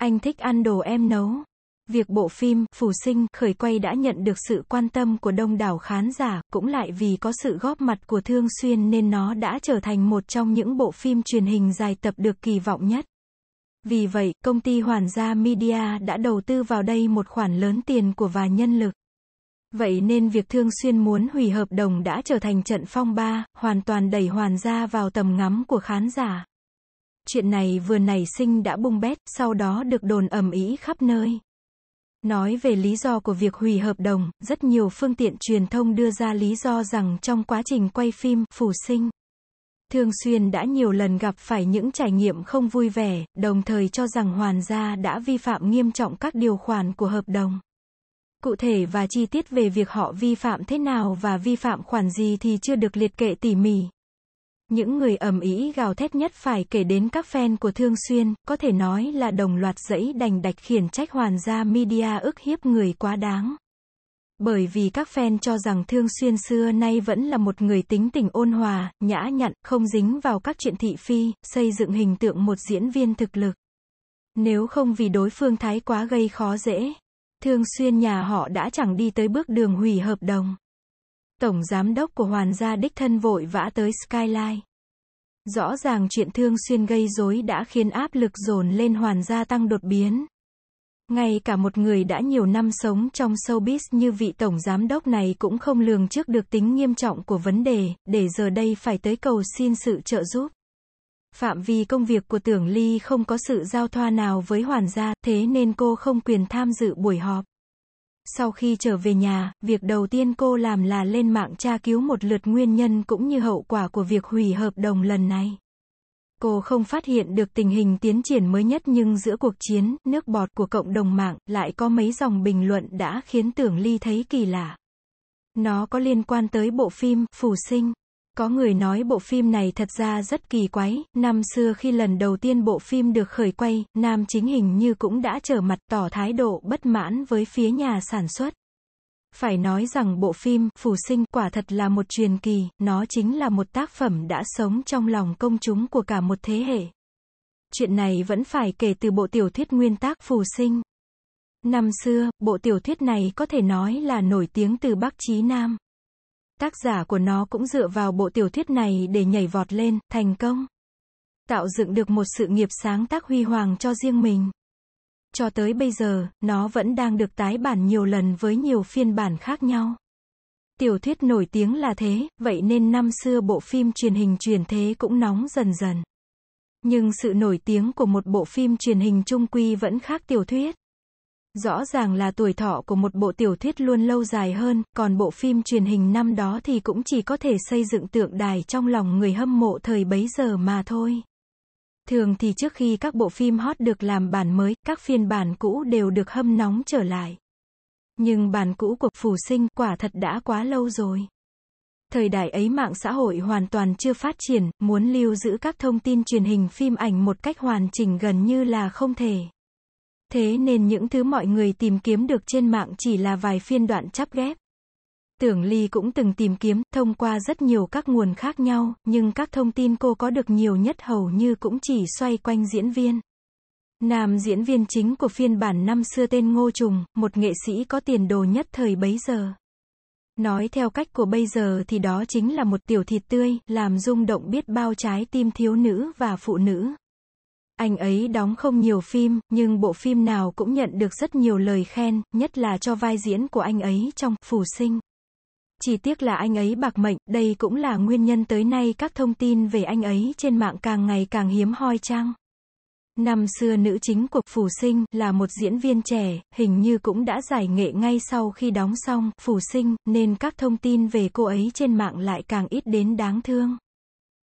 Anh thích ăn đồ em nấu. Việc bộ phim Phù sinh khởi quay đã nhận được sự quan tâm của đông đảo khán giả, cũng lại vì có sự góp mặt của Thương Xuyên nên nó đã trở thành một trong những bộ phim truyền hình dài tập được kỳ vọng nhất. Vì vậy, công ty Hoàn Gia Media đã đầu tư vào đây một khoản lớn tiền của và nhân lực. Vậy nên việc Thương Xuyên muốn hủy hợp đồng đã trở thành trận phong ba, hoàn toàn đẩy Hoàn Gia vào tầm ngắm của khán giả. Chuyện này vừa nảy sinh đã bung bét, sau đó được đồn ầm ĩ khắp nơi. Nói về lý do của việc hủy hợp đồng, rất nhiều phương tiện truyền thông đưa ra lý do rằng trong quá trình quay phim, phủ sinh. Thường xuyên đã nhiều lần gặp phải những trải nghiệm không vui vẻ, đồng thời cho rằng Hoàn gia đã vi phạm nghiêm trọng các điều khoản của hợp đồng. Cụ thể và chi tiết về việc họ vi phạm thế nào và vi phạm khoản gì thì chưa được liệt kệ tỉ mỉ, những người ầm ĩ gào thét nhất phải kể đến các fan của Thương Xuyên, có thể nói là đồng loạt dẫy đành đạch khiển trách hoàn gia media ức hiếp người quá đáng. Bởi vì các fan cho rằng Thương Xuyên xưa nay vẫn là một người tính tình ôn hòa, nhã nhặn, không dính vào các chuyện thị phi, xây dựng hình tượng một diễn viên thực lực. Nếu không vì đối phương thái quá gây khó dễ, Thương Xuyên nhà họ đã chẳng đi tới bước đường hủy hợp đồng. Tổng giám đốc của Hoàn gia đích thân vội vã tới Skyline. Rõ ràng chuyện thương xuyên gây rối đã khiến áp lực dồn lên Hoàn gia tăng đột biến. Ngay cả một người đã nhiều năm sống trong showbiz như vị tổng giám đốc này cũng không lường trước được tính nghiêm trọng của vấn đề, để giờ đây phải tới cầu xin sự trợ giúp. Phạm vi công việc của Tưởng Ly không có sự giao thoa nào với Hoàn gia, thế nên cô không quyền tham dự buổi họp. Sau khi trở về nhà, việc đầu tiên cô làm là lên mạng tra cứu một lượt nguyên nhân cũng như hậu quả của việc hủy hợp đồng lần này. Cô không phát hiện được tình hình tiến triển mới nhất nhưng giữa cuộc chiến, nước bọt của cộng đồng mạng, lại có mấy dòng bình luận đã khiến Tưởng Ly thấy kỳ lạ. Nó có liên quan tới bộ phim Phù Sinh. Có người nói bộ phim này thật ra rất kỳ quái, năm xưa khi lần đầu tiên bộ phim được khởi quay, nam chính hình như cũng đã trở mặt tỏ thái độ bất mãn với phía nhà sản xuất. Phải nói rằng bộ phim Phù sinh quả thật là một truyền kỳ, nó chính là một tác phẩm đã sống trong lòng công chúng của cả một thế hệ. Chuyện này vẫn phải kể từ bộ tiểu thuyết nguyên tác Phù sinh. Năm xưa, bộ tiểu thuyết này có thể nói là nổi tiếng từ Bắc Chí Nam tác giả của nó cũng dựa vào bộ tiểu thuyết này để nhảy vọt lên, thành công. Tạo dựng được một sự nghiệp sáng tác huy hoàng cho riêng mình. Cho tới bây giờ, nó vẫn đang được tái bản nhiều lần với nhiều phiên bản khác nhau. Tiểu thuyết nổi tiếng là thế, vậy nên năm xưa bộ phim truyền hình truyền thế cũng nóng dần dần. Nhưng sự nổi tiếng của một bộ phim truyền hình trung quy vẫn khác tiểu thuyết. Rõ ràng là tuổi thọ của một bộ tiểu thuyết luôn lâu dài hơn, còn bộ phim truyền hình năm đó thì cũng chỉ có thể xây dựng tượng đài trong lòng người hâm mộ thời bấy giờ mà thôi. Thường thì trước khi các bộ phim hot được làm bản mới, các phiên bản cũ đều được hâm nóng trở lại. Nhưng bản cũ của phù sinh quả thật đã quá lâu rồi. Thời đại ấy mạng xã hội hoàn toàn chưa phát triển, muốn lưu giữ các thông tin truyền hình phim ảnh một cách hoàn chỉnh gần như là không thể. Thế nên những thứ mọi người tìm kiếm được trên mạng chỉ là vài phiên đoạn chắp ghép. Tưởng Ly cũng từng tìm kiếm, thông qua rất nhiều các nguồn khác nhau, nhưng các thông tin cô có được nhiều nhất hầu như cũng chỉ xoay quanh diễn viên. Nam diễn viên chính của phiên bản năm xưa tên Ngô Trùng, một nghệ sĩ có tiền đồ nhất thời bấy giờ. Nói theo cách của bây giờ thì đó chính là một tiểu thịt tươi, làm rung động biết bao trái tim thiếu nữ và phụ nữ. Anh ấy đóng không nhiều phim, nhưng bộ phim nào cũng nhận được rất nhiều lời khen, nhất là cho vai diễn của anh ấy trong phủ sinh. Chỉ tiếc là anh ấy bạc mệnh, đây cũng là nguyên nhân tới nay các thông tin về anh ấy trên mạng càng ngày càng hiếm hoi chăng. Năm xưa nữ chính của phủ Sinh là một diễn viên trẻ, hình như cũng đã giải nghệ ngay sau khi đóng xong phủ Sinh, nên các thông tin về cô ấy trên mạng lại càng ít đến đáng thương.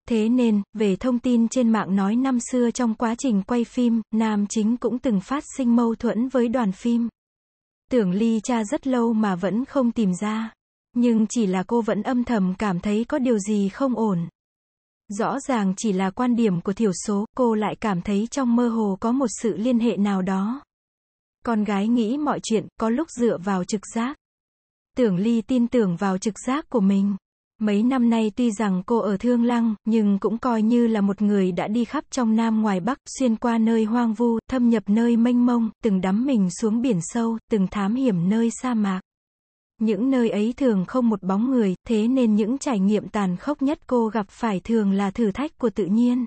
Thế nên, về thông tin trên mạng nói năm xưa trong quá trình quay phim, nam chính cũng từng phát sinh mâu thuẫn với đoàn phim. Tưởng ly cha rất lâu mà vẫn không tìm ra. Nhưng chỉ là cô vẫn âm thầm cảm thấy có điều gì không ổn. Rõ ràng chỉ là quan điểm của thiểu số, cô lại cảm thấy trong mơ hồ có một sự liên hệ nào đó. Con gái nghĩ mọi chuyện, có lúc dựa vào trực giác. Tưởng Ly tin tưởng vào trực giác của mình. Mấy năm nay tuy rằng cô ở Thương Lăng, nhưng cũng coi như là một người đã đi khắp trong Nam ngoài Bắc, xuyên qua nơi hoang vu, thâm nhập nơi mênh mông, từng đắm mình xuống biển sâu, từng thám hiểm nơi sa mạc. Những nơi ấy thường không một bóng người, thế nên những trải nghiệm tàn khốc nhất cô gặp phải thường là thử thách của tự nhiên.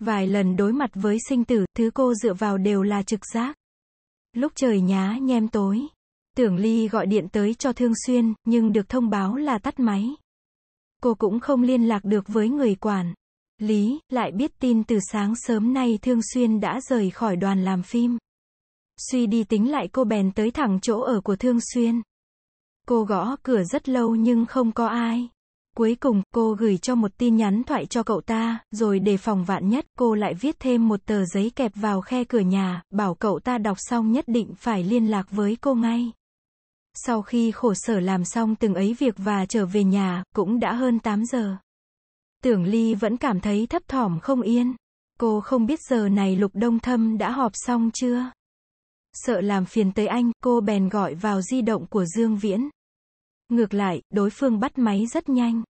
Vài lần đối mặt với sinh tử, thứ cô dựa vào đều là trực giác. Lúc trời nhá nhem tối, Tưởng Ly gọi điện tới cho Thương Xuyên, nhưng được thông báo là tắt máy cô cũng không liên lạc được với người quản. Lý, lại biết tin từ sáng sớm nay Thương Xuyên đã rời khỏi đoàn làm phim. Suy đi tính lại cô bèn tới thẳng chỗ ở của Thương Xuyên. Cô gõ cửa rất lâu nhưng không có ai. Cuối cùng, cô gửi cho một tin nhắn thoại cho cậu ta, rồi để phòng vạn nhất, cô lại viết thêm một tờ giấy kẹp vào khe cửa nhà, bảo cậu ta đọc xong nhất định phải liên lạc với cô ngay. Sau khi khổ sở làm xong từng ấy việc và trở về nhà, cũng đã hơn 8 giờ. Tưởng Ly vẫn cảm thấy thấp thỏm không yên. Cô không biết giờ này Lục Đông Thâm đã họp xong chưa? Sợ làm phiền tới anh, cô bèn gọi vào di động của Dương Viễn. Ngược lại, đối phương bắt máy rất nhanh.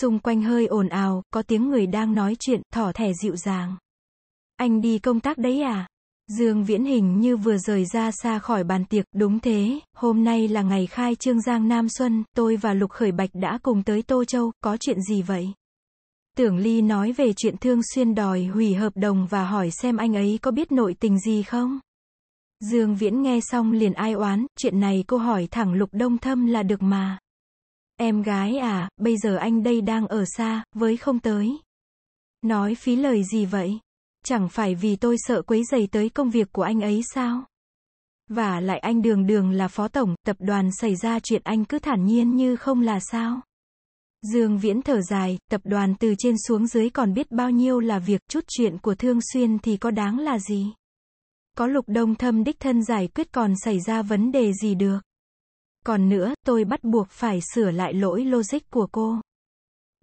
Xung quanh hơi ồn ào, có tiếng người đang nói chuyện, thỏ thẻ dịu dàng. Anh đi công tác đấy à? Dương Viễn hình như vừa rời ra xa khỏi bàn tiệc, đúng thế, hôm nay là ngày khai trương Giang Nam Xuân, tôi và Lục Khởi Bạch đã cùng tới Tô Châu, có chuyện gì vậy? Tưởng Ly nói về chuyện Thương Xuyên đòi hủy hợp đồng và hỏi xem anh ấy có biết nội tình gì không? Dương Viễn nghe xong liền ai oán, chuyện này cô hỏi thẳng Lục Đông Thâm là được mà. Em gái à, bây giờ anh đây đang ở xa, với không tới. Nói phí lời gì vậy? Chẳng phải vì tôi sợ quấy dày tới công việc của anh ấy sao? Và lại anh đường đường là phó tổng, tập đoàn xảy ra chuyện anh cứ thản nhiên như không là sao? Dương Viễn thở dài, tập đoàn từ trên xuống dưới còn biết bao nhiêu là việc chút chuyện của Thương Xuyên thì có đáng là gì? Có lục đông thâm đích thân giải quyết còn xảy ra vấn đề gì được? Còn nữa, tôi bắt buộc phải sửa lại lỗi logic của cô.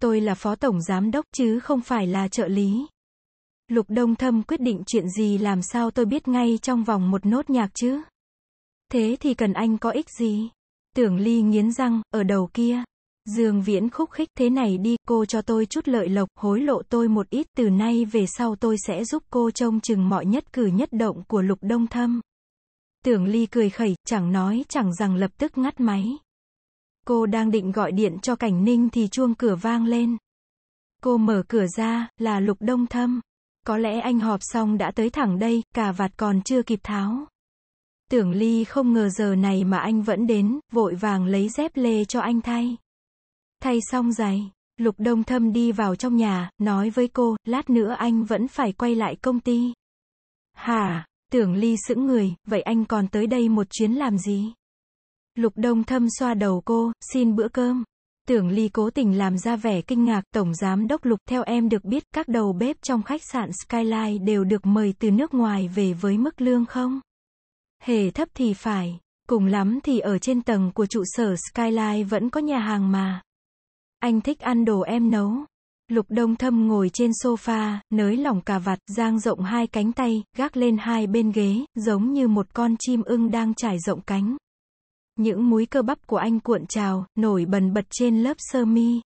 Tôi là phó tổng giám đốc chứ không phải là trợ lý. Lục Đông Thâm quyết định chuyện gì làm sao tôi biết ngay trong vòng một nốt nhạc chứ? Thế thì cần anh có ích gì? Tưởng Ly nghiến răng, ở đầu kia. Dương Viễn khúc khích thế này đi, cô cho tôi chút lợi lộc, hối lộ tôi một ít, từ nay về sau tôi sẽ giúp cô trông chừng mọi nhất cử nhất động của Lục Đông Thâm. Tưởng Ly cười khẩy, chẳng nói chẳng rằng lập tức ngắt máy. Cô đang định gọi điện cho Cảnh Ninh thì chuông cửa vang lên. Cô mở cửa ra, là Lục Đông Thâm. Có lẽ anh họp xong đã tới thẳng đây, cả vạt còn chưa kịp tháo. Tưởng Ly không ngờ giờ này mà anh vẫn đến, vội vàng lấy dép lê cho anh thay. Thay xong giày, Lục Đông Thâm đi vào trong nhà, nói với cô, lát nữa anh vẫn phải quay lại công ty. Hà, tưởng Ly sững người, vậy anh còn tới đây một chuyến làm gì? Lục Đông Thâm xoa đầu cô, xin bữa cơm. Tưởng Ly cố tình làm ra vẻ kinh ngạc, Tổng Giám Đốc Lục theo em được biết các đầu bếp trong khách sạn Skyline đều được mời từ nước ngoài về với mức lương không? Hề thấp thì phải, cùng lắm thì ở trên tầng của trụ sở Skyline vẫn có nhà hàng mà. Anh thích ăn đồ em nấu. Lục Đông Thâm ngồi trên sofa, nới lỏng cà vạt, giang rộng hai cánh tay, gác lên hai bên ghế, giống như một con chim ưng đang trải rộng cánh. Những múi cơ bắp của anh cuộn trào, nổi bần bật trên lớp sơ mi.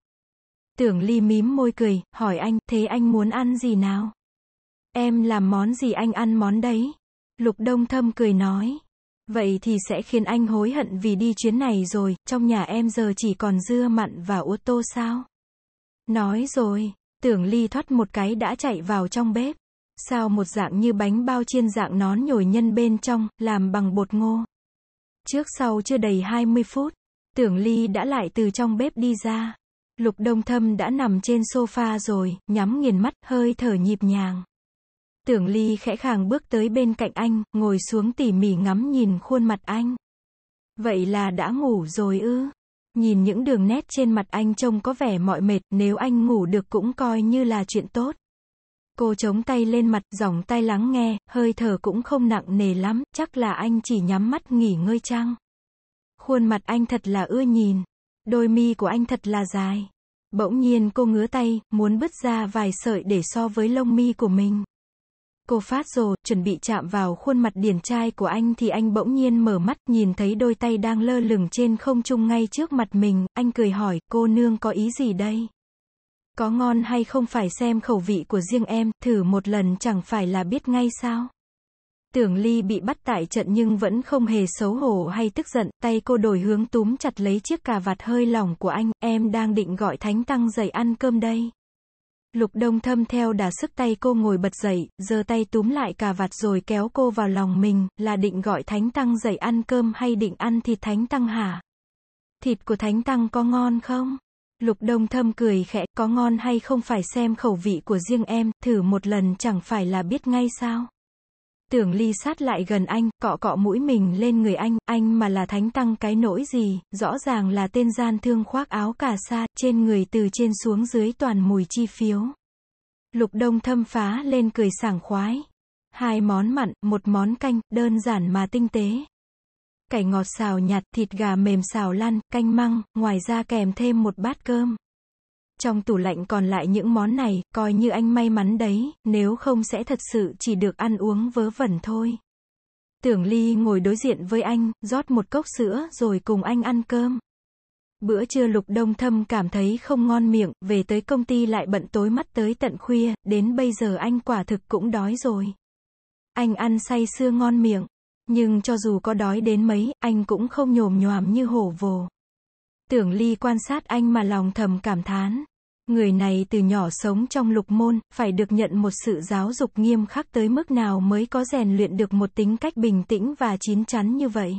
Tưởng Ly mím môi cười, hỏi anh, thế anh muốn ăn gì nào? Em làm món gì anh ăn món đấy? Lục Đông Thâm cười nói. Vậy thì sẽ khiến anh hối hận vì đi chuyến này rồi, trong nhà em giờ chỉ còn dưa mặn và ô tô sao? Nói rồi, tưởng ly thoát một cái đã chạy vào trong bếp. Sao một dạng như bánh bao chiên dạng nón nhồi nhân bên trong, làm bằng bột ngô. Trước sau chưa đầy 20 phút, tưởng ly đã lại từ trong bếp đi ra. Lục đông thâm đã nằm trên sofa rồi, nhắm nghiền mắt, hơi thở nhịp nhàng. Tưởng ly khẽ khàng bước tới bên cạnh anh, ngồi xuống tỉ mỉ ngắm nhìn khuôn mặt anh. Vậy là đã ngủ rồi ư? Nhìn những đường nét trên mặt anh trông có vẻ mỏi mệt, nếu anh ngủ được cũng coi như là chuyện tốt. Cô chống tay lên mặt, giỏng tay lắng nghe, hơi thở cũng không nặng nề lắm, chắc là anh chỉ nhắm mắt nghỉ ngơi chăng? Khuôn mặt anh thật là ưa nhìn. Đôi mi của anh thật là dài. Bỗng nhiên cô ngứa tay, muốn bứt ra vài sợi để so với lông mi của mình. Cô phát rồi chuẩn bị chạm vào khuôn mặt điển trai của anh thì anh bỗng nhiên mở mắt, nhìn thấy đôi tay đang lơ lửng trên không trung ngay trước mặt mình, anh cười hỏi, cô nương có ý gì đây? Có ngon hay không phải xem khẩu vị của riêng em, thử một lần chẳng phải là biết ngay sao. Tưởng Ly bị bắt tại trận nhưng vẫn không hề xấu hổ hay tức giận, tay cô đổi hướng túm chặt lấy chiếc cà vạt hơi lỏng của anh, em đang định gọi Thánh Tăng dậy ăn cơm đây. Lục Đông Thâm theo đà sức tay cô ngồi bật dậy, giơ tay túm lại cà vạt rồi kéo cô vào lòng mình, là định gọi Thánh Tăng dậy ăn cơm hay định ăn thịt Thánh Tăng hả? Thịt của Thánh Tăng có ngon không? Lục Đông Thâm cười khẽ, có ngon hay không phải xem khẩu vị của riêng em, thử một lần chẳng phải là biết ngay sao. Tưởng ly sát lại gần anh, cọ cọ mũi mình lên người anh, anh mà là thánh tăng cái nỗi gì, rõ ràng là tên gian thương khoác áo cà sa, trên người từ trên xuống dưới toàn mùi chi phiếu. Lục đông thâm phá lên cười sảng khoái. Hai món mặn, một món canh, đơn giản mà tinh tế cải ngọt xào nhạt, thịt gà mềm xào lăn, canh măng, ngoài ra kèm thêm một bát cơm. Trong tủ lạnh còn lại những món này, coi như anh may mắn đấy, nếu không sẽ thật sự chỉ được ăn uống vớ vẩn thôi. Tưởng Ly ngồi đối diện với anh, rót một cốc sữa rồi cùng anh ăn cơm. Bữa trưa Lục Đông Thâm cảm thấy không ngon miệng, về tới công ty lại bận tối mắt tới tận khuya, đến bây giờ anh quả thực cũng đói rồi. Anh ăn say sưa ngon miệng. Nhưng cho dù có đói đến mấy, anh cũng không nhồm nhòm như hổ vồ. Tưởng Ly quan sát anh mà lòng thầm cảm thán. Người này từ nhỏ sống trong lục môn, phải được nhận một sự giáo dục nghiêm khắc tới mức nào mới có rèn luyện được một tính cách bình tĩnh và chín chắn như vậy.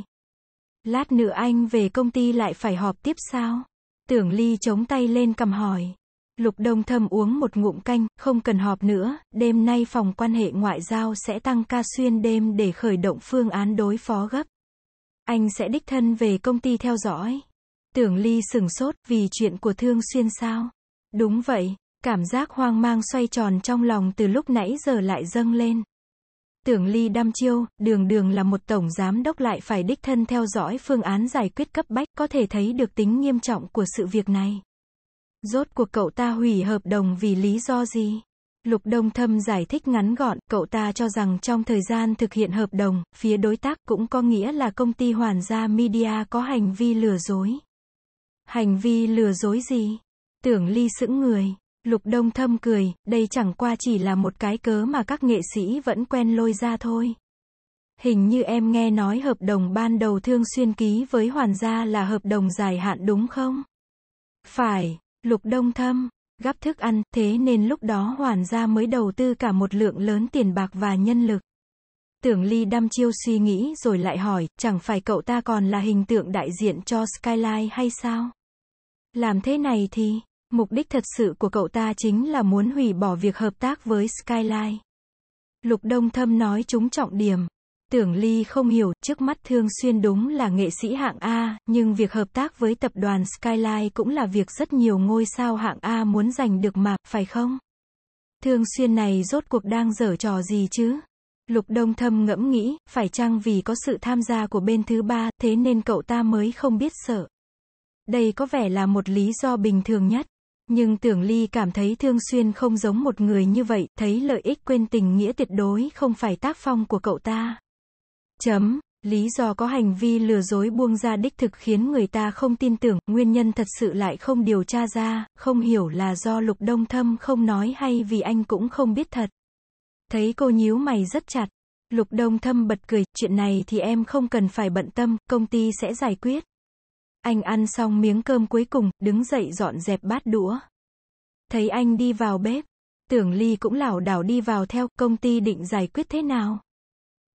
Lát nữa anh về công ty lại phải họp tiếp sao? Tưởng Ly chống tay lên cầm hỏi. Lục Đông Thâm uống một ngụm canh, không cần họp nữa, đêm nay phòng quan hệ ngoại giao sẽ tăng ca xuyên đêm để khởi động phương án đối phó gấp. Anh sẽ đích thân về công ty theo dõi. Tưởng Ly sừng sốt vì chuyện của Thương Xuyên sao? Đúng vậy, cảm giác hoang mang xoay tròn trong lòng từ lúc nãy giờ lại dâng lên. Tưởng Ly đăm chiêu, đường đường là một tổng giám đốc lại phải đích thân theo dõi phương án giải quyết cấp bách, có thể thấy được tính nghiêm trọng của sự việc này. Rốt cuộc cậu ta hủy hợp đồng vì lý do gì? Lục Đông Thâm giải thích ngắn gọn, cậu ta cho rằng trong thời gian thực hiện hợp đồng, phía đối tác cũng có nghĩa là công ty Hoàn gia Media có hành vi lừa dối. Hành vi lừa dối gì? Tưởng Ly sững người. Lục Đông Thâm cười, đây chẳng qua chỉ là một cái cớ mà các nghệ sĩ vẫn quen lôi ra thôi. Hình như em nghe nói hợp đồng ban đầu thương xuyên ký với Hoàn gia là hợp đồng dài hạn đúng không? Phải, Lục Đông Thâm, gấp thức ăn, thế nên lúc đó hoàn gia mới đầu tư cả một lượng lớn tiền bạc và nhân lực. Tưởng Ly đăm chiêu suy nghĩ rồi lại hỏi, chẳng phải cậu ta còn là hình tượng đại diện cho Skyline hay sao? Làm thế này thì, mục đích thật sự của cậu ta chính là muốn hủy bỏ việc hợp tác với Skyline. Lục Đông Thâm nói chúng trọng điểm. Tưởng Ly không hiểu, trước mắt Thương Xuyên đúng là nghệ sĩ hạng A, nhưng việc hợp tác với tập đoàn Skyline cũng là việc rất nhiều ngôi sao hạng A muốn giành được mà, phải không? Thương Xuyên này rốt cuộc đang dở trò gì chứ? Lục Đông Thâm ngẫm nghĩ, phải chăng vì có sự tham gia của bên thứ ba, thế nên cậu ta mới không biết sợ. Đây có vẻ là một lý do bình thường nhất. Nhưng Tưởng Ly cảm thấy Thương Xuyên không giống một người như vậy, thấy lợi ích quên tình nghĩa tuyệt đối không phải tác phong của cậu ta. Chấm. Lý do có hành vi lừa dối buông ra đích thực khiến người ta không tin tưởng, nguyên nhân thật sự lại không điều tra ra, không hiểu là do Lục Đông Thâm không nói hay vì anh cũng không biết thật. Thấy cô nhíu mày rất chặt, Lục Đông Thâm bật cười, chuyện này thì em không cần phải bận tâm, công ty sẽ giải quyết. Anh ăn xong miếng cơm cuối cùng, đứng dậy dọn dẹp bát đũa. Thấy anh đi vào bếp, tưởng Ly cũng lảo đảo đi vào theo, công ty định giải quyết thế nào?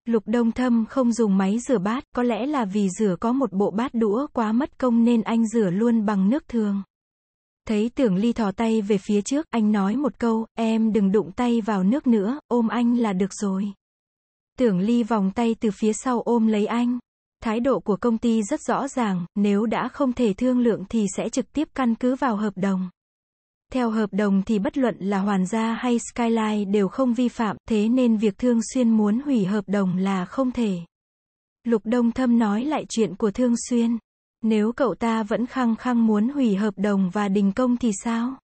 Lục Đông Thâm không dùng máy rửa bát, có lẽ là vì rửa có một bộ bát đũa quá mất công nên anh rửa luôn bằng nước thường. Thấy tưởng ly thò tay về phía trước, anh nói một câu, em đừng đụng tay vào nước nữa, ôm anh là được rồi. Tưởng ly vòng tay từ phía sau ôm lấy anh. Thái độ của công ty rất rõ ràng, nếu đã không thể thương lượng thì sẽ trực tiếp căn cứ vào hợp đồng. Theo hợp đồng thì bất luận là Hoàn Gia hay Skyline đều không vi phạm, thế nên việc Thương Xuyên muốn hủy hợp đồng là không thể. Lục Đông Thâm nói lại chuyện của Thương Xuyên. Nếu cậu ta vẫn khăng khăng muốn hủy hợp đồng và đình công thì sao?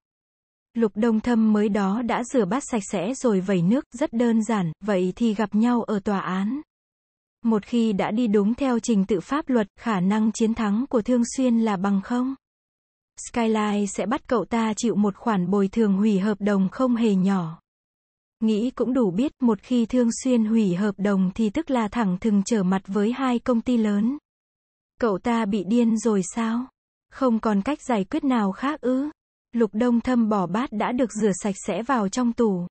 Lục Đông Thâm mới đó đã rửa bát sạch sẽ rồi vẩy nước, rất đơn giản, vậy thì gặp nhau ở tòa án. Một khi đã đi đúng theo trình tự pháp luật, khả năng chiến thắng của Thương Xuyên là bằng không. Skyline sẽ bắt cậu ta chịu một khoản bồi thường hủy hợp đồng không hề nhỏ. Nghĩ cũng đủ biết, một khi Thương Xuyên hủy hợp đồng thì tức là thẳng thừng trở mặt với hai công ty lớn. Cậu ta bị điên rồi sao? Không còn cách giải quyết nào khác ư? Lục Đông Thâm bỏ bát đã được rửa sạch sẽ vào trong tủ.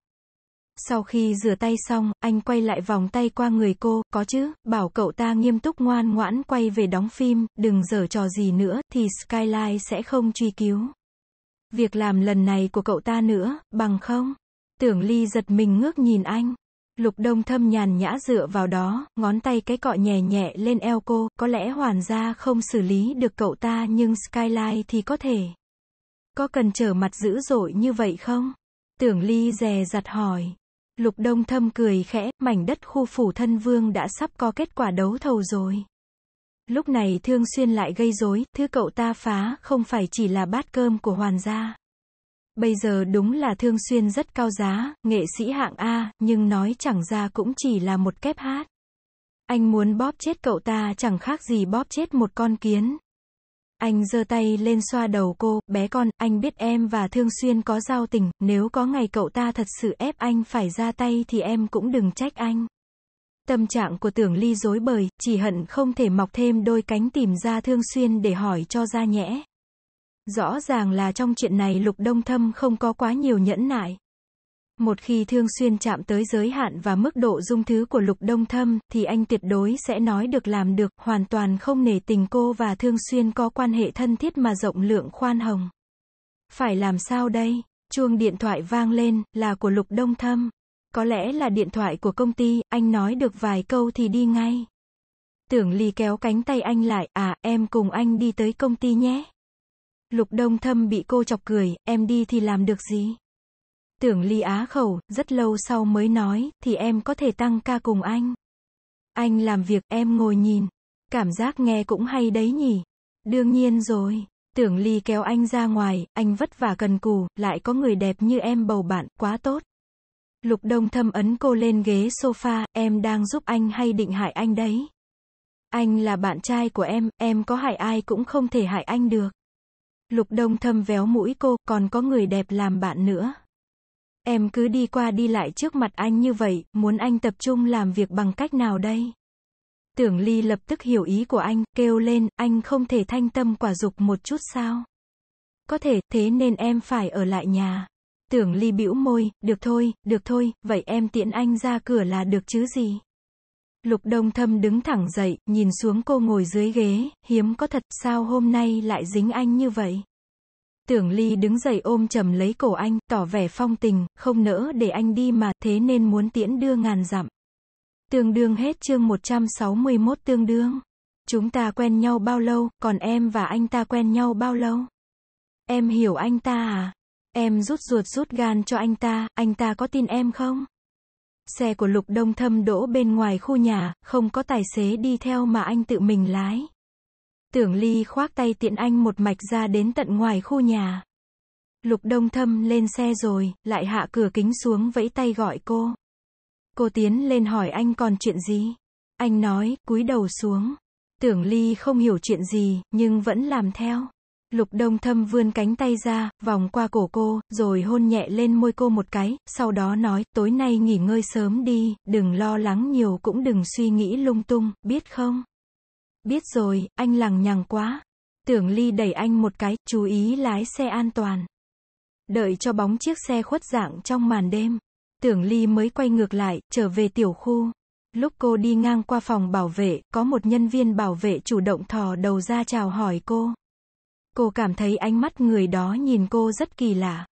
Sau khi rửa tay xong, anh quay lại vòng tay qua người cô, có chứ, bảo cậu ta nghiêm túc ngoan ngoãn quay về đóng phim, đừng dở trò gì nữa, thì Skyline sẽ không truy cứu. Việc làm lần này của cậu ta nữa, bằng không? Tưởng Ly giật mình ngước nhìn anh. Lục Đông Thâm nhàn nhã dựa vào đó, ngón tay cái cọ nhẹ nhẹ lên eo cô, có lẽ hoàn gia không xử lý được cậu ta nhưng Skyline thì có thể. Có cần trở mặt dữ dội như vậy không? Tưởng Ly rè dặt hỏi. Lục Đông Thâm cười khẽ, mảnh đất khu phủ thân vương đã sắp có kết quả đấu thầu rồi. Lúc này Thương Xuyên lại gây rối, thứ cậu ta phá không phải chỉ là bát cơm của Hoàn gia. Bây giờ đúng là Thương Xuyên rất cao giá, nghệ sĩ hạng A, nhưng nói chẳng ra cũng chỉ là một kép hát. Anh muốn bóp chết cậu ta chẳng khác gì bóp chết một con kiến, anh giơ tay lên xoa đầu cô, bé con, anh biết em và Thương Xuyên có giao tình, nếu có ngày cậu ta thật sự ép anh phải ra tay thì em cũng đừng trách anh. Tâm trạng của tưởng ly dối bời, chỉ hận không thể mọc thêm đôi cánh tìm ra Thương Xuyên để hỏi cho ra nhẽ. Rõ ràng là trong chuyện này Lục Đông Thâm không có quá nhiều nhẫn nại. Một khi thương xuyên chạm tới giới hạn và mức độ dung thứ của lục đông thâm, thì anh tuyệt đối sẽ nói được làm được, hoàn toàn không nể tình cô và thương xuyên có quan hệ thân thiết mà rộng lượng khoan hồng. Phải làm sao đây? Chuông điện thoại vang lên, là của lục đông thâm. Có lẽ là điện thoại của công ty, anh nói được vài câu thì đi ngay. Tưởng Ly kéo cánh tay anh lại, à, em cùng anh đi tới công ty nhé. Lục đông thâm bị cô chọc cười, em đi thì làm được gì? Tưởng Ly á khẩu, rất lâu sau mới nói, thì em có thể tăng ca cùng anh. Anh làm việc, em ngồi nhìn. Cảm giác nghe cũng hay đấy nhỉ. Đương nhiên rồi. Tưởng Ly kéo anh ra ngoài, anh vất vả cần cù, lại có người đẹp như em bầu bạn, quá tốt. Lục Đông thâm ấn cô lên ghế sofa, em đang giúp anh hay định hại anh đấy. Anh là bạn trai của em, em có hại ai cũng không thể hại anh được. Lục Đông thâm véo mũi cô, còn có người đẹp làm bạn nữa. Em cứ đi qua đi lại trước mặt anh như vậy, muốn anh tập trung làm việc bằng cách nào đây? Tưởng Ly lập tức hiểu ý của anh, kêu lên, anh không thể thanh tâm quả dục một chút sao? Có thể, thế nên em phải ở lại nhà. Tưởng Ly bĩu môi, được thôi, được thôi, vậy em tiễn anh ra cửa là được chứ gì? Lục Đông Thâm đứng thẳng dậy, nhìn xuống cô ngồi dưới ghế, hiếm có thật sao hôm nay lại dính anh như vậy? Tưởng Ly đứng dậy ôm chầm lấy cổ anh, tỏ vẻ phong tình, không nỡ để anh đi mà, thế nên muốn tiễn đưa ngàn dặm. Tương đương hết chương 161 tương đương. Chúng ta quen nhau bao lâu, còn em và anh ta quen nhau bao lâu? Em hiểu anh ta à? Em rút ruột rút gan cho anh ta, anh ta có tin em không? Xe của Lục Đông Thâm đỗ bên ngoài khu nhà, không có tài xế đi theo mà anh tự mình lái. Tưởng Ly khoác tay tiện anh một mạch ra đến tận ngoài khu nhà. Lục Đông Thâm lên xe rồi, lại hạ cửa kính xuống vẫy tay gọi cô. Cô tiến lên hỏi anh còn chuyện gì? Anh nói, cúi đầu xuống. Tưởng Ly không hiểu chuyện gì, nhưng vẫn làm theo. Lục Đông Thâm vươn cánh tay ra, vòng qua cổ cô, rồi hôn nhẹ lên môi cô một cái, sau đó nói, tối nay nghỉ ngơi sớm đi, đừng lo lắng nhiều cũng đừng suy nghĩ lung tung, biết không? Biết rồi, anh lằng nhằng quá. Tưởng Ly đẩy anh một cái, chú ý lái xe an toàn. Đợi cho bóng chiếc xe khuất dạng trong màn đêm. Tưởng Ly mới quay ngược lại, trở về tiểu khu. Lúc cô đi ngang qua phòng bảo vệ, có một nhân viên bảo vệ chủ động thò đầu ra chào hỏi cô. Cô cảm thấy ánh mắt người đó nhìn cô rất kỳ lạ.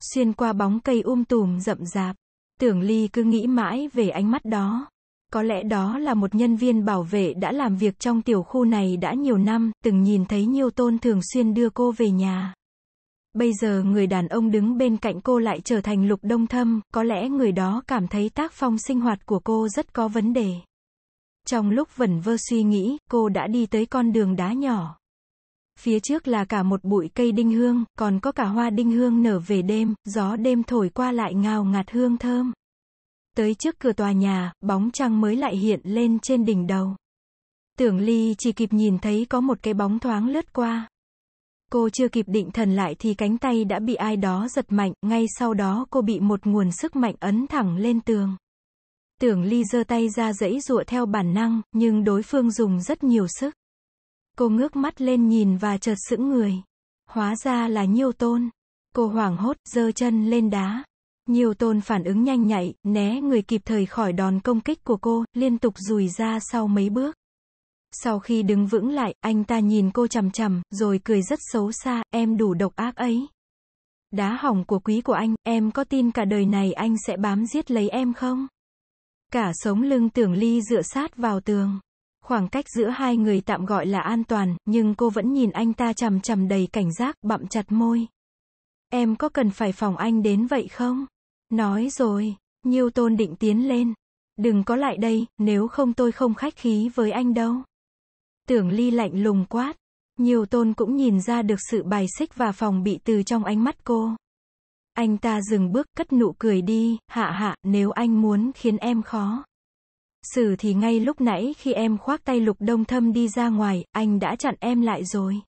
Xuyên qua bóng cây um tùm rậm rạp, tưởng Ly cứ nghĩ mãi về ánh mắt đó. Có lẽ đó là một nhân viên bảo vệ đã làm việc trong tiểu khu này đã nhiều năm, từng nhìn thấy nhiều Tôn thường xuyên đưa cô về nhà. Bây giờ người đàn ông đứng bên cạnh cô lại trở thành lục đông thâm, có lẽ người đó cảm thấy tác phong sinh hoạt của cô rất có vấn đề. Trong lúc vẩn vơ suy nghĩ, cô đã đi tới con đường đá nhỏ. Phía trước là cả một bụi cây đinh hương, còn có cả hoa đinh hương nở về đêm, gió đêm thổi qua lại ngào ngạt hương thơm tới trước cửa tòa nhà, bóng trăng mới lại hiện lên trên đỉnh đầu. Tưởng Ly chỉ kịp nhìn thấy có một cái bóng thoáng lướt qua. Cô chưa kịp định thần lại thì cánh tay đã bị ai đó giật mạnh, ngay sau đó cô bị một nguồn sức mạnh ấn thẳng lên tường. Tưởng Ly giơ tay ra dãy dụa theo bản năng, nhưng đối phương dùng rất nhiều sức. Cô ngước mắt lên nhìn và chợt sững người. Hóa ra là nhiêu tôn. Cô hoảng hốt, giơ chân lên đá. Nhiều tôn phản ứng nhanh nhạy, né người kịp thời khỏi đòn công kích của cô, liên tục rùi ra sau mấy bước. Sau khi đứng vững lại, anh ta nhìn cô chằm chằm, rồi cười rất xấu xa, em đủ độc ác ấy. Đá hỏng của quý của anh, em có tin cả đời này anh sẽ bám giết lấy em không? Cả sống lưng tưởng ly dựa sát vào tường. Khoảng cách giữa hai người tạm gọi là an toàn, nhưng cô vẫn nhìn anh ta chằm chằm đầy cảnh giác, bậm chặt môi. Em có cần phải phòng anh đến vậy không? Nói rồi, Nhiêu Tôn định tiến lên. Đừng có lại đây, nếu không tôi không khách khí với anh đâu. Tưởng Ly lạnh lùng quát. Nhiêu Tôn cũng nhìn ra được sự bài xích và phòng bị từ trong ánh mắt cô. Anh ta dừng bước, cất nụ cười đi, hạ hạ, nếu anh muốn khiến em khó. Xử thì ngay lúc nãy khi em khoác tay lục đông thâm đi ra ngoài, anh đã chặn em lại rồi.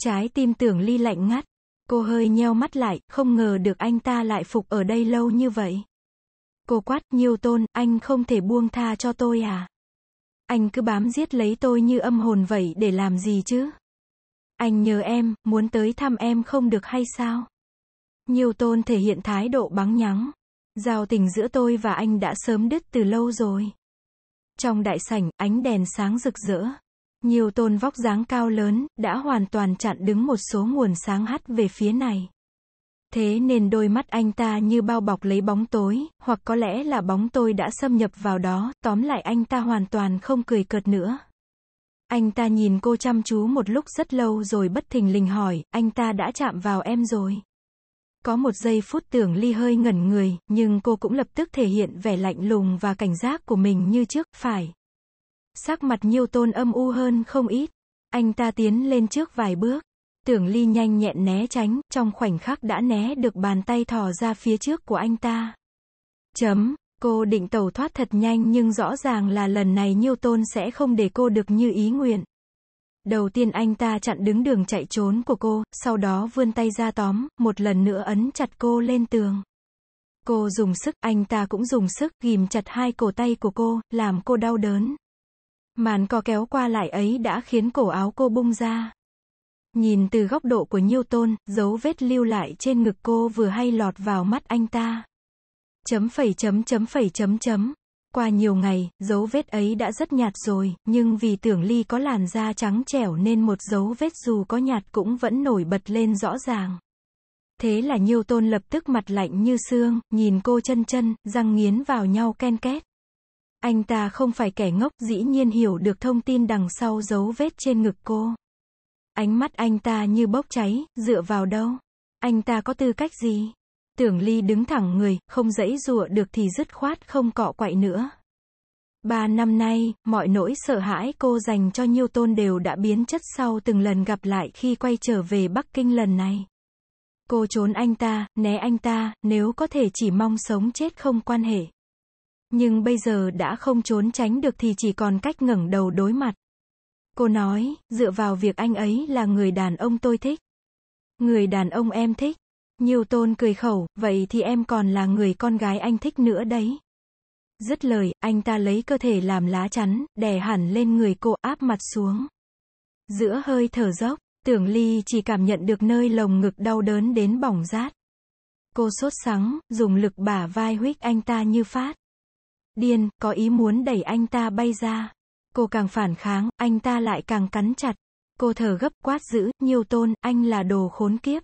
Trái tim tưởng ly lạnh ngắt, Cô hơi nheo mắt lại, không ngờ được anh ta lại phục ở đây lâu như vậy. Cô quát, nhiều tôn, anh không thể buông tha cho tôi à? Anh cứ bám giết lấy tôi như âm hồn vậy để làm gì chứ? Anh nhớ em, muốn tới thăm em không được hay sao? nhiều tôn thể hiện thái độ bắn nhắng. Giao tình giữa tôi và anh đã sớm đứt từ lâu rồi. Trong đại sảnh, ánh đèn sáng rực rỡ. Nhiều tôn vóc dáng cao lớn, đã hoàn toàn chặn đứng một số nguồn sáng hắt về phía này. Thế nên đôi mắt anh ta như bao bọc lấy bóng tối, hoặc có lẽ là bóng tôi đã xâm nhập vào đó, tóm lại anh ta hoàn toàn không cười cợt nữa. Anh ta nhìn cô chăm chú một lúc rất lâu rồi bất thình lình hỏi, anh ta đã chạm vào em rồi. Có một giây phút tưởng Ly hơi ngẩn người, nhưng cô cũng lập tức thể hiện vẻ lạnh lùng và cảnh giác của mình như trước, phải. Sắc mặt nhiêu tôn âm u hơn không ít. Anh ta tiến lên trước vài bước. Tưởng ly nhanh nhẹn né tránh, trong khoảnh khắc đã né được bàn tay thò ra phía trước của anh ta. Chấm. Cô định tẩu thoát thật nhanh nhưng rõ ràng là lần này nhiêu tôn sẽ không để cô được như ý nguyện. Đầu tiên anh ta chặn đứng đường chạy trốn của cô, sau đó vươn tay ra tóm, một lần nữa ấn chặt cô lên tường. Cô dùng sức, anh ta cũng dùng sức, ghim chặt hai cổ tay của cô, làm cô đau đớn. Màn co kéo qua lại ấy đã khiến cổ áo cô bung ra. Nhìn từ góc độ của Nhiêu Tôn, dấu vết lưu lại trên ngực cô vừa hay lọt vào mắt anh ta. Chấm phẩy chấm chấm phẩy chấm chấm. Qua nhiều ngày, dấu vết ấy đã rất nhạt rồi, nhưng vì tưởng ly có làn da trắng trẻo nên một dấu vết dù có nhạt cũng vẫn nổi bật lên rõ ràng. Thế là Nhiêu Tôn lập tức mặt lạnh như xương, nhìn cô chân chân, răng nghiến vào nhau ken két. Anh ta không phải kẻ ngốc, dĩ nhiên hiểu được thông tin đằng sau dấu vết trên ngực cô. Ánh mắt anh ta như bốc cháy, dựa vào đâu? Anh ta có tư cách gì? Tưởng Ly đứng thẳng người, không dãy dụa được thì dứt khoát không cọ quậy nữa. Ba năm nay, mọi nỗi sợ hãi cô dành cho Nhiêu Tôn đều đã biến chất sau từng lần gặp lại khi quay trở về Bắc Kinh lần này. Cô trốn anh ta, né anh ta, nếu có thể chỉ mong sống chết không quan hệ. Nhưng bây giờ đã không trốn tránh được thì chỉ còn cách ngẩng đầu đối mặt. Cô nói, dựa vào việc anh ấy là người đàn ông tôi thích. Người đàn ông em thích. Nhiều tôn cười khẩu, vậy thì em còn là người con gái anh thích nữa đấy. Dứt lời, anh ta lấy cơ thể làm lá chắn, đè hẳn lên người cô áp mặt xuống. Giữa hơi thở dốc, tưởng ly chỉ cảm nhận được nơi lồng ngực đau đớn đến bỏng rát. Cô sốt sắng, dùng lực bả vai huyết anh ta như phát. Điên, có ý muốn đẩy anh ta bay ra. Cô càng phản kháng, anh ta lại càng cắn chặt. Cô thở gấp quát dữ nhiều tôn, anh là đồ khốn kiếp.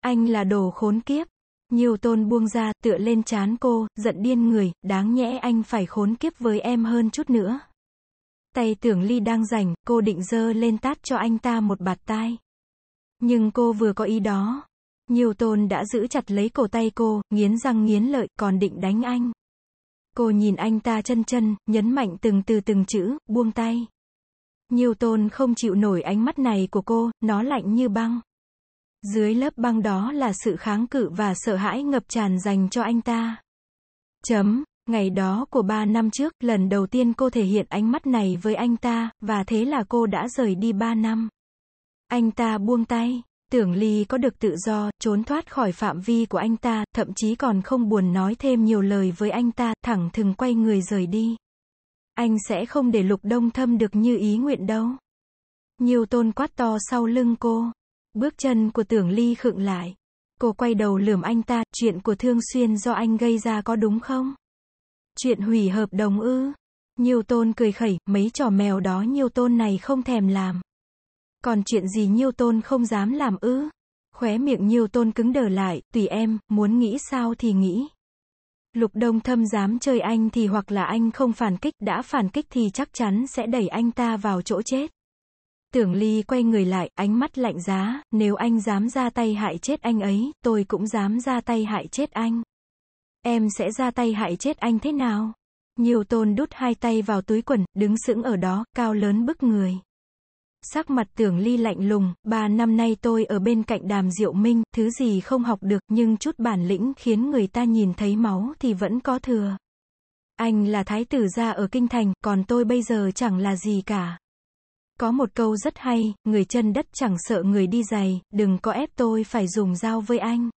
Anh là đồ khốn kiếp. Nhiều tôn buông ra, tựa lên chán cô, giận điên người, đáng nhẽ anh phải khốn kiếp với em hơn chút nữa. Tay tưởng ly đang rảnh, cô định dơ lên tát cho anh ta một bạt tai. Nhưng cô vừa có ý đó. Nhiều tôn đã giữ chặt lấy cổ tay cô, nghiến răng nghiến lợi, còn định đánh anh. Cô nhìn anh ta chân chân, nhấn mạnh từng từ từng chữ, buông tay. Nhiều tôn không chịu nổi ánh mắt này của cô, nó lạnh như băng. Dưới lớp băng đó là sự kháng cự và sợ hãi ngập tràn dành cho anh ta. Chấm. Ngày đó của ba năm trước, lần đầu tiên cô thể hiện ánh mắt này với anh ta, và thế là cô đã rời đi ba năm. Anh ta buông tay. Tưởng Ly có được tự do, trốn thoát khỏi phạm vi của anh ta, thậm chí còn không buồn nói thêm nhiều lời với anh ta, thẳng thừng quay người rời đi. Anh sẽ không để lục đông thâm được như ý nguyện đâu. Nhiều tôn quát to sau lưng cô. Bước chân của tưởng Ly khựng lại. Cô quay đầu lườm anh ta, chuyện của Thương Xuyên do anh gây ra có đúng không? Chuyện hủy hợp đồng ư? Nhiều tôn cười khẩy, mấy trò mèo đó nhiều tôn này không thèm làm. Còn chuyện gì Nhiêu Tôn không dám làm ư? Khóe miệng Nhiêu Tôn cứng đờ lại, tùy em, muốn nghĩ sao thì nghĩ. Lục Đông Thâm dám chơi anh thì hoặc là anh không phản kích, đã phản kích thì chắc chắn sẽ đẩy anh ta vào chỗ chết. Tưởng Ly quay người lại, ánh mắt lạnh giá, nếu anh dám ra tay hại chết anh ấy, tôi cũng dám ra tay hại chết anh. Em sẽ ra tay hại chết anh thế nào? Nhiều tôn đút hai tay vào túi quần, đứng sững ở đó, cao lớn bức người sắc mặt tưởng ly lạnh lùng, ba năm nay tôi ở bên cạnh đàm diệu minh, thứ gì không học được nhưng chút bản lĩnh khiến người ta nhìn thấy máu thì vẫn có thừa. Anh là thái tử gia ở kinh thành, còn tôi bây giờ chẳng là gì cả. Có một câu rất hay, người chân đất chẳng sợ người đi giày, đừng có ép tôi phải dùng dao với anh.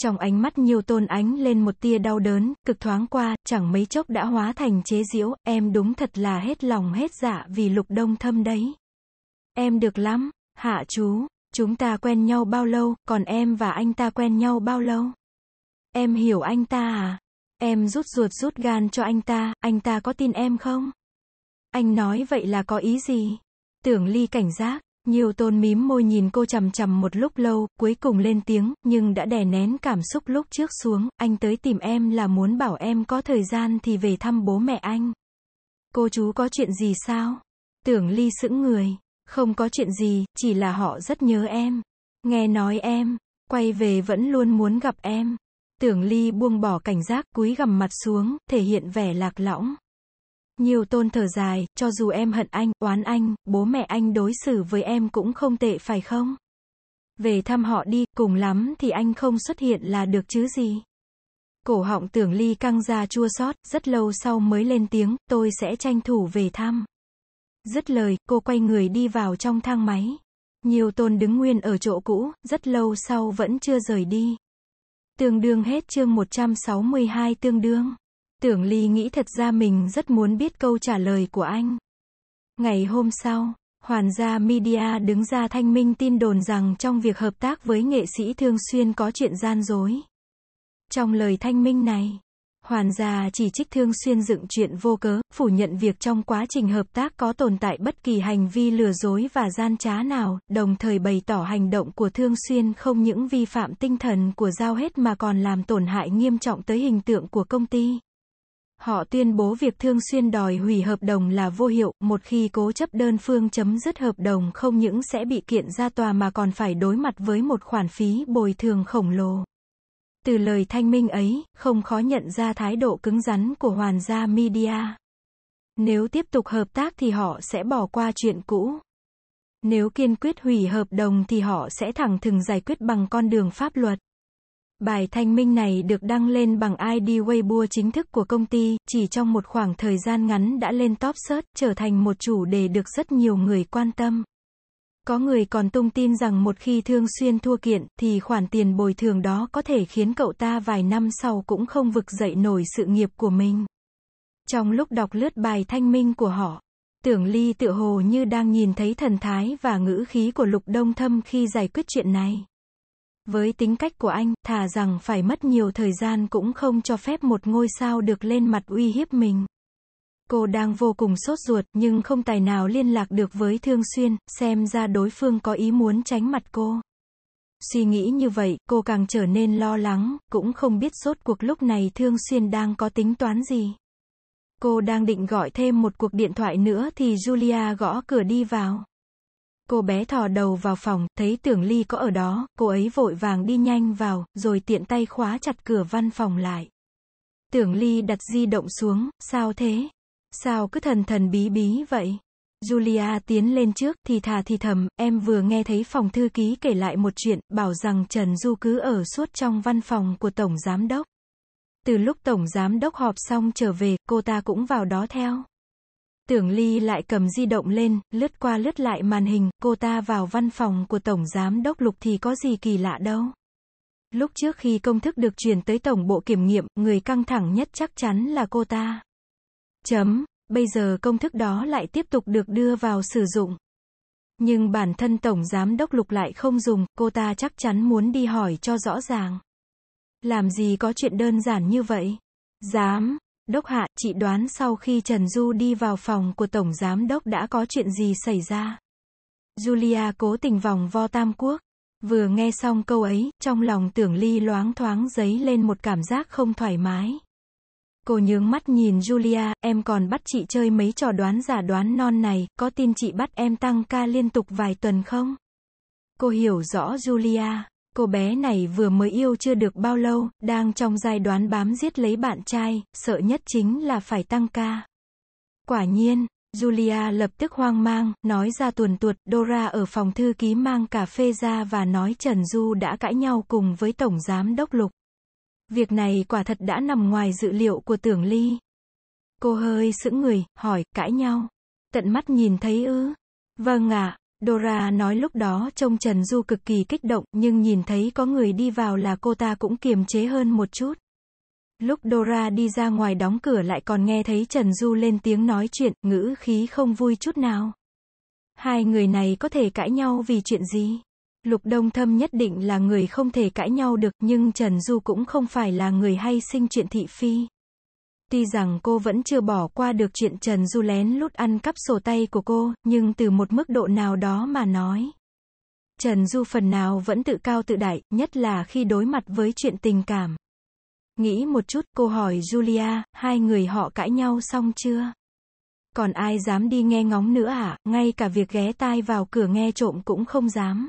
Trong ánh mắt nhiều tôn ánh lên một tia đau đớn, cực thoáng qua, chẳng mấy chốc đã hóa thành chế diễu, em đúng thật là hết lòng hết dạ vì lục đông thâm đấy. Em được lắm, hạ chú, chúng ta quen nhau bao lâu, còn em và anh ta quen nhau bao lâu? Em hiểu anh ta à? Em rút ruột rút gan cho anh ta, anh ta có tin em không? Anh nói vậy là có ý gì? Tưởng ly cảnh giác, nhiều tôn mím môi nhìn cô chằm chằm một lúc lâu, cuối cùng lên tiếng, nhưng đã đè nén cảm xúc lúc trước xuống, anh tới tìm em là muốn bảo em có thời gian thì về thăm bố mẹ anh. Cô chú có chuyện gì sao? Tưởng ly sững người, không có chuyện gì, chỉ là họ rất nhớ em. Nghe nói em, quay về vẫn luôn muốn gặp em. Tưởng Ly buông bỏ cảnh giác cúi gằm mặt xuống, thể hiện vẻ lạc lõng. Nhiều tôn thở dài, cho dù em hận anh, oán anh, bố mẹ anh đối xử với em cũng không tệ phải không? Về thăm họ đi, cùng lắm thì anh không xuất hiện là được chứ gì. Cổ họng tưởng ly căng ra chua xót rất lâu sau mới lên tiếng, tôi sẽ tranh thủ về thăm. Dứt lời, cô quay người đi vào trong thang máy. Nhiều tôn đứng nguyên ở chỗ cũ, rất lâu sau vẫn chưa rời đi. Tương đương hết chương 162 tương đương. Tưởng Ly nghĩ thật ra mình rất muốn biết câu trả lời của anh. Ngày hôm sau, Hoàn gia Media đứng ra thanh minh tin đồn rằng trong việc hợp tác với nghệ sĩ thường Xuyên có chuyện gian dối. Trong lời thanh minh này, Hoàn gia chỉ trích thương xuyên dựng chuyện vô cớ, phủ nhận việc trong quá trình hợp tác có tồn tại bất kỳ hành vi lừa dối và gian trá nào, đồng thời bày tỏ hành động của Thương Xuyên không những vi phạm tinh thần của giao hết mà còn làm tổn hại nghiêm trọng tới hình tượng của công ty. Họ tuyên bố việc Thương Xuyên đòi hủy hợp đồng là vô hiệu, một khi cố chấp đơn phương chấm dứt hợp đồng không những sẽ bị kiện ra tòa mà còn phải đối mặt với một khoản phí bồi thường khổng lồ. Từ lời thanh minh ấy, không khó nhận ra thái độ cứng rắn của Hoàn gia Media. Nếu tiếp tục hợp tác thì họ sẽ bỏ qua chuyện cũ. Nếu kiên quyết hủy hợp đồng thì họ sẽ thẳng thừng giải quyết bằng con đường pháp luật. Bài thanh minh này được đăng lên bằng ID Weibo chính thức của công ty, chỉ trong một khoảng thời gian ngắn đã lên top search, trở thành một chủ đề được rất nhiều người quan tâm. Có người còn tung tin rằng một khi Thương Xuyên thua kiện, thì khoản tiền bồi thường đó có thể khiến cậu ta vài năm sau cũng không vực dậy nổi sự nghiệp của mình. Trong lúc đọc lướt bài thanh minh của họ, tưởng ly tự hồ như đang nhìn thấy thần thái và ngữ khí của lục đông thâm khi giải quyết chuyện này. Với tính cách của anh, thà rằng phải mất nhiều thời gian cũng không cho phép một ngôi sao được lên mặt uy hiếp mình. Cô đang vô cùng sốt ruột nhưng không tài nào liên lạc được với Thương Xuyên, xem ra đối phương có ý muốn tránh mặt cô. Suy nghĩ như vậy, cô càng trở nên lo lắng, cũng không biết sốt cuộc lúc này Thương Xuyên đang có tính toán gì. Cô đang định gọi thêm một cuộc điện thoại nữa thì Julia gõ cửa đi vào. Cô bé thò đầu vào phòng, thấy tưởng ly có ở đó, cô ấy vội vàng đi nhanh vào, rồi tiện tay khóa chặt cửa văn phòng lại. Tưởng ly đặt di động xuống, sao thế? Sao cứ thần thần bí bí vậy? Julia tiến lên trước, thì thà thì thầm, em vừa nghe thấy phòng thư ký kể lại một chuyện, bảo rằng Trần Du cứ ở suốt trong văn phòng của Tổng Giám Đốc. Từ lúc Tổng Giám Đốc họp xong trở về, cô ta cũng vào đó theo. Tưởng Ly lại cầm di động lên, lướt qua lướt lại màn hình, cô ta vào văn phòng của Tổng Giám Đốc Lục thì có gì kỳ lạ đâu. Lúc trước khi công thức được truyền tới Tổng Bộ Kiểm nghiệm, người căng thẳng nhất chắc chắn là cô ta. Chấm. Bây giờ công thức đó lại tiếp tục được đưa vào sử dụng. Nhưng bản thân Tổng Giám đốc Lục lại không dùng, cô ta chắc chắn muốn đi hỏi cho rõ ràng. Làm gì có chuyện đơn giản như vậy? Giám, đốc hạ, chị đoán sau khi Trần Du đi vào phòng của Tổng Giám đốc đã có chuyện gì xảy ra? Julia cố tình vòng vo tam quốc. Vừa nghe xong câu ấy, trong lòng tưởng ly loáng thoáng giấy lên một cảm giác không thoải mái. Cô nhướng mắt nhìn Julia, em còn bắt chị chơi mấy trò đoán giả đoán non này, có tin chị bắt em tăng ca liên tục vài tuần không? Cô hiểu rõ Julia, cô bé này vừa mới yêu chưa được bao lâu, đang trong giai đoán bám giết lấy bạn trai, sợ nhất chính là phải tăng ca. Quả nhiên, Julia lập tức hoang mang, nói ra tuồn tuột, Dora ở phòng thư ký mang cà phê ra và nói Trần Du đã cãi nhau cùng với Tổng Giám Đốc Lục. Việc này quả thật đã nằm ngoài dự liệu của tưởng ly. Cô hơi sững người, hỏi, cãi nhau. Tận mắt nhìn thấy ư? Vâng ạ, Dora nói lúc đó trông Trần Du cực kỳ kích động, nhưng nhìn thấy có người đi vào là cô ta cũng kiềm chế hơn một chút. Lúc Dora đi ra ngoài đóng cửa lại còn nghe thấy Trần Du lên tiếng nói chuyện, ngữ khí không vui chút nào. Hai người này có thể cãi nhau vì chuyện gì? Lục Đông Thâm nhất định là người không thể cãi nhau được nhưng Trần Du cũng không phải là người hay sinh chuyện thị phi. Tuy rằng cô vẫn chưa bỏ qua được chuyện Trần Du lén lút ăn cắp sổ tay của cô, nhưng từ một mức độ nào đó mà nói. Trần Du phần nào vẫn tự cao tự đại, nhất là khi đối mặt với chuyện tình cảm. Nghĩ một chút, cô hỏi Julia, hai người họ cãi nhau xong chưa? Còn ai dám đi nghe ngóng nữa à, ngay cả việc ghé tai vào cửa nghe trộm cũng không dám.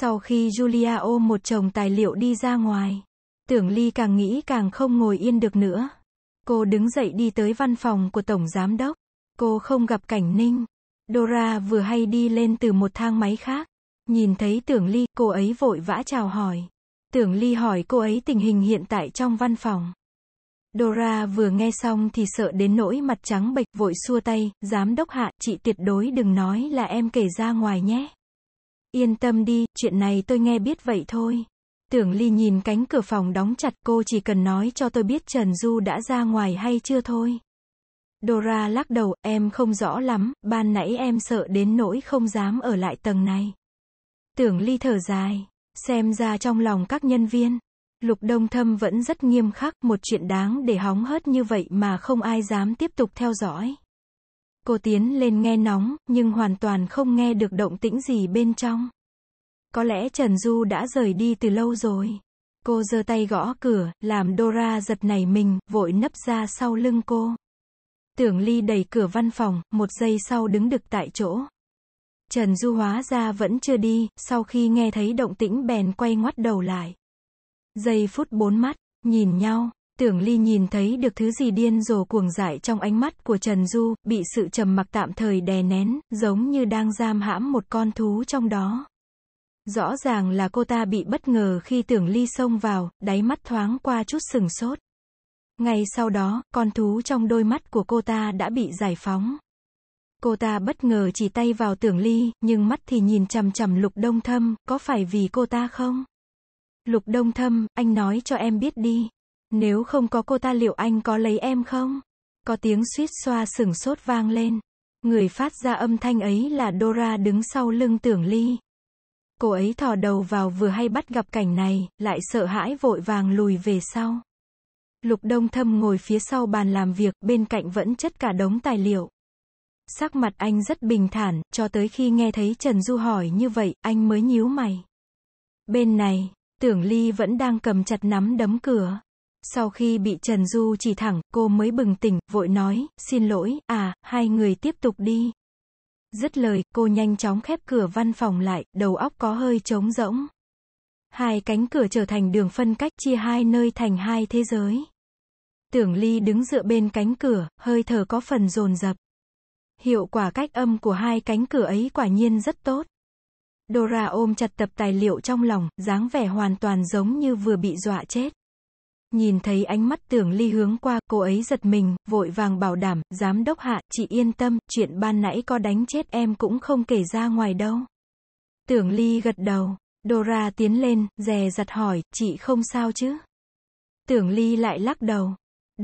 Sau khi Julia ôm một chồng tài liệu đi ra ngoài, tưởng Ly càng nghĩ càng không ngồi yên được nữa. Cô đứng dậy đi tới văn phòng của Tổng Giám Đốc. Cô không gặp cảnh ninh. Dora vừa hay đi lên từ một thang máy khác. Nhìn thấy tưởng Ly, cô ấy vội vã chào hỏi. Tưởng Ly hỏi cô ấy tình hình hiện tại trong văn phòng. Dora vừa nghe xong thì sợ đến nỗi mặt trắng bệch vội xua tay, giám đốc hạ, chị tuyệt đối đừng nói là em kể ra ngoài nhé. Yên tâm đi, chuyện này tôi nghe biết vậy thôi. Tưởng Ly nhìn cánh cửa phòng đóng chặt cô chỉ cần nói cho tôi biết Trần Du đã ra ngoài hay chưa thôi. Dora lắc đầu, em không rõ lắm, ban nãy em sợ đến nỗi không dám ở lại tầng này. Tưởng Ly thở dài, xem ra trong lòng các nhân viên, Lục Đông Thâm vẫn rất nghiêm khắc, một chuyện đáng để hóng hớt như vậy mà không ai dám tiếp tục theo dõi. Cô tiến lên nghe nóng, nhưng hoàn toàn không nghe được động tĩnh gì bên trong. Có lẽ Trần Du đã rời đi từ lâu rồi. Cô giơ tay gõ cửa, làm Dora giật nảy mình, vội nấp ra sau lưng cô. Tưởng Ly đẩy cửa văn phòng, một giây sau đứng đực tại chỗ. Trần Du hóa ra vẫn chưa đi, sau khi nghe thấy động tĩnh bèn quay ngoắt đầu lại. Giây phút bốn mắt, nhìn nhau, Tưởng Ly nhìn thấy được thứ gì điên rồ cuồng dại trong ánh mắt của Trần Du, bị sự trầm mặc tạm thời đè nén, giống như đang giam hãm một con thú trong đó. Rõ ràng là cô ta bị bất ngờ khi Tưởng Ly xông vào, đáy mắt thoáng qua chút sừng sốt. Ngay sau đó, con thú trong đôi mắt của cô ta đã bị giải phóng. Cô ta bất ngờ chỉ tay vào Tưởng Ly, nhưng mắt thì nhìn chằm chằm Lục Đông Thâm, có phải vì cô ta không? Lục Đông Thâm, anh nói cho em biết đi. Nếu không có cô ta liệu anh có lấy em không? Có tiếng suýt xoa sừng sốt vang lên. Người phát ra âm thanh ấy là Dora đứng sau lưng tưởng ly. Cô ấy thò đầu vào vừa hay bắt gặp cảnh này, lại sợ hãi vội vàng lùi về sau. Lục Đông Thâm ngồi phía sau bàn làm việc, bên cạnh vẫn chất cả đống tài liệu. Sắc mặt anh rất bình thản, cho tới khi nghe thấy Trần Du hỏi như vậy, anh mới nhíu mày. Bên này, tưởng Ly vẫn đang cầm chặt nắm đấm cửa. Sau khi bị Trần Du chỉ thẳng, cô mới bừng tỉnh, vội nói, xin lỗi, à, hai người tiếp tục đi. Dứt lời, cô nhanh chóng khép cửa văn phòng lại, đầu óc có hơi trống rỗng. Hai cánh cửa trở thành đường phân cách chia hai nơi thành hai thế giới. Tưởng Ly đứng dựa bên cánh cửa, hơi thở có phần dồn dập. Hiệu quả cách âm của hai cánh cửa ấy quả nhiên rất tốt. Dora ôm chặt tập tài liệu trong lòng, dáng vẻ hoàn toàn giống như vừa bị dọa chết. Nhìn thấy ánh mắt tưởng ly hướng qua, cô ấy giật mình, vội vàng bảo đảm, giám đốc hạ, chị yên tâm, chuyện ban nãy có đánh chết em cũng không kể ra ngoài đâu. Tưởng ly gật đầu, Dora tiến lên, dè dặt hỏi, chị không sao chứ? Tưởng ly lại lắc đầu.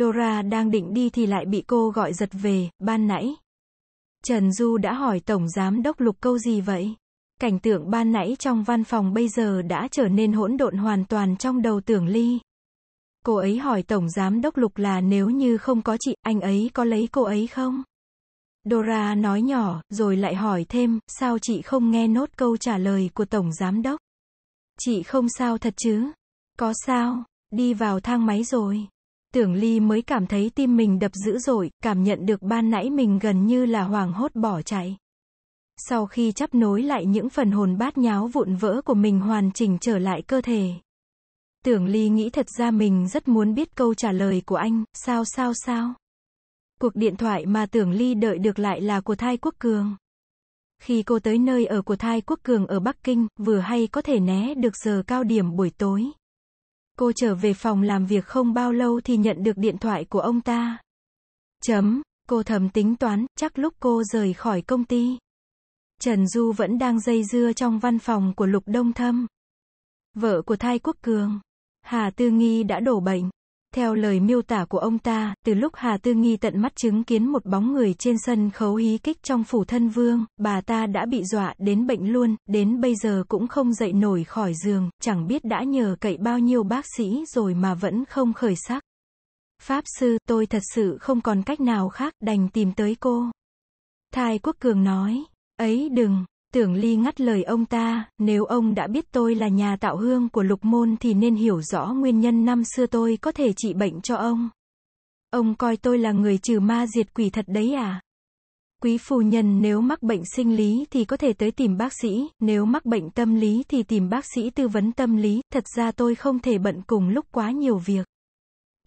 Dora đang định đi thì lại bị cô gọi giật về, ban nãy. Trần Du đã hỏi Tổng Giám Đốc Lục câu gì vậy? Cảnh tượng ban nãy trong văn phòng bây giờ đã trở nên hỗn độn hoàn toàn trong đầu tưởng ly. Cô ấy hỏi Tổng Giám Đốc Lục là nếu như không có chị, anh ấy có lấy cô ấy không? Dora nói nhỏ, rồi lại hỏi thêm, sao chị không nghe nốt câu trả lời của Tổng Giám Đốc? Chị không sao thật chứ? Có sao, đi vào thang máy rồi. Tưởng Ly mới cảm thấy tim mình đập dữ dội, cảm nhận được ban nãy mình gần như là hoảng hốt bỏ chạy. Sau khi chắp nối lại những phần hồn bát nháo vụn vỡ của mình hoàn chỉnh trở lại cơ thể, Tưởng Ly nghĩ thật ra mình rất muốn biết câu trả lời của anh, sao sao sao. Cuộc điện thoại mà Tưởng Ly đợi được lại là của Thai Quốc Cường. Khi cô tới nơi ở của Thai Quốc Cường ở Bắc Kinh, vừa hay có thể né được giờ cao điểm buổi tối. Cô trở về phòng làm việc không bao lâu thì nhận được điện thoại của ông ta. Chấm, cô thầm tính toán, chắc lúc cô rời khỏi công ty. Trần Du vẫn đang dây dưa trong văn phòng của Lục Đông Thâm. Vợ của Thai Quốc Cường. Hà Tư Nghi đã đổ bệnh. Theo lời miêu tả của ông ta, từ lúc Hà Tư Nghi tận mắt chứng kiến một bóng người trên sân khấu hí kích trong phủ thân vương, bà ta đã bị dọa đến bệnh luôn, đến bây giờ cũng không dậy nổi khỏi giường, chẳng biết đã nhờ cậy bao nhiêu bác sĩ rồi mà vẫn không khởi sắc. Pháp sư, tôi thật sự không còn cách nào khác, đành tìm tới cô. Thái Quốc Cường nói, ấy đừng, Tưởng Ly ngắt lời ông ta, nếu ông đã biết tôi là nhà tạo hương của lục môn thì nên hiểu rõ nguyên nhân năm xưa tôi có thể trị bệnh cho ông. Ông coi tôi là người trừ ma diệt quỷ thật đấy à? Quý phu nhân nếu mắc bệnh sinh lý thì có thể tới tìm bác sĩ, nếu mắc bệnh tâm lý thì tìm bác sĩ tư vấn tâm lý, thật ra tôi không thể bận cùng lúc quá nhiều việc.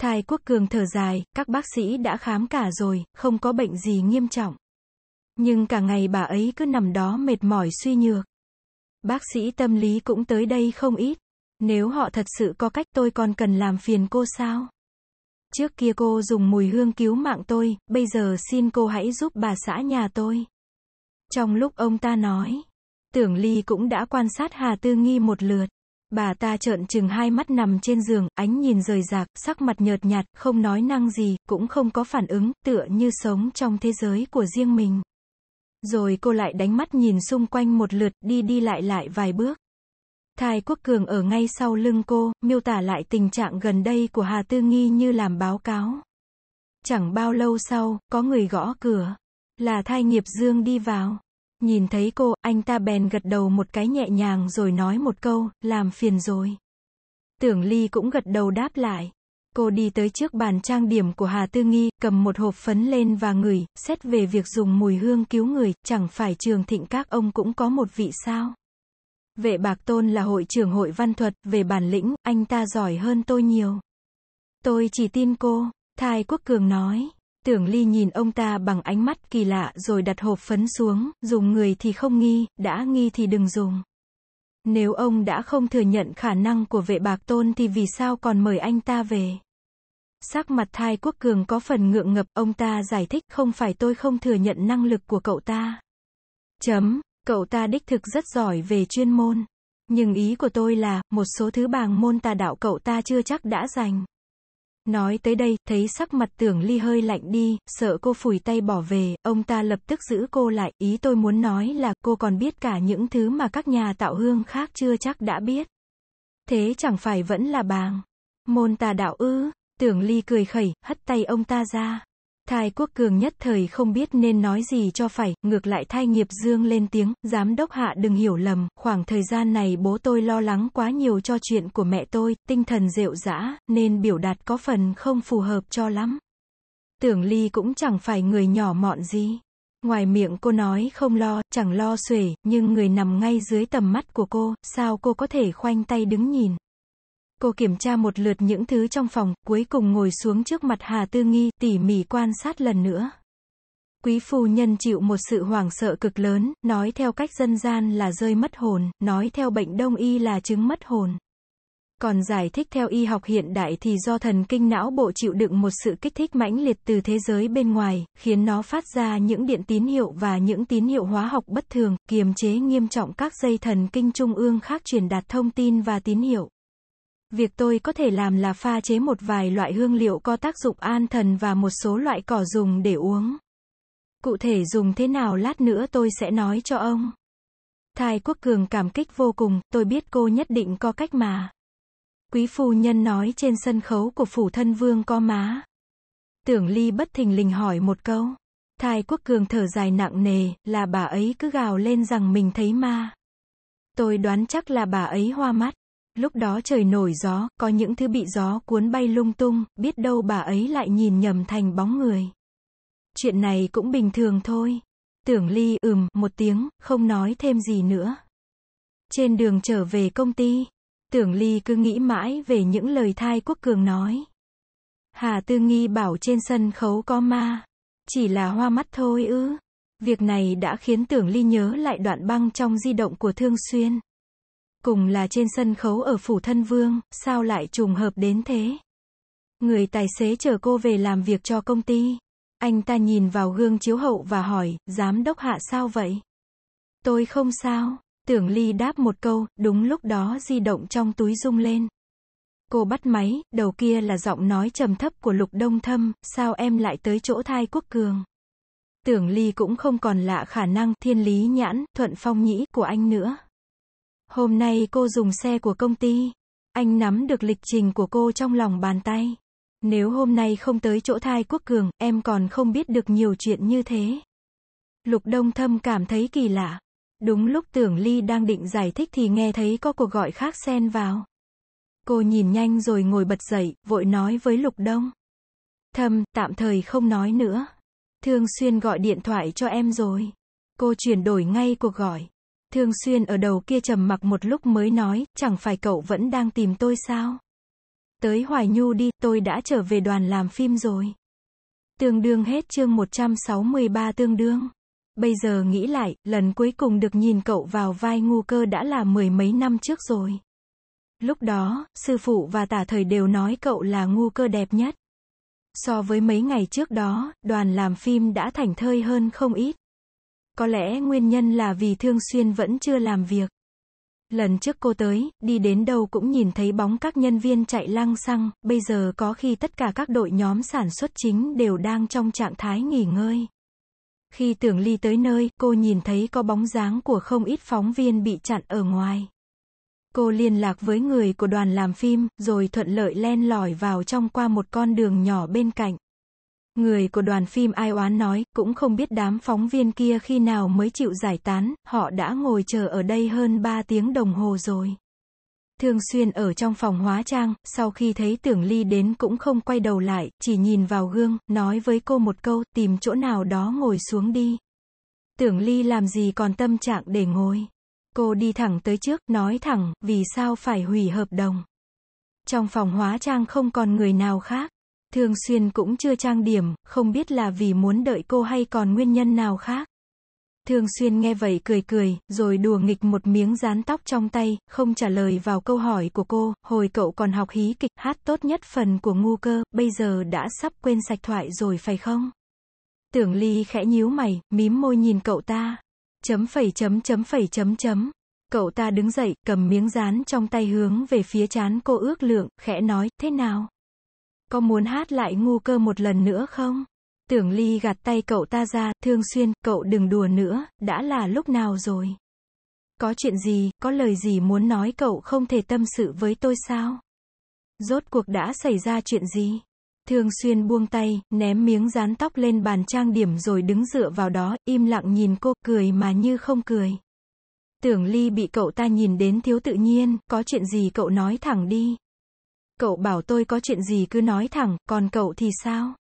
Thái Quốc Cường thở dài, các bác sĩ đã khám cả rồi, không có bệnh gì nghiêm trọng. Nhưng cả ngày bà ấy cứ nằm đó mệt mỏi suy nhược. Bác sĩ tâm lý cũng tới đây không ít. Nếu họ thật sự có cách tôi còn cần làm phiền cô sao? Trước kia cô dùng mùi hương cứu mạng tôi, bây giờ xin cô hãy giúp bà xã nhà tôi. Trong lúc ông ta nói, tưởng ly cũng đã quan sát Hà Tư Nghi một lượt. Bà ta trợn trừng hai mắt nằm trên giường, ánh nhìn rời rạc, sắc mặt nhợt nhạt, không nói năng gì, cũng không có phản ứng, tựa như sống trong thế giới của riêng mình. Rồi cô lại đánh mắt nhìn xung quanh một lượt, đi đi lại lại vài bước. Thái Quốc Cường ở ngay sau lưng cô, miêu tả lại tình trạng gần đây của Hà Tư Nghi như làm báo cáo. Chẳng bao lâu sau, có người gõ cửa. Là Thai Nghiệp Dương đi vào. Nhìn thấy cô, anh ta bèn gật đầu một cái nhẹ nhàng rồi nói một câu, làm phiền rồi. Tưởng Ly cũng gật đầu đáp lại. Cô đi tới trước bàn trang điểm của Hà Tư Nghi, cầm một hộp phấn lên và ngửi, xét về việc dùng mùi hương cứu người, chẳng phải trường thịnh các ông cũng có một vị sao. Vệ Bạc Tôn là hội trưởng hội văn thuật, về bản lĩnh, anh ta giỏi hơn tôi nhiều. Tôi chỉ tin cô, Thái Quốc Cường nói. Tưởng Ly nhìn ông ta bằng ánh mắt kỳ lạ rồi đặt hộp phấn xuống, dùng người thì không nghi, đã nghi thì đừng dùng. Nếu ông đã không thừa nhận khả năng của vệ bạc tôn thì vì sao còn mời anh ta về? Sắc mặt thai quốc cường có phần ngượng ngập, ông ta giải thích không phải tôi không thừa nhận năng lực của cậu ta. Chấm, cậu ta đích thực rất giỏi về chuyên môn. Nhưng ý của tôi là, một số thứ bàng môn tà đạo cậu ta chưa chắc đã giành. Nói tới đây, thấy sắc mặt tưởng ly hơi lạnh đi, sợ cô phủi tay bỏ về, ông ta lập tức giữ cô lại, ý tôi muốn nói là cô còn biết cả những thứ mà các nhà tạo hương khác chưa chắc đã biết. Thế chẳng phải vẫn là bàng. Môn tà đạo ư, tưởng ly cười khẩy, hất tay ông ta ra. Thái quốc cường nhất thời không biết nên nói gì cho phải, ngược lại thai nghiệp dương lên tiếng, giám đốc hạ đừng hiểu lầm, khoảng thời gian này bố tôi lo lắng quá nhiều cho chuyện của mẹ tôi, tinh thần rệu rã, nên biểu đạt có phần không phù hợp cho lắm. Tưởng ly cũng chẳng phải người nhỏ mọn gì. Ngoài miệng cô nói không lo, chẳng lo xuể, nhưng người nằm ngay dưới tầm mắt của cô, sao cô có thể khoanh tay đứng nhìn cô kiểm tra một lượt những thứ trong phòng, cuối cùng ngồi xuống trước mặt Hà Tư Nghi, tỉ mỉ quan sát lần nữa. Quý phu nhân chịu một sự hoảng sợ cực lớn, nói theo cách dân gian là rơi mất hồn, nói theo bệnh đông y là chứng mất hồn. Còn giải thích theo y học hiện đại thì do thần kinh não bộ chịu đựng một sự kích thích mãnh liệt từ thế giới bên ngoài, khiến nó phát ra những điện tín hiệu và những tín hiệu hóa học bất thường, kiềm chế nghiêm trọng các dây thần kinh trung ương khác truyền đạt thông tin và tín hiệu. Việc tôi có thể làm là pha chế một vài loại hương liệu có tác dụng an thần và một số loại cỏ dùng để uống. Cụ thể dùng thế nào lát nữa tôi sẽ nói cho ông. Thái Quốc Cường cảm kích vô cùng, tôi biết cô nhất định có cách mà. Quý phu nhân nói trên sân khấu của phủ thân vương có má. Tưởng Ly bất thình lình hỏi một câu. Thái Quốc Cường thở dài nặng nề, là bà ấy cứ gào lên rằng mình thấy ma. Tôi đoán chắc là bà ấy hoa mắt. Lúc đó trời nổi gió, có những thứ bị gió cuốn bay lung tung, biết đâu bà ấy lại nhìn nhầm thành bóng người. Chuyện này cũng bình thường thôi. Tưởng Ly ừm một tiếng, không nói thêm gì nữa. Trên đường trở về công ty, Tưởng Ly cứ nghĩ mãi về những lời thai quốc cường nói. Hà Tư Nghi bảo trên sân khấu có ma. Chỉ là hoa mắt thôi ư. Việc này đã khiến Tưởng Ly nhớ lại đoạn băng trong di động của Thương Xuyên cùng là trên sân khấu ở phủ thân vương, sao lại trùng hợp đến thế? Người tài xế chờ cô về làm việc cho công ty. Anh ta nhìn vào gương chiếu hậu và hỏi, giám đốc hạ sao vậy? Tôi không sao. Tưởng Ly đáp một câu, đúng lúc đó di động trong túi rung lên. Cô bắt máy, đầu kia là giọng nói trầm thấp của Lục Đông Thâm, sao em lại tới chỗ thai quốc cường? Tưởng Ly cũng không còn lạ khả năng thiên lý nhãn, thuận phong nhĩ của anh nữa. Hôm nay cô dùng xe của công ty. Anh nắm được lịch trình của cô trong lòng bàn tay. Nếu hôm nay không tới chỗ thai quốc cường, em còn không biết được nhiều chuyện như thế. Lục Đông Thâm cảm thấy kỳ lạ. Đúng lúc tưởng Ly đang định giải thích thì nghe thấy có cuộc gọi khác xen vào. Cô nhìn nhanh rồi ngồi bật dậy, vội nói với Lục Đông. Thâm, tạm thời không nói nữa. Thương xuyên gọi điện thoại cho em rồi. Cô chuyển đổi ngay cuộc gọi thường xuyên ở đầu kia trầm mặc một lúc mới nói, chẳng phải cậu vẫn đang tìm tôi sao? Tới Hoài Nhu đi, tôi đã trở về đoàn làm phim rồi. Tương đương hết chương 163 tương đương. Bây giờ nghĩ lại, lần cuối cùng được nhìn cậu vào vai ngu cơ đã là mười mấy năm trước rồi. Lúc đó, sư phụ và tả thời đều nói cậu là ngu cơ đẹp nhất. So với mấy ngày trước đó, đoàn làm phim đã thành thơi hơn không ít. Có lẽ nguyên nhân là vì thương xuyên vẫn chưa làm việc. Lần trước cô tới, đi đến đâu cũng nhìn thấy bóng các nhân viên chạy lăng xăng, bây giờ có khi tất cả các đội nhóm sản xuất chính đều đang trong trạng thái nghỉ ngơi. Khi tưởng ly tới nơi, cô nhìn thấy có bóng dáng của không ít phóng viên bị chặn ở ngoài. Cô liên lạc với người của đoàn làm phim, rồi thuận lợi len lỏi vào trong qua một con đường nhỏ bên cạnh. Người của đoàn phim ai oán nói, cũng không biết đám phóng viên kia khi nào mới chịu giải tán, họ đã ngồi chờ ở đây hơn 3 tiếng đồng hồ rồi. Thường xuyên ở trong phòng hóa trang, sau khi thấy tưởng ly đến cũng không quay đầu lại, chỉ nhìn vào gương, nói với cô một câu, tìm chỗ nào đó ngồi xuống đi. Tưởng ly làm gì còn tâm trạng để ngồi. Cô đi thẳng tới trước, nói thẳng, vì sao phải hủy hợp đồng. Trong phòng hóa trang không còn người nào khác. Thường xuyên cũng chưa trang điểm, không biết là vì muốn đợi cô hay còn nguyên nhân nào khác. Thường xuyên nghe vậy cười cười, rồi đùa nghịch một miếng dán tóc trong tay, không trả lời vào câu hỏi của cô, hồi cậu còn học hí kịch, hát tốt nhất phần của ngu cơ, bây giờ đã sắp quên sạch thoại rồi phải không? Tưởng ly khẽ nhíu mày, mím môi nhìn cậu ta. Chấm phẩy chấm chấm phẩy chấm chấm. Cậu ta đứng dậy, cầm miếng dán trong tay hướng về phía chán cô ước lượng, khẽ nói, thế nào? có muốn hát lại ngu cơ một lần nữa không? Tưởng Ly gạt tay cậu ta ra, thương xuyên, cậu đừng đùa nữa, đã là lúc nào rồi? Có chuyện gì, có lời gì muốn nói cậu không thể tâm sự với tôi sao? Rốt cuộc đã xảy ra chuyện gì? Thương xuyên buông tay, ném miếng dán tóc lên bàn trang điểm rồi đứng dựa vào đó, im lặng nhìn cô, cười mà như không cười. Tưởng Ly bị cậu ta nhìn đến thiếu tự nhiên, có chuyện gì cậu nói thẳng đi, cậu bảo tôi có chuyện gì cứ nói thẳng, còn cậu thì sao?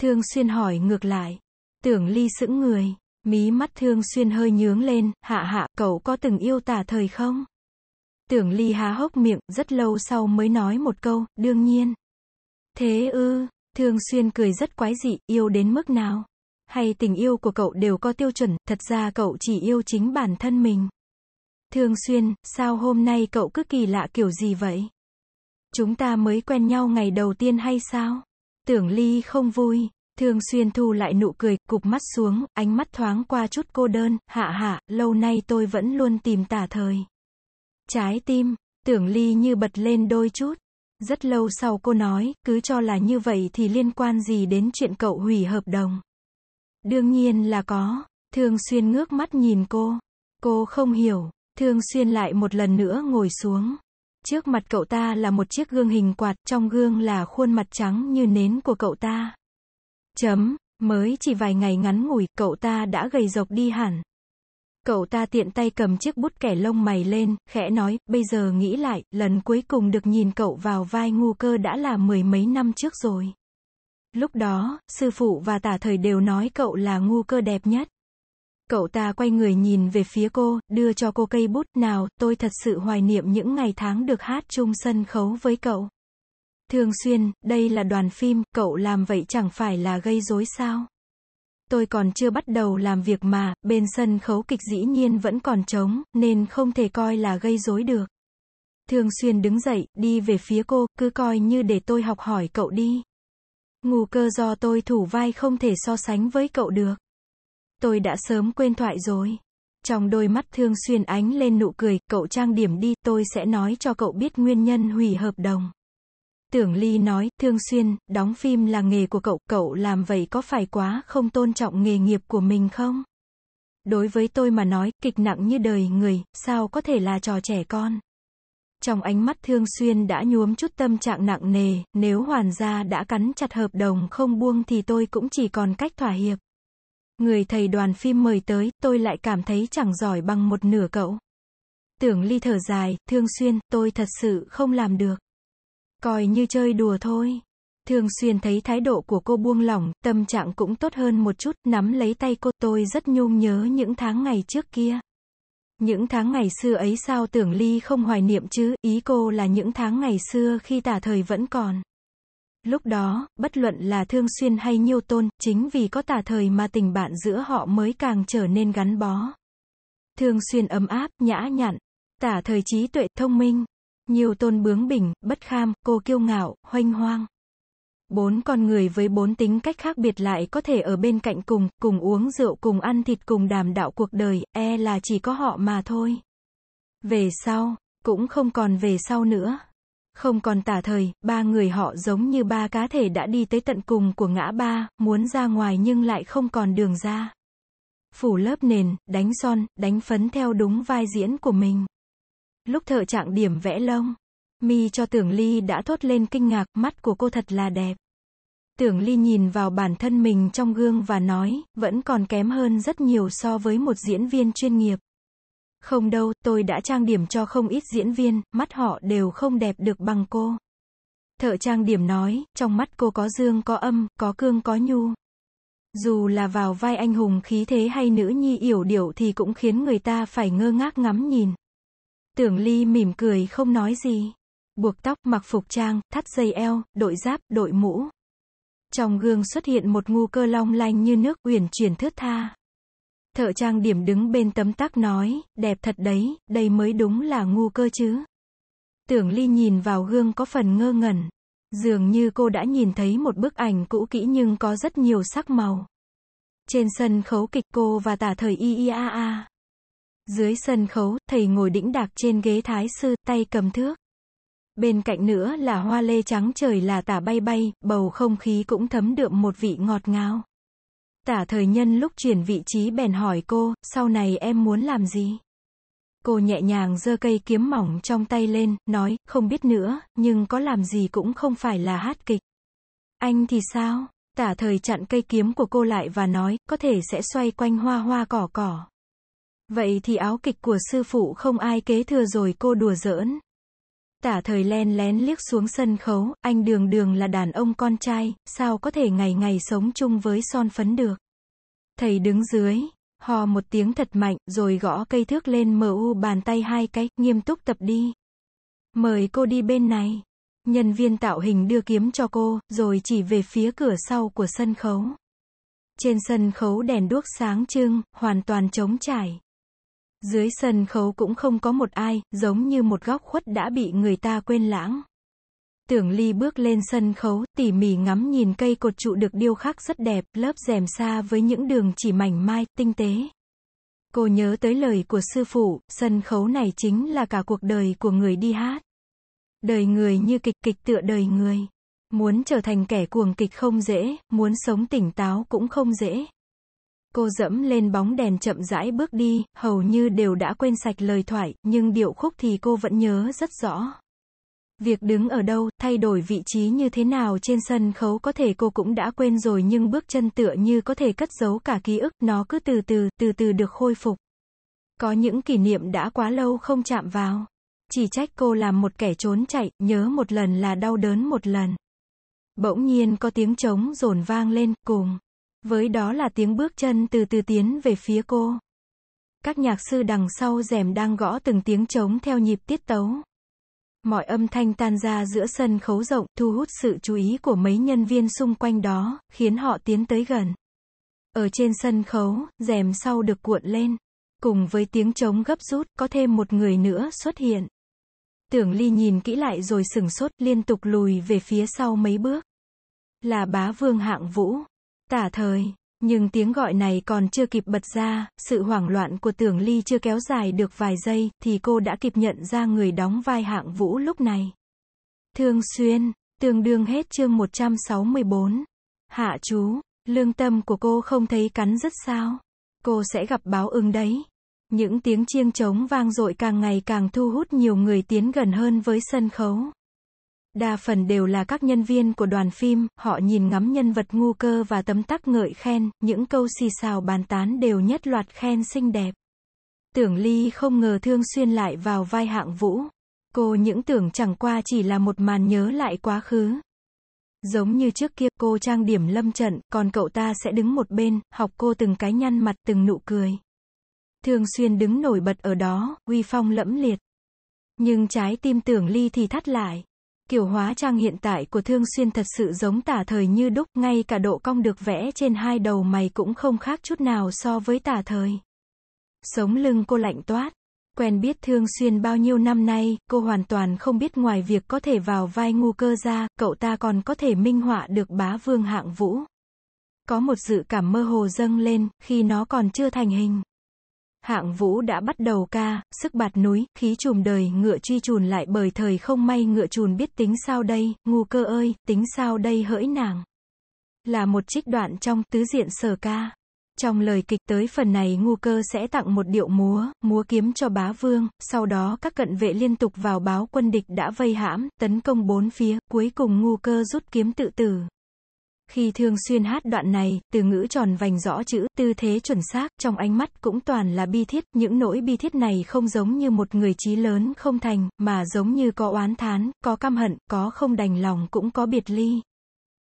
Thương xuyên hỏi ngược lại. Tưởng ly sững người, mí mắt thương xuyên hơi nhướng lên, hạ hạ, cậu có từng yêu tả thời không? Tưởng ly há hốc miệng, rất lâu sau mới nói một câu, đương nhiên. Thế ư, thương xuyên cười rất quái dị, yêu đến mức nào? Hay tình yêu của cậu đều có tiêu chuẩn, thật ra cậu chỉ yêu chính bản thân mình. Thương xuyên, sao hôm nay cậu cứ kỳ lạ kiểu gì vậy? Chúng ta mới quen nhau ngày đầu tiên hay sao? Tưởng Ly không vui, Thường xuyên thu lại nụ cười, cụp mắt xuống, ánh mắt thoáng qua chút cô đơn, hạ hạ, lâu nay tôi vẫn luôn tìm tả thời. Trái tim, tưởng ly như bật lên đôi chút. Rất lâu sau cô nói, cứ cho là như vậy thì liên quan gì đến chuyện cậu hủy hợp đồng. Đương nhiên là có, thường xuyên ngước mắt nhìn cô. Cô không hiểu, thường xuyên lại một lần nữa ngồi xuống. Trước mặt cậu ta là một chiếc gương hình quạt, trong gương là khuôn mặt trắng như nến của cậu ta. Chấm, mới chỉ vài ngày ngắn ngủi, cậu ta đã gầy rộc đi hẳn. Cậu ta tiện tay cầm chiếc bút kẻ lông mày lên, khẽ nói, bây giờ nghĩ lại, lần cuối cùng được nhìn cậu vào vai ngu cơ đã là mười mấy năm trước rồi. Lúc đó, sư phụ và tả thời đều nói cậu là ngu cơ đẹp nhất. Cậu ta quay người nhìn về phía cô, đưa cho cô cây bút, nào, tôi thật sự hoài niệm những ngày tháng được hát chung sân khấu với cậu. Thường xuyên, đây là đoàn phim, cậu làm vậy chẳng phải là gây rối sao? Tôi còn chưa bắt đầu làm việc mà, bên sân khấu kịch dĩ nhiên vẫn còn trống, nên không thể coi là gây rối được. Thường xuyên đứng dậy, đi về phía cô, cứ coi như để tôi học hỏi cậu đi. Ngù cơ do tôi thủ vai không thể so sánh với cậu được tôi đã sớm quên thoại rồi. Trong đôi mắt thương xuyên ánh lên nụ cười, cậu trang điểm đi, tôi sẽ nói cho cậu biết nguyên nhân hủy hợp đồng. Tưởng Ly nói, Thương Xuyên, đóng phim là nghề của cậu, cậu làm vậy có phải quá không tôn trọng nghề nghiệp của mình không? Đối với tôi mà nói, kịch nặng như đời người, sao có thể là trò trẻ con? Trong ánh mắt Thương Xuyên đã nhuốm chút tâm trạng nặng nề, nếu hoàn gia đã cắn chặt hợp đồng không buông thì tôi cũng chỉ còn cách thỏa hiệp người thầy đoàn phim mời tới, tôi lại cảm thấy chẳng giỏi bằng một nửa cậu. Tưởng ly thở dài, thương xuyên, tôi thật sự không làm được. Coi như chơi đùa thôi. Thường xuyên thấy thái độ của cô buông lỏng, tâm trạng cũng tốt hơn một chút, nắm lấy tay cô tôi rất nhung nhớ những tháng ngày trước kia. Những tháng ngày xưa ấy sao tưởng ly không hoài niệm chứ, ý cô là những tháng ngày xưa khi tả thời vẫn còn. Lúc đó, bất luận là Thương Xuyên hay Nhiêu Tôn, chính vì có tả thời mà tình bạn giữa họ mới càng trở nên gắn bó. Thương Xuyên ấm áp, nhã nhặn, tả thời trí tuệ, thông minh. Nhiêu Tôn bướng bỉnh, bất kham, cô kiêu ngạo, hoanh hoang. Bốn con người với bốn tính cách khác biệt lại có thể ở bên cạnh cùng, cùng uống rượu, cùng ăn thịt, cùng đàm đạo cuộc đời, e là chỉ có họ mà thôi. Về sau, cũng không còn về sau nữa. Không còn tả thời, ba người họ giống như ba cá thể đã đi tới tận cùng của ngã ba, muốn ra ngoài nhưng lại không còn đường ra. Phủ lớp nền, đánh son, đánh phấn theo đúng vai diễn của mình. Lúc thợ trạng điểm vẽ lông, mi cho tưởng ly đã thốt lên kinh ngạc, mắt của cô thật là đẹp. Tưởng Ly nhìn vào bản thân mình trong gương và nói, vẫn còn kém hơn rất nhiều so với một diễn viên chuyên nghiệp. Không đâu, tôi đã trang điểm cho không ít diễn viên, mắt họ đều không đẹp được bằng cô. Thợ trang điểm nói, trong mắt cô có dương có âm, có cương có nhu. Dù là vào vai anh hùng khí thế hay nữ nhi yểu điệu thì cũng khiến người ta phải ngơ ngác ngắm nhìn. Tưởng Ly mỉm cười không nói gì. Buộc tóc, mặc phục trang, thắt dây eo, đội giáp, đội mũ. Trong gương xuất hiện một ngu cơ long lanh như nước uyển chuyển thướt tha. Thợ trang điểm đứng bên tấm tắc nói, đẹp thật đấy, đây mới đúng là ngu cơ chứ. Tưởng Ly nhìn vào gương có phần ngơ ngẩn. Dường như cô đã nhìn thấy một bức ảnh cũ kỹ nhưng có rất nhiều sắc màu. Trên sân khấu kịch cô và tả thời y y a a. Dưới sân khấu, thầy ngồi đĩnh đạc trên ghế thái sư, tay cầm thước. Bên cạnh nữa là hoa lê trắng trời là tả bay bay, bầu không khí cũng thấm đượm một vị ngọt ngào. Tả thời nhân lúc chuyển vị trí bèn hỏi cô, sau này em muốn làm gì? Cô nhẹ nhàng giơ cây kiếm mỏng trong tay lên, nói, không biết nữa, nhưng có làm gì cũng không phải là hát kịch. Anh thì sao? Tả thời chặn cây kiếm của cô lại và nói, có thể sẽ xoay quanh hoa hoa cỏ cỏ. Vậy thì áo kịch của sư phụ không ai kế thừa rồi cô đùa giỡn. Tả thời len lén liếc xuống sân khấu, anh đường đường là đàn ông con trai, sao có thể ngày ngày sống chung với son phấn được. Thầy đứng dưới, hò một tiếng thật mạnh, rồi gõ cây thước lên mở u bàn tay hai cái, nghiêm túc tập đi. Mời cô đi bên này. Nhân viên tạo hình đưa kiếm cho cô, rồi chỉ về phía cửa sau của sân khấu. Trên sân khấu đèn đuốc sáng trưng, hoàn toàn trống trải. Dưới sân khấu cũng không có một ai, giống như một góc khuất đã bị người ta quên lãng. Tưởng Ly bước lên sân khấu, tỉ mỉ ngắm nhìn cây cột trụ được điêu khắc rất đẹp, lớp rèm xa với những đường chỉ mảnh mai, tinh tế. Cô nhớ tới lời của sư phụ, sân khấu này chính là cả cuộc đời của người đi hát. Đời người như kịch kịch tựa đời người. Muốn trở thành kẻ cuồng kịch không dễ, muốn sống tỉnh táo cũng không dễ cô dẫm lên bóng đèn chậm rãi bước đi, hầu như đều đã quên sạch lời thoại, nhưng điệu khúc thì cô vẫn nhớ rất rõ. Việc đứng ở đâu, thay đổi vị trí như thế nào trên sân khấu có thể cô cũng đã quên rồi nhưng bước chân tựa như có thể cất giấu cả ký ức, nó cứ từ từ, từ từ được khôi phục. Có những kỷ niệm đã quá lâu không chạm vào. Chỉ trách cô làm một kẻ trốn chạy, nhớ một lần là đau đớn một lần. Bỗng nhiên có tiếng trống rồn vang lên, cùng. Với đó là tiếng bước chân từ từ tiến về phía cô. Các nhạc sư đằng sau rèm đang gõ từng tiếng trống theo nhịp tiết tấu. Mọi âm thanh tan ra giữa sân khấu rộng, thu hút sự chú ý của mấy nhân viên xung quanh đó, khiến họ tiến tới gần. Ở trên sân khấu, rèm sau được cuộn lên. Cùng với tiếng trống gấp rút, có thêm một người nữa xuất hiện. Tưởng Ly nhìn kỹ lại rồi sửng sốt, liên tục lùi về phía sau mấy bước. Là bá vương hạng vũ tả thời. Nhưng tiếng gọi này còn chưa kịp bật ra, sự hoảng loạn của tưởng ly chưa kéo dài được vài giây, thì cô đã kịp nhận ra người đóng vai hạng vũ lúc này. thường xuyên, tương đương hết chương 164. Hạ chú, lương tâm của cô không thấy cắn rất sao. Cô sẽ gặp báo ứng đấy. Những tiếng chiêng trống vang dội càng ngày càng thu hút nhiều người tiến gần hơn với sân khấu. Đa phần đều là các nhân viên của đoàn phim, họ nhìn ngắm nhân vật ngu cơ và tấm tắc ngợi khen, những câu xì xào bàn tán đều nhất loạt khen xinh đẹp. Tưởng Ly không ngờ thương xuyên lại vào vai hạng vũ. Cô những tưởng chẳng qua chỉ là một màn nhớ lại quá khứ. Giống như trước kia cô trang điểm lâm trận, còn cậu ta sẽ đứng một bên, học cô từng cái nhăn mặt từng nụ cười. Thường xuyên đứng nổi bật ở đó, uy phong lẫm liệt. Nhưng trái tim tưởng ly thì thắt lại. Kiểu hóa trang hiện tại của Thương Xuyên thật sự giống tả thời như đúc, ngay cả độ cong được vẽ trên hai đầu mày cũng không khác chút nào so với tả thời. Sống lưng cô lạnh toát. Quen biết Thương Xuyên bao nhiêu năm nay, cô hoàn toàn không biết ngoài việc có thể vào vai ngu cơ ra, cậu ta còn có thể minh họa được bá vương hạng vũ. Có một dự cảm mơ hồ dâng lên, khi nó còn chưa thành hình. Hạng vũ đã bắt đầu ca, sức bạt núi, khí trùm đời ngựa truy trùn lại bởi thời không may ngựa trùn biết tính sao đây, ngu cơ ơi, tính sao đây hỡi nàng. Là một trích đoạn trong tứ diện sở ca. Trong lời kịch tới phần này ngu cơ sẽ tặng một điệu múa, múa kiếm cho bá vương, sau đó các cận vệ liên tục vào báo quân địch đã vây hãm, tấn công bốn phía, cuối cùng ngu cơ rút kiếm tự tử. Khi thường Xuyên hát đoạn này, từ ngữ tròn vành rõ chữ, tư thế chuẩn xác, trong ánh mắt cũng toàn là bi thiết, những nỗi bi thiết này không giống như một người trí lớn không thành, mà giống như có oán thán, có căm hận, có không đành lòng cũng có biệt ly.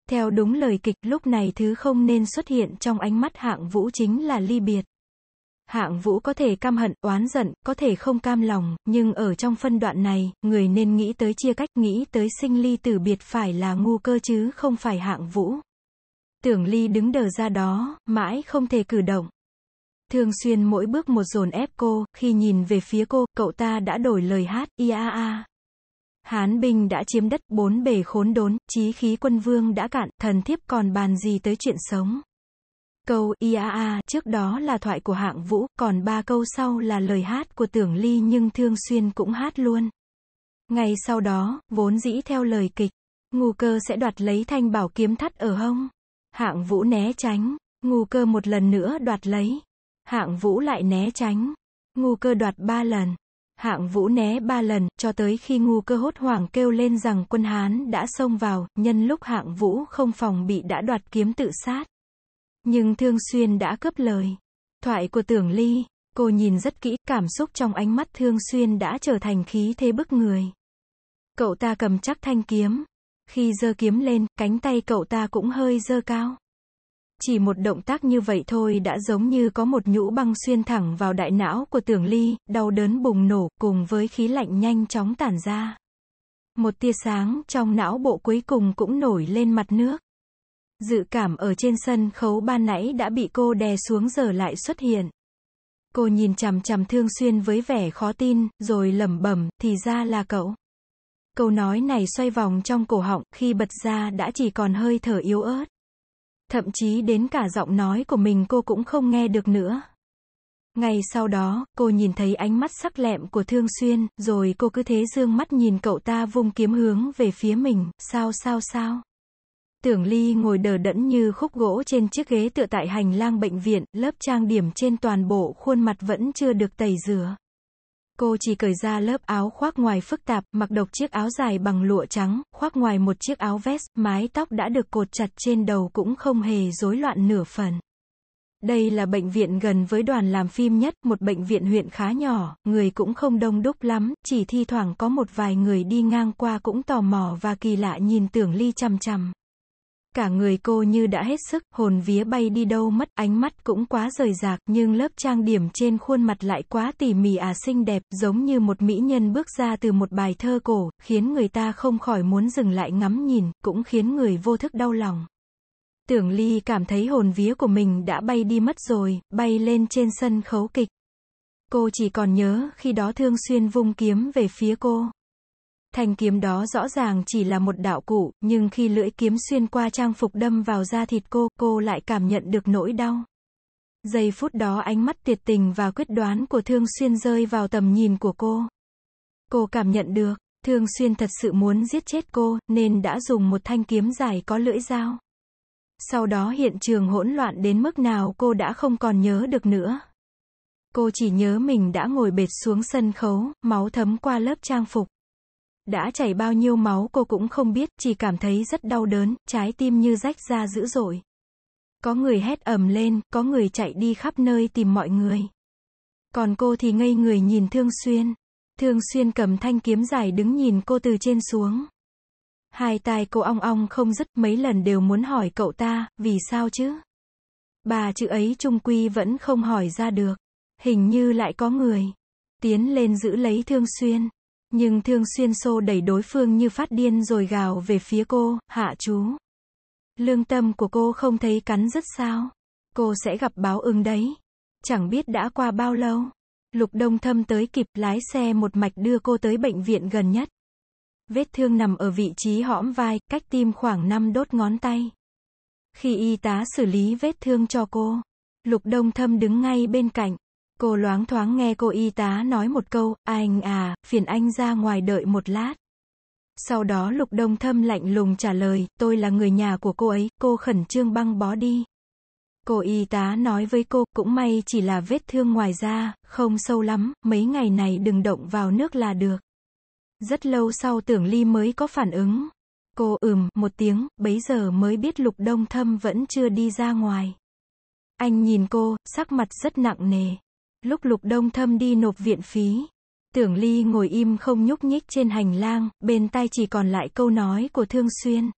Theo đúng lời kịch, lúc này thứ không nên xuất hiện trong ánh mắt hạng vũ chính là ly biệt. Hạng vũ có thể căm hận, oán giận, có thể không cam lòng, nhưng ở trong phân đoạn này, người nên nghĩ tới chia cách, nghĩ tới sinh ly tử biệt phải là ngu cơ chứ không phải hạng vũ. Tưởng Ly đứng đờ ra đó, mãi không thể cử động. Thường xuyên mỗi bước một dồn ép cô, khi nhìn về phía cô, cậu ta đã đổi lời hát, ia a Hán binh đã chiếm đất, bốn bề khốn đốn, chí khí quân vương đã cạn, thần thiếp còn bàn gì tới chuyện sống. Câu ia a trước đó là thoại của hạng vũ, còn ba câu sau là lời hát của tưởng ly nhưng thường xuyên cũng hát luôn. Ngày sau đó, vốn dĩ theo lời kịch, ngu cơ sẽ đoạt lấy thanh bảo kiếm thắt ở hông. Hạng vũ né tránh. Ngu cơ một lần nữa đoạt lấy. Hạng vũ lại né tránh. Ngu cơ đoạt ba lần. Hạng vũ né ba lần, cho tới khi ngu cơ hốt hoảng kêu lên rằng quân Hán đã xông vào, nhân lúc hạng vũ không phòng bị đã đoạt kiếm tự sát. Nhưng Thương Xuyên đã cướp lời. Thoại của tưởng ly, cô nhìn rất kỹ, cảm xúc trong ánh mắt Thương Xuyên đã trở thành khí thế bức người. Cậu ta cầm chắc thanh kiếm, khi giơ kiếm lên, cánh tay cậu ta cũng hơi giơ cao. Chỉ một động tác như vậy thôi đã giống như có một nhũ băng xuyên thẳng vào đại não của tưởng ly, đau đớn bùng nổ, cùng với khí lạnh nhanh chóng tản ra. Một tia sáng trong não bộ cuối cùng cũng nổi lên mặt nước. Dự cảm ở trên sân khấu ban nãy đã bị cô đè xuống giờ lại xuất hiện. Cô nhìn chằm chằm thương xuyên với vẻ khó tin, rồi lẩm bẩm, thì ra là cậu. Câu nói này xoay vòng trong cổ họng, khi bật ra đã chỉ còn hơi thở yếu ớt. Thậm chí đến cả giọng nói của mình cô cũng không nghe được nữa. Ngày sau đó, cô nhìn thấy ánh mắt sắc lẹm của Thương Xuyên, rồi cô cứ thế dương mắt nhìn cậu ta vung kiếm hướng về phía mình, sao sao sao. Tưởng Ly ngồi đờ đẫn như khúc gỗ trên chiếc ghế tựa tại hành lang bệnh viện, lớp trang điểm trên toàn bộ khuôn mặt vẫn chưa được tẩy rửa. Cô chỉ cởi ra lớp áo khoác ngoài phức tạp, mặc độc chiếc áo dài bằng lụa trắng, khoác ngoài một chiếc áo vest, mái tóc đã được cột chặt trên đầu cũng không hề rối loạn nửa phần. Đây là bệnh viện gần với đoàn làm phim nhất, một bệnh viện huyện khá nhỏ, người cũng không đông đúc lắm, chỉ thi thoảng có một vài người đi ngang qua cũng tò mò và kỳ lạ nhìn tưởng ly chằm chằm cả người cô như đã hết sức, hồn vía bay đi đâu mất, ánh mắt cũng quá rời rạc, nhưng lớp trang điểm trên khuôn mặt lại quá tỉ mỉ à xinh đẹp, giống như một mỹ nhân bước ra từ một bài thơ cổ, khiến người ta không khỏi muốn dừng lại ngắm nhìn, cũng khiến người vô thức đau lòng. Tưởng Ly cảm thấy hồn vía của mình đã bay đi mất rồi, bay lên trên sân khấu kịch. Cô chỉ còn nhớ khi đó Thương Xuyên vung kiếm về phía cô. Thanh kiếm đó rõ ràng chỉ là một đạo cụ, nhưng khi lưỡi kiếm xuyên qua trang phục đâm vào da thịt cô, cô lại cảm nhận được nỗi đau. Giây phút đó ánh mắt tuyệt tình và quyết đoán của Thương Xuyên rơi vào tầm nhìn của cô. Cô cảm nhận được, Thương Xuyên thật sự muốn giết chết cô, nên đã dùng một thanh kiếm dài có lưỡi dao. Sau đó hiện trường hỗn loạn đến mức nào cô đã không còn nhớ được nữa. Cô chỉ nhớ mình đã ngồi bệt xuống sân khấu, máu thấm qua lớp trang phục. Đã chảy bao nhiêu máu cô cũng không biết, chỉ cảm thấy rất đau đớn, trái tim như rách ra dữ dội. Có người hét ầm lên, có người chạy đi khắp nơi tìm mọi người. Còn cô thì ngây người nhìn Thương Xuyên. Thương Xuyên cầm thanh kiếm dài đứng nhìn cô từ trên xuống. Hai tai cô ong ong không dứt mấy lần đều muốn hỏi cậu ta, vì sao chứ? Bà chữ ấy trung quy vẫn không hỏi ra được. Hình như lại có người. Tiến lên giữ lấy Thương Xuyên. Nhưng Thương Xuyên xô đẩy đối phương như phát điên rồi gào về phía cô, hạ chú. Lương tâm của cô không thấy cắn rất sao. Cô sẽ gặp báo ứng đấy. Chẳng biết đã qua bao lâu. Lục Đông Thâm tới kịp lái xe một mạch đưa cô tới bệnh viện gần nhất. Vết thương nằm ở vị trí hõm vai, cách tim khoảng 5 đốt ngón tay. Khi y tá xử lý vết thương cho cô, Lục Đông Thâm đứng ngay bên cạnh. Cô loáng thoáng nghe cô y tá nói một câu, anh à, phiền anh ra ngoài đợi một lát. Sau đó Lục Đông Thâm lạnh lùng trả lời, tôi là người nhà của cô ấy, cô khẩn trương băng bó đi. Cô y tá nói với cô, cũng may chỉ là vết thương ngoài da, không sâu lắm, mấy ngày này đừng động vào nước là được. Rất lâu sau tưởng ly mới có phản ứng. Cô ừm, một tiếng, bấy giờ mới biết Lục Đông Thâm vẫn chưa đi ra ngoài. Anh nhìn cô, sắc mặt rất nặng nề lúc Lục Đông Thâm đi nộp viện phí. Tưởng Ly ngồi im không nhúc nhích trên hành lang, bên tai chỉ còn lại câu nói của Thương Xuyên.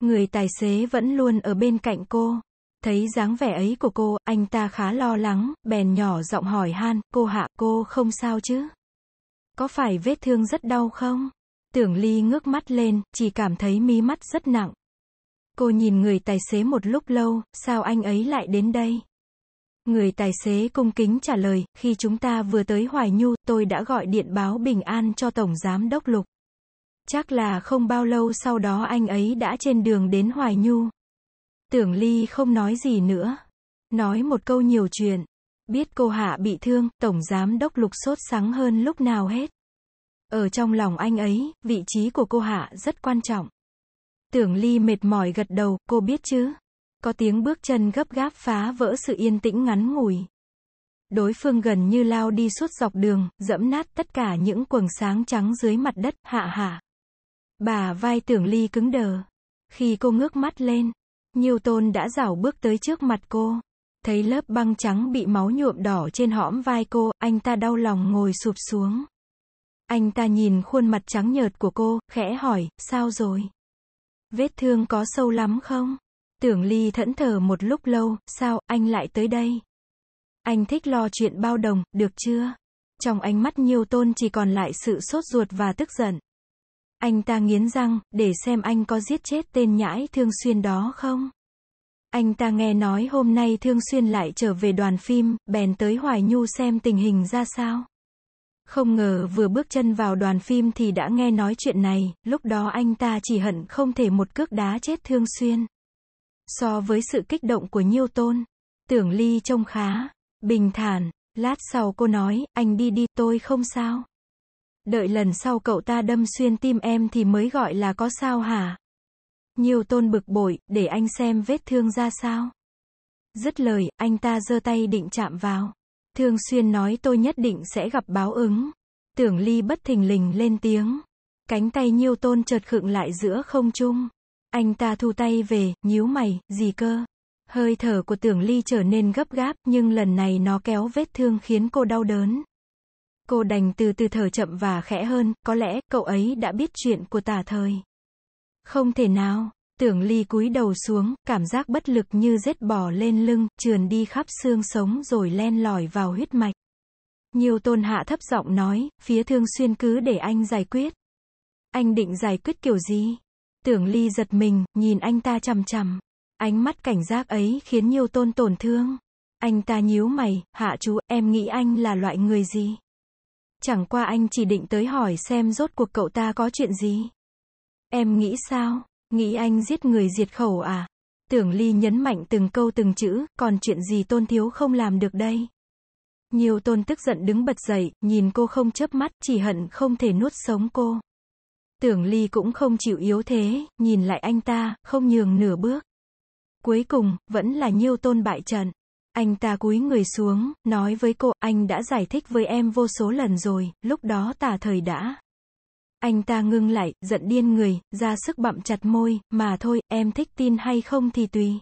Người tài xế vẫn luôn ở bên cạnh cô. Thấy dáng vẻ ấy của cô, anh ta khá lo lắng, bèn nhỏ giọng hỏi han, cô hạ, cô không sao chứ? Có phải vết thương rất đau không? Tưởng Ly ngước mắt lên, chỉ cảm thấy mí mắt rất nặng. Cô nhìn người tài xế một lúc lâu, sao anh ấy lại đến đây? Người tài xế cung kính trả lời, khi chúng ta vừa tới Hoài Nhu, tôi đã gọi điện báo bình an cho Tổng Giám Đốc Lục. Chắc là không bao lâu sau đó anh ấy đã trên đường đến Hoài Nhu. Tưởng Ly không nói gì nữa. Nói một câu nhiều chuyện. Biết cô Hạ bị thương, Tổng Giám Đốc Lục sốt sắng hơn lúc nào hết. Ở trong lòng anh ấy, vị trí của cô Hạ rất quan trọng. Tưởng Ly mệt mỏi gật đầu, cô biết chứ? Có tiếng bước chân gấp gáp phá vỡ sự yên tĩnh ngắn ngủi. Đối phương gần như lao đi suốt dọc đường, dẫm nát tất cả những quầng sáng trắng dưới mặt đất, hạ hạ. Bà vai tưởng ly cứng đờ. Khi cô ngước mắt lên, nhiều tôn đã rảo bước tới trước mặt cô. Thấy lớp băng trắng bị máu nhuộm đỏ trên hõm vai cô, anh ta đau lòng ngồi sụp xuống. Anh ta nhìn khuôn mặt trắng nhợt của cô, khẽ hỏi, sao rồi? Vết thương có sâu lắm không? Tưởng Ly thẫn thờ một lúc lâu, sao, anh lại tới đây? Anh thích lo chuyện bao đồng, được chưa? Trong ánh mắt nhiều tôn chỉ còn lại sự sốt ruột và tức giận. Anh ta nghiến răng, để xem anh có giết chết tên nhãi thương xuyên đó không? Anh ta nghe nói hôm nay Thương Xuyên lại trở về đoàn phim, bèn tới Hoài Nhu xem tình hình ra sao. Không ngờ vừa bước chân vào đoàn phim thì đã nghe nói chuyện này, lúc đó anh ta chỉ hận không thể một cước đá chết Thương Xuyên. So với sự kích động của Nhiêu Tôn, Tưởng Ly trông khá, bình thản, lát sau cô nói, anh đi đi tôi không sao. Đợi lần sau cậu ta đâm xuyên tim em thì mới gọi là có sao hả? Nhiêu Tôn bực bội, để anh xem vết thương ra sao. Dứt lời, anh ta giơ tay định chạm vào. thường xuyên nói tôi nhất định sẽ gặp báo ứng. Tưởng Ly bất thình lình lên tiếng. Cánh tay Nhiêu Tôn chợt khựng lại giữa không trung. Anh ta thu tay về, nhíu mày, gì cơ? Hơi thở của tưởng ly trở nên gấp gáp, nhưng lần này nó kéo vết thương khiến cô đau đớn. Cô đành từ từ thở chậm và khẽ hơn, có lẽ cậu ấy đã biết chuyện của tả thời. Không thể nào, tưởng ly cúi đầu xuống, cảm giác bất lực như rết bò lên lưng, trườn đi khắp xương sống rồi len lỏi vào huyết mạch. Nhiều tôn hạ thấp giọng nói, phía thương xuyên cứ để anh giải quyết. Anh định giải quyết kiểu gì? Tưởng Ly giật mình, nhìn anh ta chằm chằm. Ánh mắt cảnh giác ấy khiến nhiều tôn tổn thương. Anh ta nhíu mày, hạ chú, em nghĩ anh là loại người gì? Chẳng qua anh chỉ định tới hỏi xem rốt cuộc cậu ta có chuyện gì. Em nghĩ sao? Nghĩ anh giết người diệt khẩu à? Tưởng Ly nhấn mạnh từng câu từng chữ, còn chuyện gì tôn thiếu không làm được đây? Nhiều tôn tức giận đứng bật dậy, nhìn cô không chớp mắt, chỉ hận không thể nuốt sống cô. Tưởng Ly cũng không chịu yếu thế, nhìn lại anh ta, không nhường nửa bước. Cuối cùng, vẫn là nhiêu tôn bại trận. Anh ta cúi người xuống, nói với cô, anh đã giải thích với em vô số lần rồi, lúc đó tà thời đã. Anh ta ngưng lại, giận điên người, ra sức bặm chặt môi, mà thôi, em thích tin hay không thì tùy.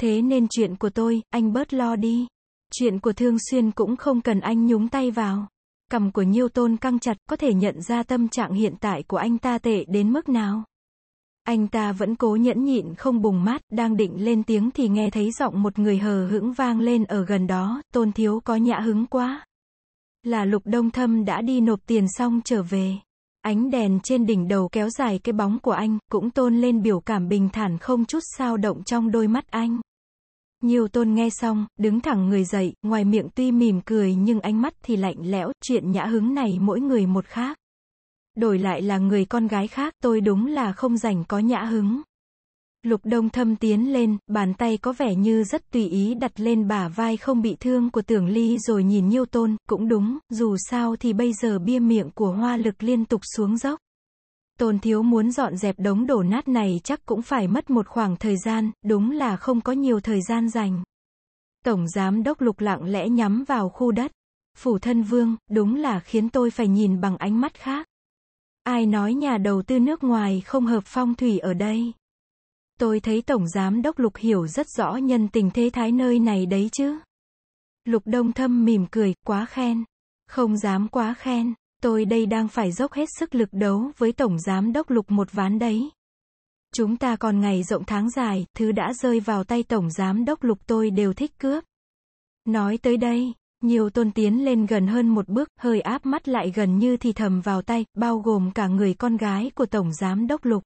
Thế nên chuyện của tôi, anh bớt lo đi. Chuyện của Thương Xuyên cũng không cần anh nhúng tay vào. Cầm của Nhiêu Tôn căng chặt, có thể nhận ra tâm trạng hiện tại của anh ta tệ đến mức nào. Anh ta vẫn cố nhẫn nhịn không bùng mát, đang định lên tiếng thì nghe thấy giọng một người hờ hững vang lên ở gần đó, Tôn Thiếu có nhã hứng quá. Là Lục Đông Thâm đã đi nộp tiền xong trở về. Ánh đèn trên đỉnh đầu kéo dài cái bóng của anh, cũng tôn lên biểu cảm bình thản không chút sao động trong đôi mắt anh. Nhiều tôn nghe xong, đứng thẳng người dậy, ngoài miệng tuy mỉm cười nhưng ánh mắt thì lạnh lẽo, chuyện nhã hứng này mỗi người một khác. Đổi lại là người con gái khác, tôi đúng là không rảnh có nhã hứng. Lục đông thâm tiến lên, bàn tay có vẻ như rất tùy ý đặt lên bả vai không bị thương của tưởng ly rồi nhìn nhiêu tôn, cũng đúng, dù sao thì bây giờ bia miệng của hoa lực liên tục xuống dốc. Tôn Thiếu muốn dọn dẹp đống đổ nát này chắc cũng phải mất một khoảng thời gian, đúng là không có nhiều thời gian dành. Tổng Giám Đốc Lục lặng lẽ nhắm vào khu đất. Phủ thân vương, đúng là khiến tôi phải nhìn bằng ánh mắt khác. Ai nói nhà đầu tư nước ngoài không hợp phong thủy ở đây? Tôi thấy Tổng Giám Đốc Lục hiểu rất rõ nhân tình thế thái nơi này đấy chứ. Lục Đông Thâm mỉm cười, quá khen. Không dám quá khen tôi đây đang phải dốc hết sức lực đấu với Tổng Giám Đốc Lục một ván đấy. Chúng ta còn ngày rộng tháng dài, thứ đã rơi vào tay Tổng Giám Đốc Lục tôi đều thích cướp. Nói tới đây, nhiều tôn tiến lên gần hơn một bước, hơi áp mắt lại gần như thì thầm vào tay, bao gồm cả người con gái của Tổng Giám Đốc Lục.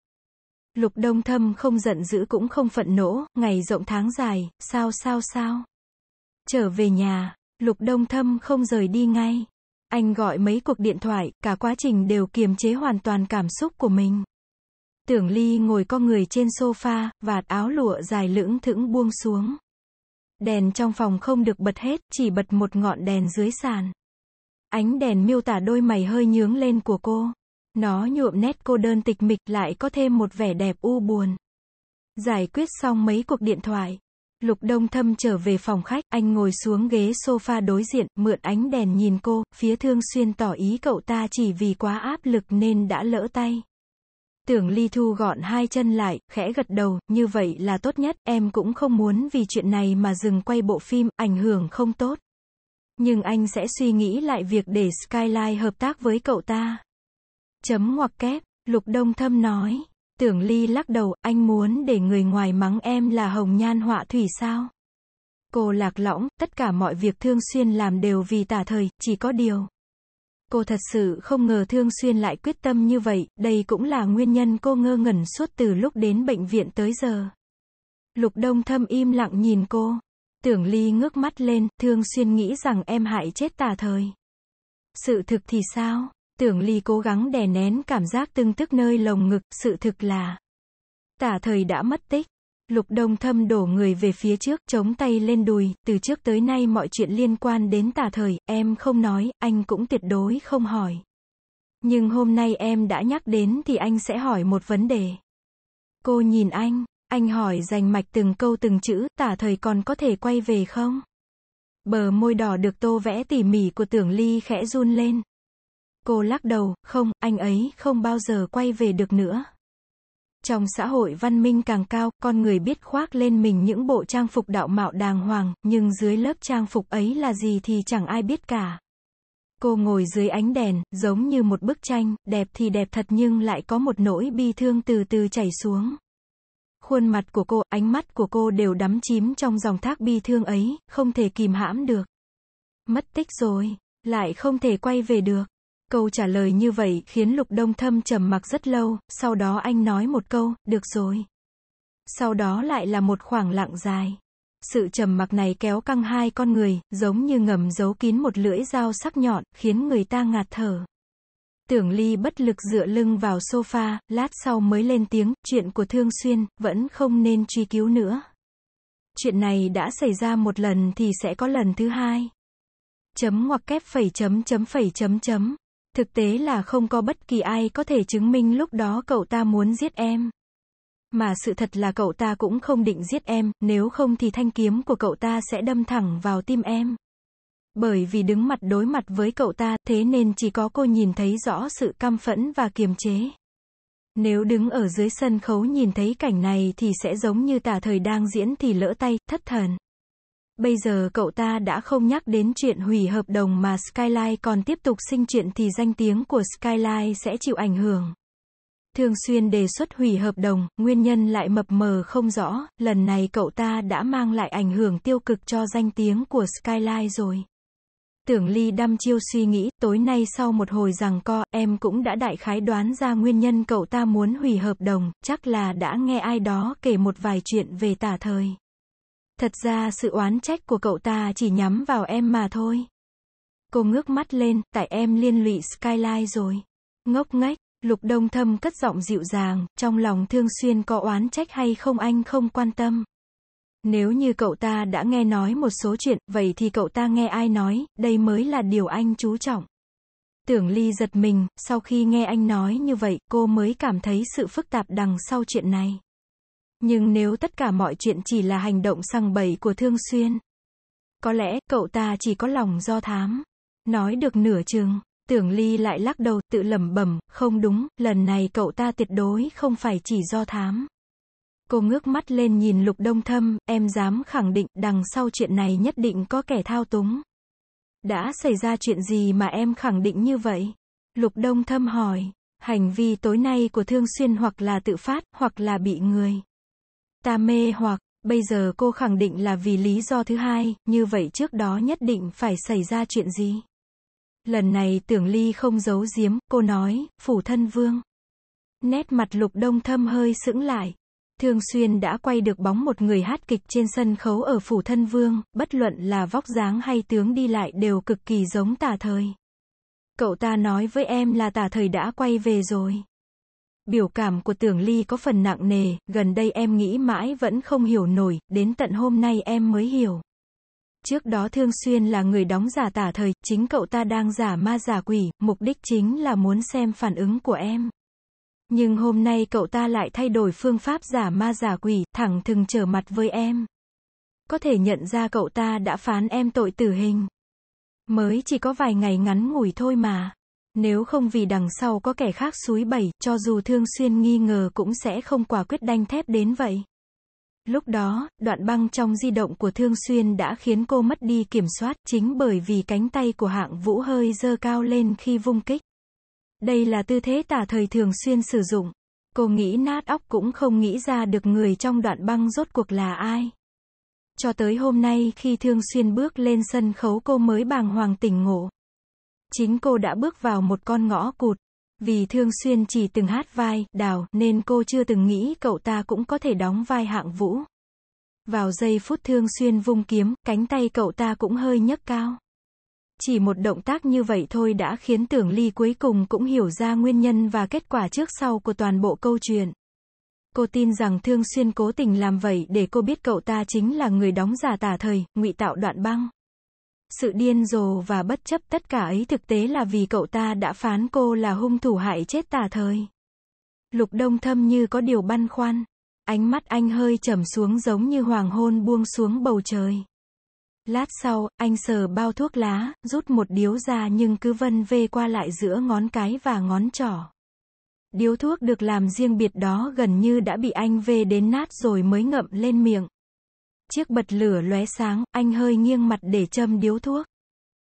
Lục Đông Thâm không giận dữ cũng không phận nổ ngày rộng tháng dài, sao sao sao. Trở về nhà, Lục Đông Thâm không rời đi ngay. Anh gọi mấy cuộc điện thoại, cả quá trình đều kiềm chế hoàn toàn cảm xúc của mình. Tưởng Ly ngồi con người trên sofa, vạt áo lụa dài lưỡng thững buông xuống. Đèn trong phòng không được bật hết, chỉ bật một ngọn đèn dưới sàn. Ánh đèn miêu tả đôi mày hơi nhướng lên của cô. Nó nhuộm nét cô đơn tịch mịch lại có thêm một vẻ đẹp u buồn. Giải quyết xong mấy cuộc điện thoại, Lục Đông Thâm trở về phòng khách, anh ngồi xuống ghế sofa đối diện, mượn ánh đèn nhìn cô, phía Thương Xuyên tỏ ý cậu ta chỉ vì quá áp lực nên đã lỡ tay. Tưởng Ly Thu gọn hai chân lại, khẽ gật đầu, như vậy là tốt nhất, em cũng không muốn vì chuyện này mà dừng quay bộ phim, ảnh hưởng không tốt. Nhưng anh sẽ suy nghĩ lại việc để Skyline hợp tác với cậu ta. Chấm ngoặc kép, Lục Đông Thâm nói. Tưởng Ly lắc đầu, anh muốn để người ngoài mắng em là hồng nhan họa thủy sao? Cô lạc lõng, tất cả mọi việc Thương Xuyên làm đều vì tả thời, chỉ có điều. Cô thật sự không ngờ Thương Xuyên lại quyết tâm như vậy, đây cũng là nguyên nhân cô ngơ ngẩn suốt từ lúc đến bệnh viện tới giờ. Lục Đông Thâm im lặng nhìn cô. Tưởng Ly ngước mắt lên, Thương Xuyên nghĩ rằng em hại chết tả thời. Sự thực thì sao? Tưởng Ly cố gắng đè nén cảm giác tương tức nơi lồng ngực, sự thực là tả thời đã mất tích. Lục Đông Thâm đổ người về phía trước, chống tay lên đùi, từ trước tới nay mọi chuyện liên quan đến tả thời, em không nói, anh cũng tuyệt đối không hỏi. Nhưng hôm nay em đã nhắc đến thì anh sẽ hỏi một vấn đề. Cô nhìn anh, anh hỏi dành mạch từng câu từng chữ, tả thời còn có thể quay về không? Bờ môi đỏ được tô vẽ tỉ mỉ của tưởng ly khẽ run lên, Cô lắc đầu, không, anh ấy không bao giờ quay về được nữa. Trong xã hội văn minh càng cao, con người biết khoác lên mình những bộ trang phục đạo mạo đàng hoàng, nhưng dưới lớp trang phục ấy là gì thì chẳng ai biết cả. Cô ngồi dưới ánh đèn, giống như một bức tranh, đẹp thì đẹp thật nhưng lại có một nỗi bi thương từ từ chảy xuống. Khuôn mặt của cô, ánh mắt của cô đều đắm chím trong dòng thác bi thương ấy, không thể kìm hãm được. Mất tích rồi, lại không thể quay về được. Câu trả lời như vậy khiến Lục Đông Thâm trầm mặc rất lâu, sau đó anh nói một câu, được rồi. Sau đó lại là một khoảng lặng dài. Sự trầm mặc này kéo căng hai con người, giống như ngầm giấu kín một lưỡi dao sắc nhọn, khiến người ta ngạt thở. Tưởng Ly bất lực dựa lưng vào sofa, lát sau mới lên tiếng, chuyện của Thương Xuyên, vẫn không nên truy cứu nữa. Chuyện này đã xảy ra một lần thì sẽ có lần thứ hai. Chấm hoặc kép phẩy chấm chấm phẩy chấm chấm. Thực tế là không có bất kỳ ai có thể chứng minh lúc đó cậu ta muốn giết em. Mà sự thật là cậu ta cũng không định giết em, nếu không thì thanh kiếm của cậu ta sẽ đâm thẳng vào tim em. Bởi vì đứng mặt đối mặt với cậu ta, thế nên chỉ có cô nhìn thấy rõ sự căm phẫn và kiềm chế. Nếu đứng ở dưới sân khấu nhìn thấy cảnh này thì sẽ giống như tả thời đang diễn thì lỡ tay, thất thần. Bây giờ cậu ta đã không nhắc đến chuyện hủy hợp đồng mà Skyline còn tiếp tục sinh chuyện thì danh tiếng của Skyline sẽ chịu ảnh hưởng. Thường xuyên đề xuất hủy hợp đồng, nguyên nhân lại mập mờ không rõ, lần này cậu ta đã mang lại ảnh hưởng tiêu cực cho danh tiếng của Skyline rồi. Tưởng Ly đăm chiêu suy nghĩ, tối nay sau một hồi rằng co, em cũng đã đại khái đoán ra nguyên nhân cậu ta muốn hủy hợp đồng, chắc là đã nghe ai đó kể một vài chuyện về tả thời. Thật ra sự oán trách của cậu ta chỉ nhắm vào em mà thôi. Cô ngước mắt lên, tại em liên lụy Skyline rồi. Ngốc nghếch, Lục Đông Thâm cất giọng dịu dàng, trong lòng Thương Xuyên có oán trách hay không anh không quan tâm. Nếu như cậu ta đã nghe nói một số chuyện, vậy thì cậu ta nghe ai nói, đây mới là điều anh chú trọng. Tưởng Ly giật mình, sau khi nghe anh nói như vậy, cô mới cảm thấy sự phức tạp đằng sau chuyện này. Nhưng nếu tất cả mọi chuyện chỉ là hành động sằng bậy của Thương Xuyên, có lẽ cậu ta chỉ có lòng do thám. Nói được nửa chừng, Tưởng Ly lại lắc đầu, tự lẩm bẩm, không đúng, lần này cậu ta tuyệt đối không phải chỉ do thám. Cô ngước mắt lên nhìn Lục Đông Thâm, em dám khẳng định đằng sau chuyện này nhất định có kẻ thao túng. Đã xảy ra chuyện gì mà em khẳng định như vậy? Lục Đông Thâm hỏi, hành vi tối nay của Thương Xuyên hoặc là tự phát, hoặc là bị người ta mê hoặc, bây giờ cô khẳng định là vì lý do thứ hai, như vậy trước đó nhất định phải xảy ra chuyện gì? Lần này tưởng ly không giấu giếm, cô nói, phủ thân vương. Nét mặt lục đông thâm hơi sững lại. thường Xuyên đã quay được bóng một người hát kịch trên sân khấu ở phủ thân vương, bất luận là vóc dáng hay tướng đi lại đều cực kỳ giống tả thời. Cậu ta nói với em là tả thời đã quay về rồi. Biểu cảm của tưởng ly có phần nặng nề, gần đây em nghĩ mãi vẫn không hiểu nổi, đến tận hôm nay em mới hiểu. Trước đó Thương Xuyên là người đóng giả tả thời, chính cậu ta đang giả ma giả quỷ, mục đích chính là muốn xem phản ứng của em. Nhưng hôm nay cậu ta lại thay đổi phương pháp giả ma giả quỷ, thẳng thừng trở mặt với em. Có thể nhận ra cậu ta đã phán em tội tử hình. Mới chỉ có vài ngày ngắn ngủi thôi mà. Nếu không vì đằng sau có kẻ khác suối bẩy, cho dù thương xuyên nghi ngờ cũng sẽ không quả quyết đanh thép đến vậy. Lúc đó, đoạn băng trong di động của Thương Xuyên đã khiến cô mất đi kiểm soát chính bởi vì cánh tay của hạng vũ hơi dơ cao lên khi vung kích. Đây là tư thế tả thời thường xuyên sử dụng. Cô nghĩ nát óc cũng không nghĩ ra được người trong đoạn băng rốt cuộc là ai. Cho tới hôm nay khi Thương Xuyên bước lên sân khấu cô mới bàng hoàng tỉnh ngộ. Chính cô đã bước vào một con ngõ cụt. Vì Thương Xuyên chỉ từng hát vai, đào, nên cô chưa từng nghĩ cậu ta cũng có thể đóng vai hạng vũ. Vào giây phút Thương Xuyên vung kiếm, cánh tay cậu ta cũng hơi nhấc cao. Chỉ một động tác như vậy thôi đã khiến tưởng ly cuối cùng cũng hiểu ra nguyên nhân và kết quả trước sau của toàn bộ câu chuyện. Cô tin rằng Thương Xuyên cố tình làm vậy để cô biết cậu ta chính là người đóng giả tả thời, ngụy tạo đoạn băng. Sự điên rồ và bất chấp tất cả ấy thực tế là vì cậu ta đã phán cô là hung thủ hại chết tà thời. Lục đông thâm như có điều băn khoăn. Ánh mắt anh hơi trầm xuống giống như hoàng hôn buông xuống bầu trời. Lát sau, anh sờ bao thuốc lá, rút một điếu ra nhưng cứ vân vê qua lại giữa ngón cái và ngón trỏ. Điếu thuốc được làm riêng biệt đó gần như đã bị anh vê đến nát rồi mới ngậm lên miệng. Chiếc bật lửa lóe sáng, anh hơi nghiêng mặt để châm điếu thuốc.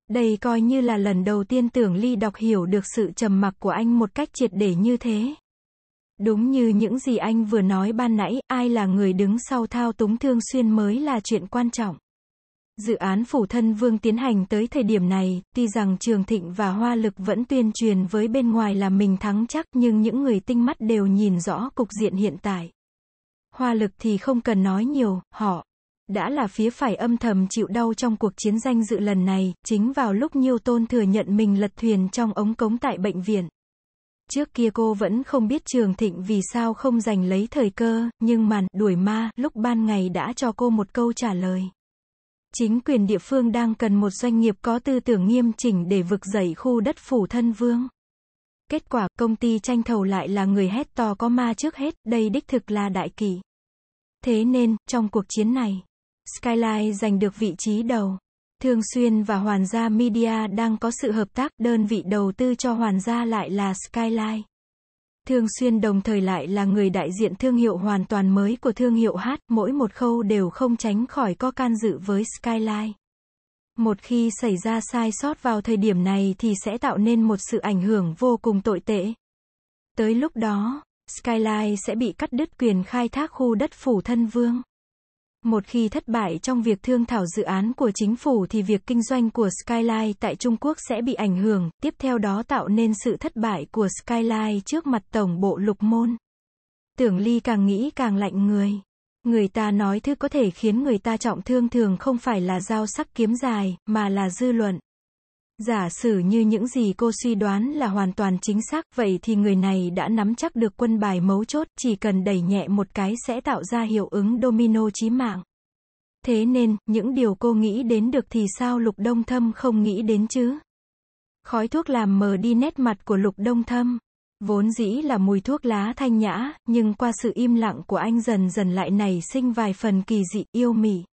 Đây coi như là lần đầu tiên tưởng ly đọc hiểu được sự trầm mặc của anh một cách triệt để như thế. Đúng như những gì anh vừa nói ban nãy, ai là người đứng sau thao túng thương xuyên mới là chuyện quan trọng. Dự án phủ thân vương tiến hành tới thời điểm này, tuy rằng Trường Thịnh và Hoa Lực vẫn tuyên truyền với bên ngoài là mình thắng chắc nhưng những người tinh mắt đều nhìn rõ cục diện hiện tại. Hoa Lực thì không cần nói nhiều, họ đã là phía phải âm thầm chịu đau trong cuộc chiến danh dự lần này, chính vào lúc Nhiêu Tôn thừa nhận mình lật thuyền trong ống cống tại bệnh viện. Trước kia cô vẫn không biết Trường Thịnh vì sao không giành lấy thời cơ, nhưng màn đuổi ma lúc ban ngày đã cho cô một câu trả lời. Chính quyền địa phương đang cần một doanh nghiệp có tư tưởng nghiêm chỉnh để vực dậy khu đất phủ thân vương. Kết quả, công ty tranh thầu lại là người hét to có ma trước hết, đây đích thực là đại kỷ. Thế nên, trong cuộc chiến này, Skyline giành được vị trí đầu. Thường Xuyên và Hoàn Gia Media đang có sự hợp tác, đơn vị đầu tư cho Hoàn Gia lại là Skyline. Thường Xuyên đồng thời lại là người đại diện thương hiệu hoàn toàn mới của thương hiệu hát, mỗi một khâu đều không tránh khỏi có can dự với Skyline. Một khi xảy ra sai sót vào thời điểm này thì sẽ tạo nên một sự ảnh hưởng vô cùng tồi tệ. Tới lúc đó, Skyline sẽ bị cắt đứt quyền khai thác khu đất phủ thân vương. Một khi thất bại trong việc thương thảo dự án của chính phủ thì việc kinh doanh của Skyline tại Trung Quốc sẽ bị ảnh hưởng, tiếp theo đó tạo nên sự thất bại của Skyline trước mặt tổng bộ lục môn. Tưởng Ly càng nghĩ càng lạnh người. Người ta nói thứ có thể khiến người ta trọng thương thường không phải là dao sắc kiếm dài, mà là dư luận. Giả sử như những gì cô suy đoán là hoàn toàn chính xác, vậy thì người này đã nắm chắc được quân bài mấu chốt, chỉ cần đẩy nhẹ một cái sẽ tạo ra hiệu ứng domino chí mạng. Thế nên, những điều cô nghĩ đến được thì sao Lục Đông Thâm không nghĩ đến chứ? Khói thuốc làm mờ đi nét mặt của Lục Đông Thâm. Vốn dĩ là mùi thuốc lá thanh nhã, nhưng qua sự im lặng của anh dần dần lại nảy sinh vài phần kỳ dị, yêu mị.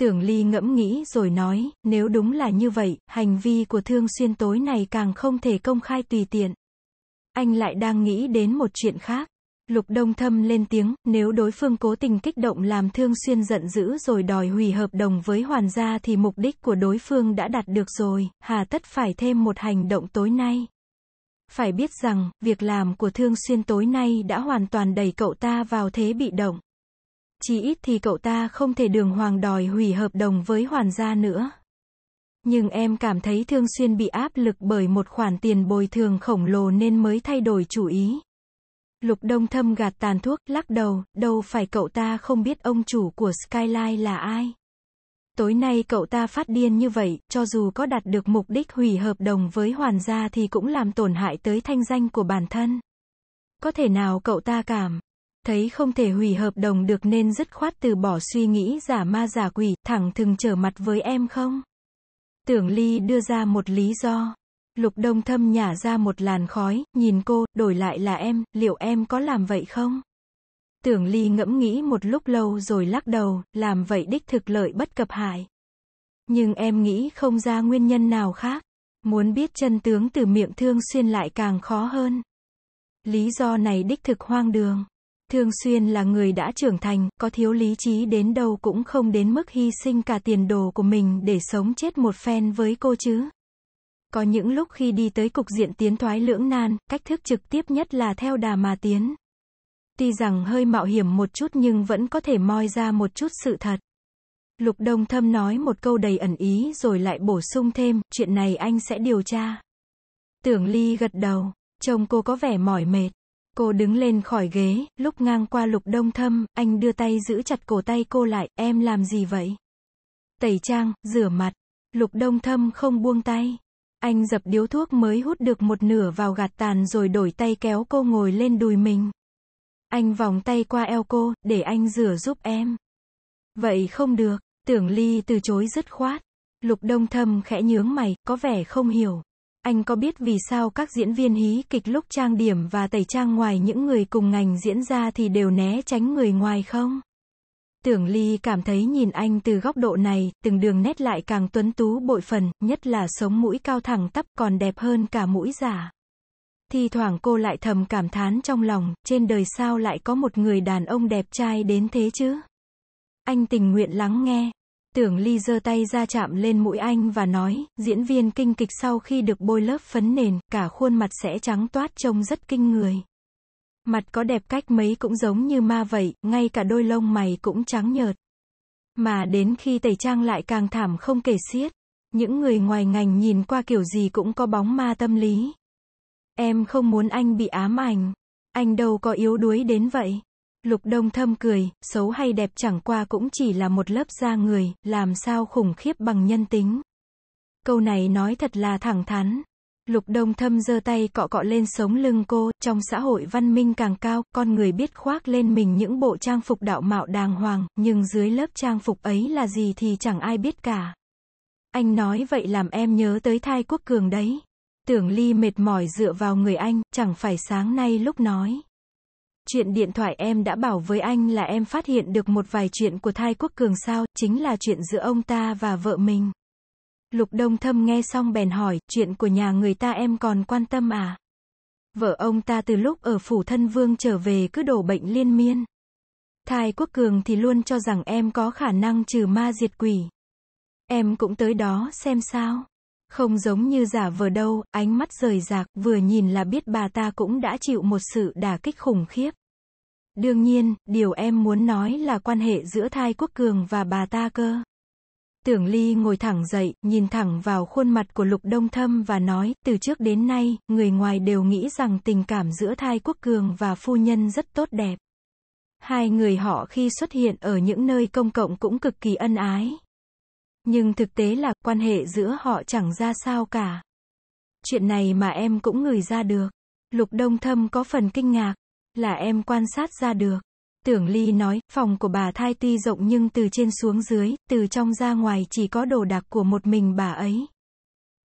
Tưởng Ly ngẫm nghĩ rồi nói, nếu đúng là như vậy, hành vi của Thương Xuyên tối này càng không thể công khai tùy tiện. Anh lại đang nghĩ đến một chuyện khác. Lục Đông Thâm lên tiếng, nếu đối phương cố tình kích động làm Thương Xuyên giận dữ rồi đòi hủy hợp đồng với Hoàn gia thì mục đích của đối phương đã đạt được rồi, hà tất phải thêm một hành động tối nay. Phải biết rằng, việc làm của Thương Xuyên tối nay đã hoàn toàn đẩy cậu ta vào thế bị động. Chỉ ít thì cậu ta không thể đường hoàng đòi hủy hợp đồng với hoàn gia nữa. Nhưng em cảm thấy thường Xuyên bị áp lực bởi một khoản tiền bồi thường khổng lồ nên mới thay đổi chủ ý. Lục Đông Thâm gạt tàn thuốc, lắc đầu, đâu phải cậu ta không biết ông chủ của Skyline là ai. Tối nay cậu ta phát điên như vậy, cho dù có đạt được mục đích hủy hợp đồng với hoàn gia thì cũng làm tổn hại tới thanh danh của bản thân. Có thể nào cậu ta cảm thấy không thể hủy hợp đồng được nên dứt khoát từ bỏ suy nghĩ giả ma giả quỷ, thẳng thừng trở mặt với em không? Tưởng Ly đưa ra một lý do. Lục Đông Thâm nhả ra một làn khói, nhìn cô, đổi lại là em, liệu em có làm vậy không? Tưởng Ly ngẫm nghĩ một lúc lâu rồi lắc đầu, làm vậy đích thực lợi bất cập hại. Nhưng em nghĩ không ra nguyên nhân nào khác. Muốn biết chân tướng từ miệng thương xuyên lại càng khó hơn. Lý do này đích thực hoang đường thường Xuyên là người đã trưởng thành, có thiếu lý trí đến đâu cũng không đến mức hy sinh cả tiền đồ của mình để sống chết một phen với cô chứ. Có những lúc khi đi tới cục diện tiến thoái lưỡng nan, cách thức trực tiếp nhất là theo đà mà tiến. Tuy rằng hơi mạo hiểm một chút nhưng vẫn có thể moi ra một chút sự thật. Lục Đông Thâm nói một câu đầy ẩn ý rồi lại bổ sung thêm, chuyện này anh sẽ điều tra. Tưởng Ly gật đầu, chồng cô có vẻ mỏi mệt. Cô đứng lên khỏi ghế, lúc ngang qua lục đông thâm, anh đưa tay giữ chặt cổ tay cô lại, em làm gì vậy? Tẩy trang, rửa mặt. Lục đông thâm không buông tay. Anh dập điếu thuốc mới hút được một nửa vào gạt tàn rồi đổi tay kéo cô ngồi lên đùi mình. Anh vòng tay qua eo cô, để anh rửa giúp em. Vậy không được, tưởng ly từ chối dứt khoát. Lục đông thâm khẽ nhướng mày, có vẻ không hiểu. Anh có biết vì sao các diễn viên hí kịch lúc trang điểm và tẩy trang ngoài những người cùng ngành diễn ra thì đều né tránh người ngoài không? Tưởng Ly cảm thấy nhìn anh từ góc độ này, từng đường nét lại càng tuấn tú bội phần, nhất là sống mũi cao thẳng tắp còn đẹp hơn cả mũi giả. Thì thoảng cô lại thầm cảm thán trong lòng, trên đời sao lại có một người đàn ông đẹp trai đến thế chứ? Anh tình nguyện lắng nghe, Tưởng Ly giơ tay ra chạm lên mũi anh và nói, diễn viên kinh kịch sau khi được bôi lớp phấn nền, cả khuôn mặt sẽ trắng toát trông rất kinh người. Mặt có đẹp cách mấy cũng giống như ma vậy, ngay cả đôi lông mày cũng trắng nhợt. Mà đến khi tẩy trang lại càng thảm không kể xiết. Những người ngoài ngành nhìn qua kiểu gì cũng có bóng ma tâm lý. Em không muốn anh bị ám ảnh. Anh đâu có yếu đuối đến vậy. Lục Đông Thâm cười, xấu hay đẹp chẳng qua cũng chỉ là một lớp da người, làm sao khủng khiếp bằng nhân tính. Câu này nói thật là thẳng thắn. Lục Đông Thâm giơ tay cọ cọ lên sống lưng cô, trong xã hội văn minh càng cao, con người biết khoác lên mình những bộ trang phục đạo mạo đàng hoàng, nhưng dưới lớp trang phục ấy là gì thì chẳng ai biết cả. Anh nói vậy làm em nhớ tới thai quốc cường đấy. Tưởng Ly mệt mỏi dựa vào người anh, chẳng phải sáng nay lúc nói. Chuyện điện thoại em đã bảo với anh là em phát hiện được một vài chuyện của Thai Quốc Cường sao, chính là chuyện giữa ông ta và vợ mình. Lục Đông Thâm nghe xong bèn hỏi, chuyện của nhà người ta em còn quan tâm à? Vợ ông ta từ lúc ở phủ thân vương trở về cứ đổ bệnh liên miên. Thai Quốc Cường thì luôn cho rằng em có khả năng trừ ma diệt quỷ. Em cũng tới đó xem sao. Không giống như giả vờ đâu, ánh mắt rời rạc, vừa nhìn là biết bà ta cũng đã chịu một sự đả kích khủng khiếp. Đương nhiên, điều em muốn nói là quan hệ giữa thai quốc cường và bà ta cơ. Tưởng Ly ngồi thẳng dậy, nhìn thẳng vào khuôn mặt của Lục Đông Thâm và nói, từ trước đến nay, người ngoài đều nghĩ rằng tình cảm giữa thai quốc cường và phu nhân rất tốt đẹp. Hai người họ khi xuất hiện ở những nơi công cộng cũng cực kỳ ân ái. Nhưng thực tế là, quan hệ giữa họ chẳng ra sao cả. Chuyện này mà em cũng ngửi ra được. Lục Đông Thâm có phần kinh ngạc, là em quan sát ra được. Tưởng Ly nói, phòng của bà thai tuy rộng nhưng từ trên xuống dưới, từ trong ra ngoài chỉ có đồ đạc của một mình bà ấy.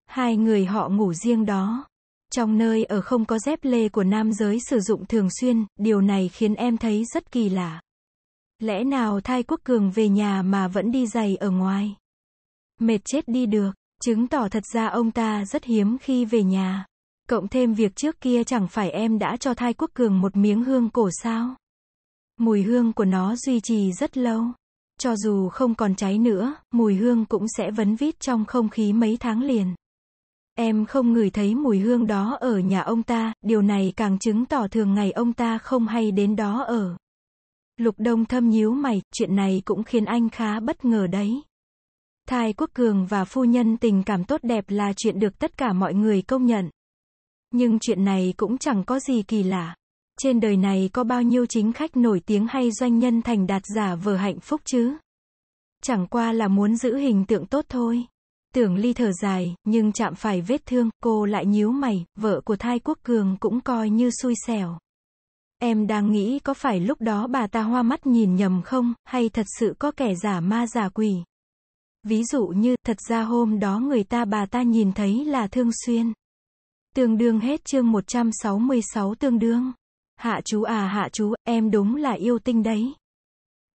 Hai người họ ngủ riêng đó. Trong nơi ở không có dép lê của nam giới sử dụng thường xuyên, điều này khiến em thấy rất kỳ lạ. Lẽ nào thai quốc cường về nhà mà vẫn đi giày ở ngoài? Mệt chết đi được, chứng tỏ thật ra ông ta rất hiếm khi về nhà. Cộng thêm việc trước kia chẳng phải em đã cho thai quốc cường một miếng hương cổ sao? Mùi hương của nó duy trì rất lâu. Cho dù không còn cháy nữa, mùi hương cũng sẽ vấn vít trong không khí mấy tháng liền. Em không ngửi thấy mùi hương đó ở nhà ông ta, điều này càng chứng tỏ thường ngày ông ta không hay đến đó ở. Lục Đông thâm nhíu mày, chuyện này cũng khiến anh khá bất ngờ đấy. Thái Quốc Cường và phu nhân tình cảm tốt đẹp là chuyện được tất cả mọi người công nhận. Nhưng chuyện này cũng chẳng có gì kỳ lạ. Trên đời này có bao nhiêu chính khách nổi tiếng hay doanh nhân thành đạt giả vờ hạnh phúc chứ? Chẳng qua là muốn giữ hình tượng tốt thôi. Tưởng ly thở dài, nhưng chạm phải vết thương, cô lại nhíu mày, vợ của thai quốc cường cũng coi như xui xẻo. Em đang nghĩ có phải lúc đó bà ta hoa mắt nhìn nhầm không, hay thật sự có kẻ giả ma giả quỷ. Ví dụ như, thật ra hôm đó người ta bà ta nhìn thấy là Thương Xuyên. Tương đương hết chương 166 tương đương. Hạ chú à hạ chú, em đúng là yêu tinh đấy.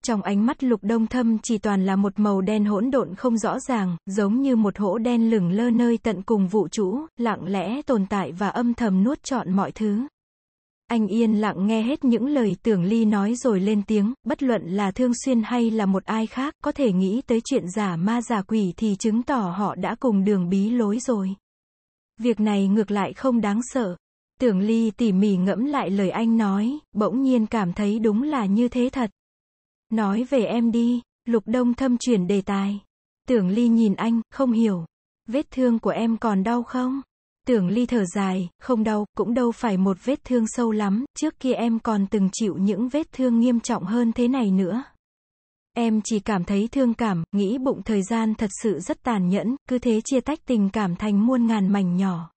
Trong ánh mắt lục đông thâm chỉ toàn là một màu đen hỗn độn không rõ ràng, giống như một hỗ đen lửng lơ nơi tận cùng vũ trụ, lặng lẽ tồn tại và âm thầm nuốt trọn mọi thứ. Anh yên lặng nghe hết những lời tưởng ly nói rồi lên tiếng, bất luận là thương xuyên hay là một ai khác, có thể nghĩ tới chuyện giả ma giả quỷ thì chứng tỏ họ đã cùng đường bí lối rồi. Việc này ngược lại không đáng sợ. Tưởng Ly tỉ mỉ ngẫm lại lời anh nói, bỗng nhiên cảm thấy đúng là như thế thật. Nói về em đi, Lục Đông thâm chuyển đề tài. Tưởng Ly nhìn anh, không hiểu. Vết thương của em còn đau không? Tưởng Ly thở dài, không đau, cũng đâu phải một vết thương sâu lắm, trước kia em còn từng chịu những vết thương nghiêm trọng hơn thế này nữa. Em chỉ cảm thấy thương cảm, nghĩ bụng thời gian thật sự rất tàn nhẫn, cứ thế chia tách tình cảm thành muôn ngàn mảnh nhỏ.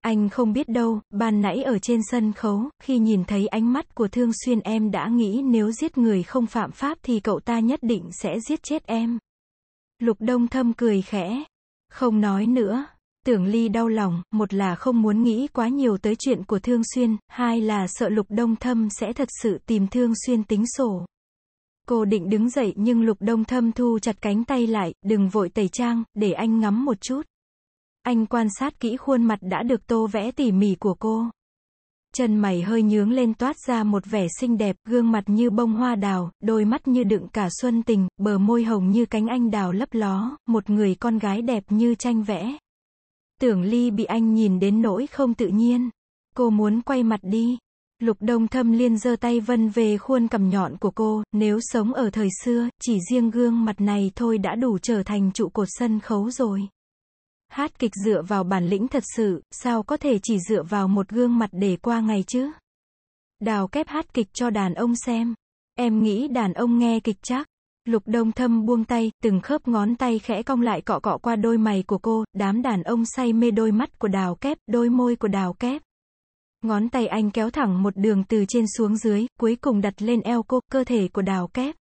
Anh không biết đâu, ban nãy ở trên sân khấu, khi nhìn thấy ánh mắt của Thương Xuyên em đã nghĩ nếu giết người không phạm pháp thì cậu ta nhất định sẽ giết chết em. Lục Đông Thâm cười khẽ. Không nói nữa. Tưởng Ly đau lòng, một là không muốn nghĩ quá nhiều tới chuyện của Thương Xuyên, hai là sợ Lục Đông Thâm sẽ thật sự tìm Thương Xuyên tính sổ. Cô định đứng dậy nhưng Lục Đông Thâm thu chặt cánh tay lại, đừng vội tẩy trang, để anh ngắm một chút. Anh quan sát kỹ khuôn mặt đã được tô vẽ tỉ mỉ của cô. Chân mày hơi nhướng lên toát ra một vẻ xinh đẹp, gương mặt như bông hoa đào, đôi mắt như đựng cả xuân tình, bờ môi hồng như cánh anh đào lấp ló, một người con gái đẹp như tranh vẽ. Tưởng Ly bị anh nhìn đến nỗi không tự nhiên. Cô muốn quay mặt đi, Lục Đông Thâm Liên giơ tay vân về khuôn cằm nhọn của cô, nếu sống ở thời xưa, chỉ riêng gương mặt này thôi đã đủ trở thành trụ cột sân khấu rồi. Hát kịch dựa vào bản lĩnh thật sự, sao có thể chỉ dựa vào một gương mặt để qua ngày chứ? Đào kép hát kịch cho đàn ông xem. Em nghĩ đàn ông nghe kịch chắc. Lục Đông Thâm buông tay, từng khớp ngón tay khẽ cong lại cọ cọ qua đôi mày của cô, đám đàn ông say mê đôi mắt của đào kép, đôi môi của đào kép. Ngón tay anh kéo thẳng một đường từ trên xuống dưới, cuối cùng đặt lên eo cô, cơ thể của đào kép.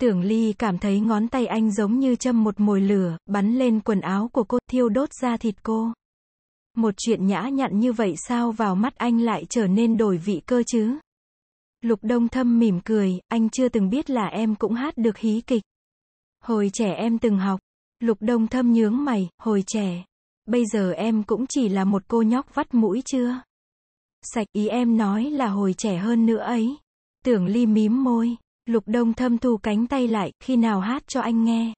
Tưởng Ly cảm thấy ngón tay anh giống như châm một mồi lửa, bắn lên quần áo của cô, thiêu đốt ra thịt cô. Một chuyện nhã nhặn như vậy sao vào mắt anh lại trở nên đổi vị cơ chứ? Lục Đông Thâm mỉm cười, anh chưa từng biết là em cũng hát được hí kịch. Hồi trẻ em từng học, Lục Đông Thâm nhướng mày, hồi trẻ. Bây giờ em cũng chỉ là một cô nhóc vắt mũi chưa? sạch ý em nói là hồi trẻ hơn nữa ấy. Tưởng ly mím môi, lục đông thâm thu cánh tay lại, khi nào hát cho anh nghe.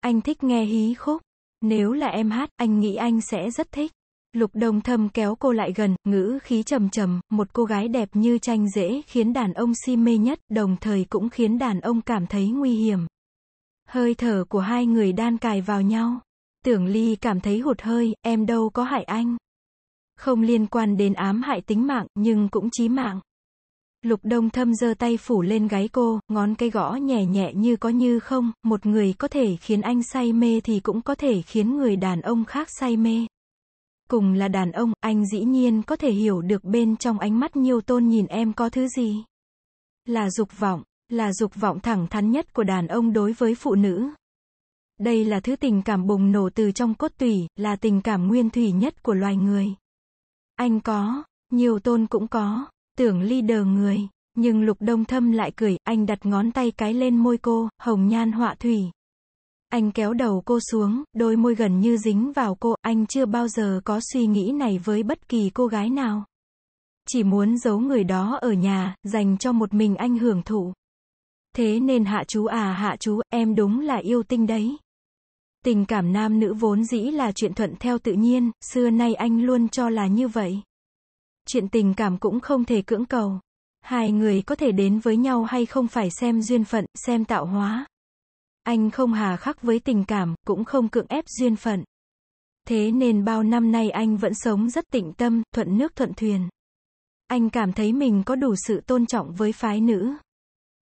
Anh thích nghe hí khúc, nếu là em hát, anh nghĩ anh sẽ rất thích. Lục đông thâm kéo cô lại gần, ngữ khí trầm trầm, một cô gái đẹp như tranh dễ khiến đàn ông si mê nhất, đồng thời cũng khiến đàn ông cảm thấy nguy hiểm. Hơi thở của hai người đan cài vào nhau. Tưởng Ly cảm thấy hụt hơi, em đâu có hại anh. Không liên quan đến ám hại tính mạng, nhưng cũng chí mạng. Lục Đông Thâm giơ tay phủ lên gáy cô, ngón cây gõ nhẹ nhẹ như có như không, một người có thể khiến anh say mê thì cũng có thể khiến người đàn ông khác say mê. Cùng là đàn ông, anh dĩ nhiên có thể hiểu được bên trong ánh mắt nhiều tôn nhìn em có thứ gì. Là dục vọng, là dục vọng thẳng thắn nhất của đàn ông đối với phụ nữ. Đây là thứ tình cảm bùng nổ từ trong cốt tủy, là tình cảm nguyên thủy nhất của loài người. Anh có, nhiều tôn cũng có, tưởng ly đờ người, nhưng lục đông thâm lại cười, anh đặt ngón tay cái lên môi cô, hồng nhan họa thủy. Anh kéo đầu cô xuống, đôi môi gần như dính vào cô, anh chưa bao giờ có suy nghĩ này với bất kỳ cô gái nào. Chỉ muốn giấu người đó ở nhà, dành cho một mình anh hưởng thụ. Thế nên hạ chú à hạ chú, em đúng là yêu tinh đấy. Tình cảm nam nữ vốn dĩ là chuyện thuận theo tự nhiên, xưa nay anh luôn cho là như vậy. Chuyện tình cảm cũng không thể cưỡng cầu. Hai người có thể đến với nhau hay không phải xem duyên phận, xem tạo hóa. Anh không hà khắc với tình cảm, cũng không cưỡng ép duyên phận. Thế nên bao năm nay anh vẫn sống rất tịnh tâm, thuận nước thuận thuyền. Anh cảm thấy mình có đủ sự tôn trọng với phái nữ.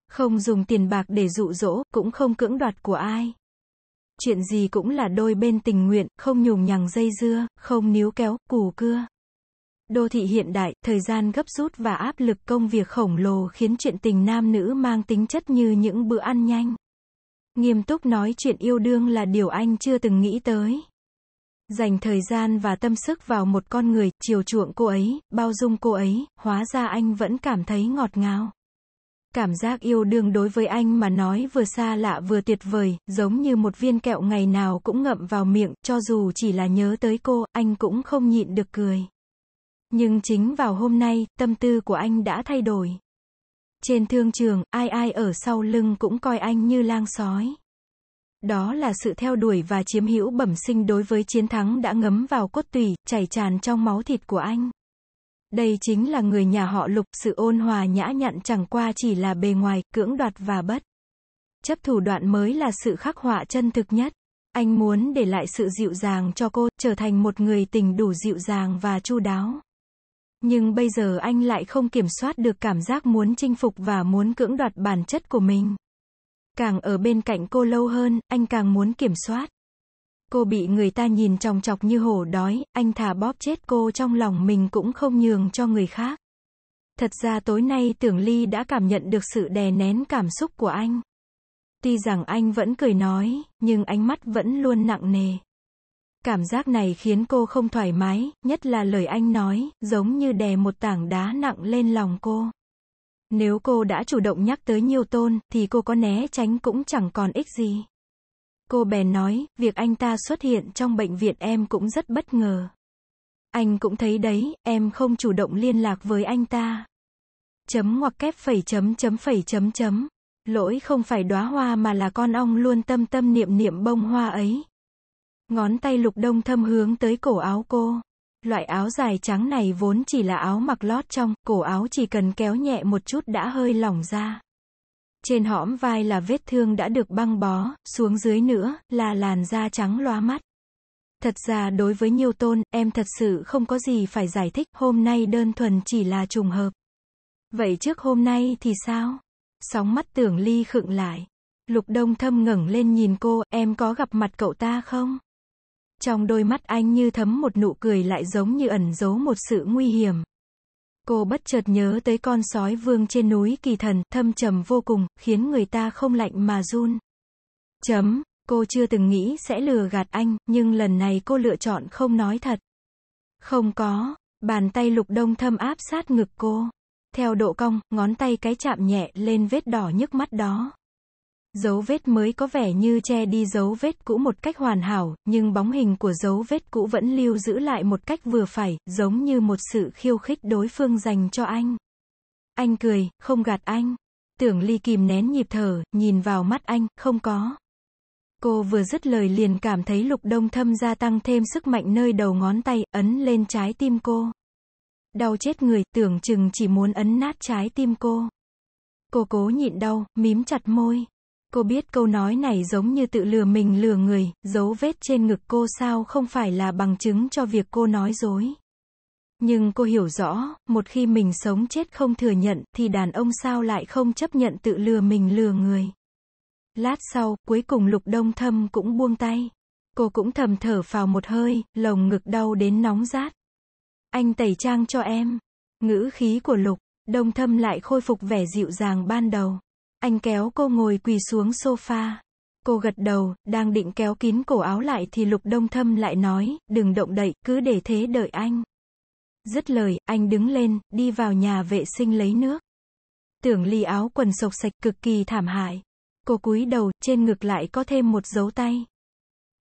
Không dùng tiền bạc để dụ dỗ, cũng không cưỡng đoạt của ai chuyện gì cũng là đôi bên tình nguyện, không nhùng nhằng dây dưa, không níu kéo, củ cưa. Đô thị hiện đại, thời gian gấp rút và áp lực công việc khổng lồ khiến chuyện tình nam nữ mang tính chất như những bữa ăn nhanh. Nghiêm túc nói chuyện yêu đương là điều anh chưa từng nghĩ tới. Dành thời gian và tâm sức vào một con người, chiều chuộng cô ấy, bao dung cô ấy, hóa ra anh vẫn cảm thấy ngọt ngào. Cảm giác yêu đương đối với anh mà nói vừa xa lạ vừa tuyệt vời, giống như một viên kẹo ngày nào cũng ngậm vào miệng, cho dù chỉ là nhớ tới cô, anh cũng không nhịn được cười. Nhưng chính vào hôm nay, tâm tư của anh đã thay đổi. Trên thương trường, ai ai ở sau lưng cũng coi anh như lang sói. Đó là sự theo đuổi và chiếm hữu bẩm sinh đối với chiến thắng đã ngấm vào cốt tủy, chảy tràn trong máu thịt của anh. Đây chính là người nhà họ lục, sự ôn hòa nhã nhặn chẳng qua chỉ là bề ngoài, cưỡng đoạt và bất. Chấp thủ đoạn mới là sự khắc họa chân thực nhất. Anh muốn để lại sự dịu dàng cho cô, trở thành một người tình đủ dịu dàng và chu đáo. Nhưng bây giờ anh lại không kiểm soát được cảm giác muốn chinh phục và muốn cưỡng đoạt bản chất của mình. Càng ở bên cạnh cô lâu hơn, anh càng muốn kiểm soát. Cô bị người ta nhìn chòng chọc như hổ đói, anh thà bóp chết cô trong lòng mình cũng không nhường cho người khác. Thật ra tối nay Tưởng Ly đã cảm nhận được sự đè nén cảm xúc của anh. Tuy rằng anh vẫn cười nói, nhưng ánh mắt vẫn luôn nặng nề. Cảm giác này khiến cô không thoải mái, nhất là lời anh nói, giống như đè một tảng đá nặng lên lòng cô. Nếu cô đã chủ động nhắc tới nhiều tôn, thì cô có né tránh cũng chẳng còn ích gì. Cô bèn nói, việc anh ta xuất hiện trong bệnh viện em cũng rất bất ngờ. Anh cũng thấy đấy, em không chủ động liên lạc với anh ta. Chấm hoặc kép phẩy chấm chấm phẩy chấm chấm. Lỗi không phải đóa hoa mà là con ong luôn tâm tâm niệm niệm bông hoa ấy. Ngón tay lục đông thâm hướng tới cổ áo cô. Loại áo dài trắng này vốn chỉ là áo mặc lót trong, cổ áo chỉ cần kéo nhẹ một chút đã hơi lỏng ra. Trên hõm vai là vết thương đã được băng bó, xuống dưới nữa, là làn da trắng loa mắt. Thật ra đối với nhiều tôn, em thật sự không có gì phải giải thích, hôm nay đơn thuần chỉ là trùng hợp. Vậy trước hôm nay thì sao? Sóng mắt tưởng ly khựng lại. Lục đông thâm ngẩng lên nhìn cô, em có gặp mặt cậu ta không? Trong đôi mắt anh như thấm một nụ cười lại giống như ẩn giấu một sự nguy hiểm. Cô bất chợt nhớ tới con sói vương trên núi kỳ thần, thâm trầm vô cùng, khiến người ta không lạnh mà run. Chấm, cô chưa từng nghĩ sẽ lừa gạt anh, nhưng lần này cô lựa chọn không nói thật. Không có, bàn tay lục đông thâm áp sát ngực cô. Theo độ cong, ngón tay cái chạm nhẹ lên vết đỏ nhức mắt đó. Dấu vết mới có vẻ như che đi dấu vết cũ một cách hoàn hảo, nhưng bóng hình của dấu vết cũ vẫn lưu giữ lại một cách vừa phải, giống như một sự khiêu khích đối phương dành cho anh. Anh cười, không gạt anh. Tưởng ly kìm nén nhịp thở, nhìn vào mắt anh, không có. Cô vừa dứt lời liền cảm thấy lục đông thâm gia tăng thêm sức mạnh nơi đầu ngón tay, ấn lên trái tim cô. Đau chết người, tưởng chừng chỉ muốn ấn nát trái tim cô. Cô cố nhịn đau, mím chặt môi. Cô biết câu nói này giống như tự lừa mình lừa người, dấu vết trên ngực cô sao không phải là bằng chứng cho việc cô nói dối. Nhưng cô hiểu rõ, một khi mình sống chết không thừa nhận, thì đàn ông sao lại không chấp nhận tự lừa mình lừa người. Lát sau, cuối cùng lục đông thâm cũng buông tay. Cô cũng thầm thở vào một hơi, lồng ngực đau đến nóng rát. Anh tẩy trang cho em. Ngữ khí của lục, đông thâm lại khôi phục vẻ dịu dàng ban đầu. Anh kéo cô ngồi quỳ xuống sofa. Cô gật đầu, đang định kéo kín cổ áo lại thì Lục Đông Thâm lại nói, đừng động đậy, cứ để thế đợi anh. Dứt lời, anh đứng lên, đi vào nhà vệ sinh lấy nước. Tưởng ly áo quần sộc sạch cực kỳ thảm hại. Cô cúi đầu, trên ngực lại có thêm một dấu tay.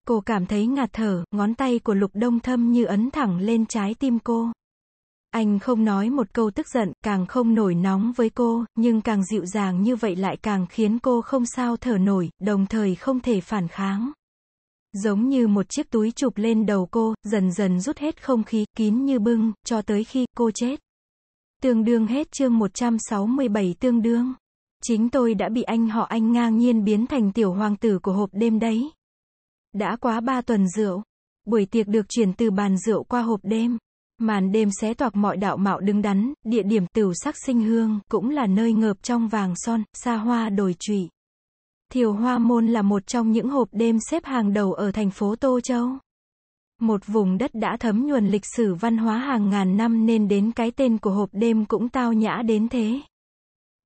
Cô cảm thấy ngạt thở, ngón tay của Lục Đông Thâm như ấn thẳng lên trái tim cô. Anh không nói một câu tức giận, càng không nổi nóng với cô, nhưng càng dịu dàng như vậy lại càng khiến cô không sao thở nổi, đồng thời không thể phản kháng. Giống như một chiếc túi chụp lên đầu cô, dần dần rút hết không khí, kín như bưng, cho tới khi cô chết. Tương đương hết chương 167 tương đương. Chính tôi đã bị anh họ anh ngang nhiên biến thành tiểu hoàng tử của hộp đêm đấy. Đã quá ba tuần rượu. Buổi tiệc được chuyển từ bàn rượu qua hộp đêm. Màn đêm xé toạc mọi đạo mạo đứng đắn, địa điểm tửu sắc sinh hương, cũng là nơi ngợp trong vàng son, xa hoa đồi trụy. Thiều Hoa Môn là một trong những hộp đêm xếp hàng đầu ở thành phố Tô Châu. Một vùng đất đã thấm nhuần lịch sử văn hóa hàng ngàn năm nên đến cái tên của hộp đêm cũng tao nhã đến thế.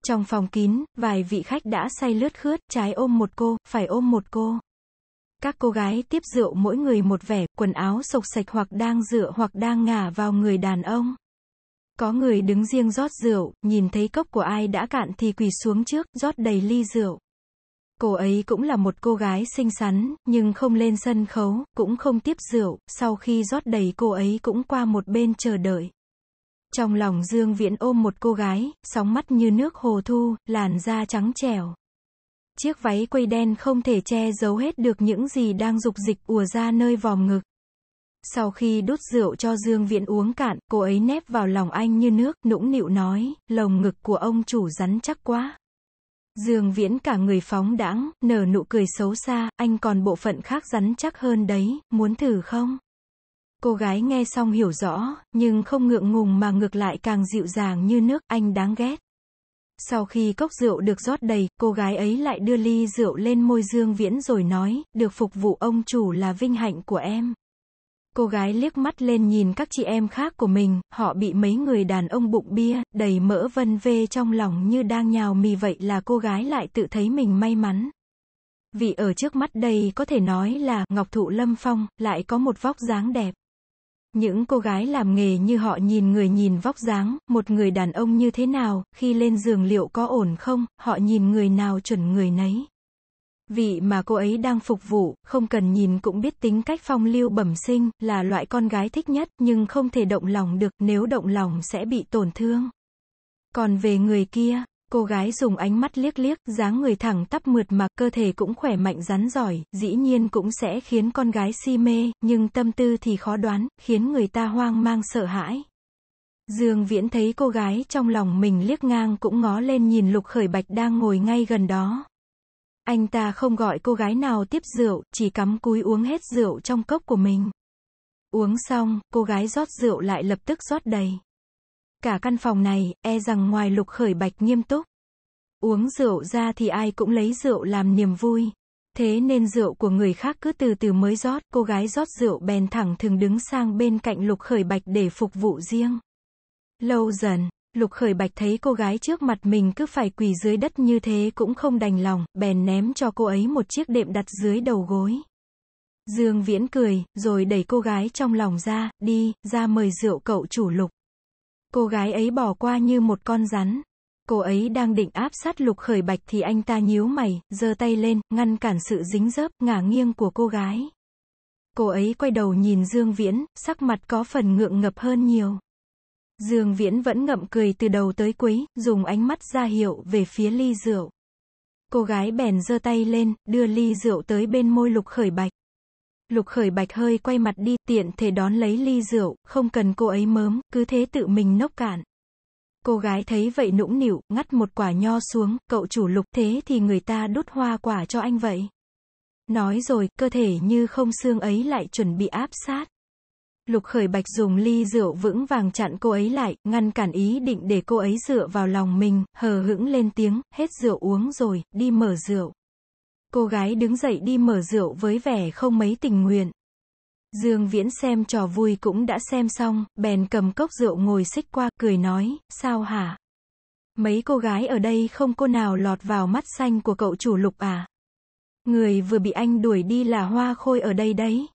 Trong phòng kín, vài vị khách đã say lướt khướt, trái ôm một cô, phải ôm một cô. Các cô gái tiếp rượu mỗi người một vẻ, quần áo sộc sạch hoặc đang dựa hoặc đang ngả vào người đàn ông. Có người đứng riêng rót rượu, nhìn thấy cốc của ai đã cạn thì quỳ xuống trước, rót đầy ly rượu. Cô ấy cũng là một cô gái xinh xắn, nhưng không lên sân khấu, cũng không tiếp rượu, sau khi rót đầy cô ấy cũng qua một bên chờ đợi. Trong lòng Dương Viễn ôm một cô gái, sóng mắt như nước hồ thu, làn da trắng trẻo. Chiếc váy quây đen không thể che giấu hết được những gì đang dục dịch ùa ra nơi vòm ngực. Sau khi đút rượu cho Dương Viễn uống cạn, cô ấy nép vào lòng anh như nước, nũng nịu nói, lồng ngực của ông chủ rắn chắc quá. Dương Viễn cả người phóng đãng, nở nụ cười xấu xa, anh còn bộ phận khác rắn chắc hơn đấy, muốn thử không? Cô gái nghe xong hiểu rõ, nhưng không ngượng ngùng mà ngược lại càng dịu dàng như nước, anh đáng ghét. Sau khi cốc rượu được rót đầy, cô gái ấy lại đưa ly rượu lên môi Dương Viễn rồi nói, được phục vụ ông chủ là vinh hạnh của em. Cô gái liếc mắt lên nhìn các chị em khác của mình, họ bị mấy người đàn ông bụng bia, đầy mỡ vân vê trong lòng như đang nhào mì vậy là cô gái lại tự thấy mình may mắn. Vì ở trước mắt đây có thể nói là Ngọc Thụ Lâm Phong, lại có một vóc dáng đẹp. Những cô gái làm nghề như họ nhìn người nhìn vóc dáng, một người đàn ông như thế nào, khi lên giường liệu có ổn không, họ nhìn người nào chuẩn người nấy. Vị mà cô ấy đang phục vụ, không cần nhìn cũng biết tính cách phong lưu bẩm sinh, là loại con gái thích nhất, nhưng không thể động lòng được, nếu động lòng sẽ bị tổn thương. Còn về người kia, Cô gái dùng ánh mắt liếc liếc, dáng người thẳng tắp mượt mà, cơ thể cũng khỏe mạnh rắn giỏi, dĩ nhiên cũng sẽ khiến con gái si mê, nhưng tâm tư thì khó đoán, khiến người ta hoang mang sợ hãi. Dương Viễn thấy cô gái trong lòng mình liếc ngang cũng ngó lên nhìn Lục Khởi Bạch đang ngồi ngay gần đó. Anh ta không gọi cô gái nào tiếp rượu, chỉ cắm cúi uống hết rượu trong cốc của mình. Uống xong, cô gái rót rượu lại lập tức rót đầy. Cả căn phòng này, e rằng ngoài lục khởi bạch nghiêm túc. Uống rượu ra thì ai cũng lấy rượu làm niềm vui. Thế nên rượu của người khác cứ từ từ mới rót, cô gái rót rượu bèn thẳng thường đứng sang bên cạnh lục khởi bạch để phục vụ riêng. Lâu dần, lục khởi bạch thấy cô gái trước mặt mình cứ phải quỳ dưới đất như thế cũng không đành lòng, bèn ném cho cô ấy một chiếc đệm đặt dưới đầu gối. Dương Viễn cười, rồi đẩy cô gái trong lòng ra, đi, ra mời rượu cậu chủ lục. Cô gái ấy bỏ qua như một con rắn. Cô ấy đang định áp sát lục khởi bạch thì anh ta nhíu mày, giơ tay lên, ngăn cản sự dính dớp, ngả nghiêng của cô gái. Cô ấy quay đầu nhìn Dương Viễn, sắc mặt có phần ngượng ngập hơn nhiều. Dương Viễn vẫn ngậm cười từ đầu tới cuối, dùng ánh mắt ra hiệu về phía ly rượu. Cô gái bèn giơ tay lên, đưa ly rượu tới bên môi lục khởi bạch. Lục khởi bạch hơi quay mặt đi, tiện thể đón lấy ly rượu, không cần cô ấy mớm, cứ thế tự mình nốc cạn. Cô gái thấy vậy nũng nịu, ngắt một quả nho xuống, cậu chủ lục thế thì người ta đút hoa quả cho anh vậy. Nói rồi, cơ thể như không xương ấy lại chuẩn bị áp sát. Lục khởi bạch dùng ly rượu vững vàng chặn cô ấy lại, ngăn cản ý định để cô ấy dựa vào lòng mình, hờ hững lên tiếng, hết rượu uống rồi, đi mở rượu. Cô gái đứng dậy đi mở rượu với vẻ không mấy tình nguyện. Dương Viễn xem trò vui cũng đã xem xong, bèn cầm cốc rượu ngồi xích qua, cười nói, sao hả? Mấy cô gái ở đây không cô nào lọt vào mắt xanh của cậu chủ lục à? Người vừa bị anh đuổi đi là hoa khôi ở đây đấy.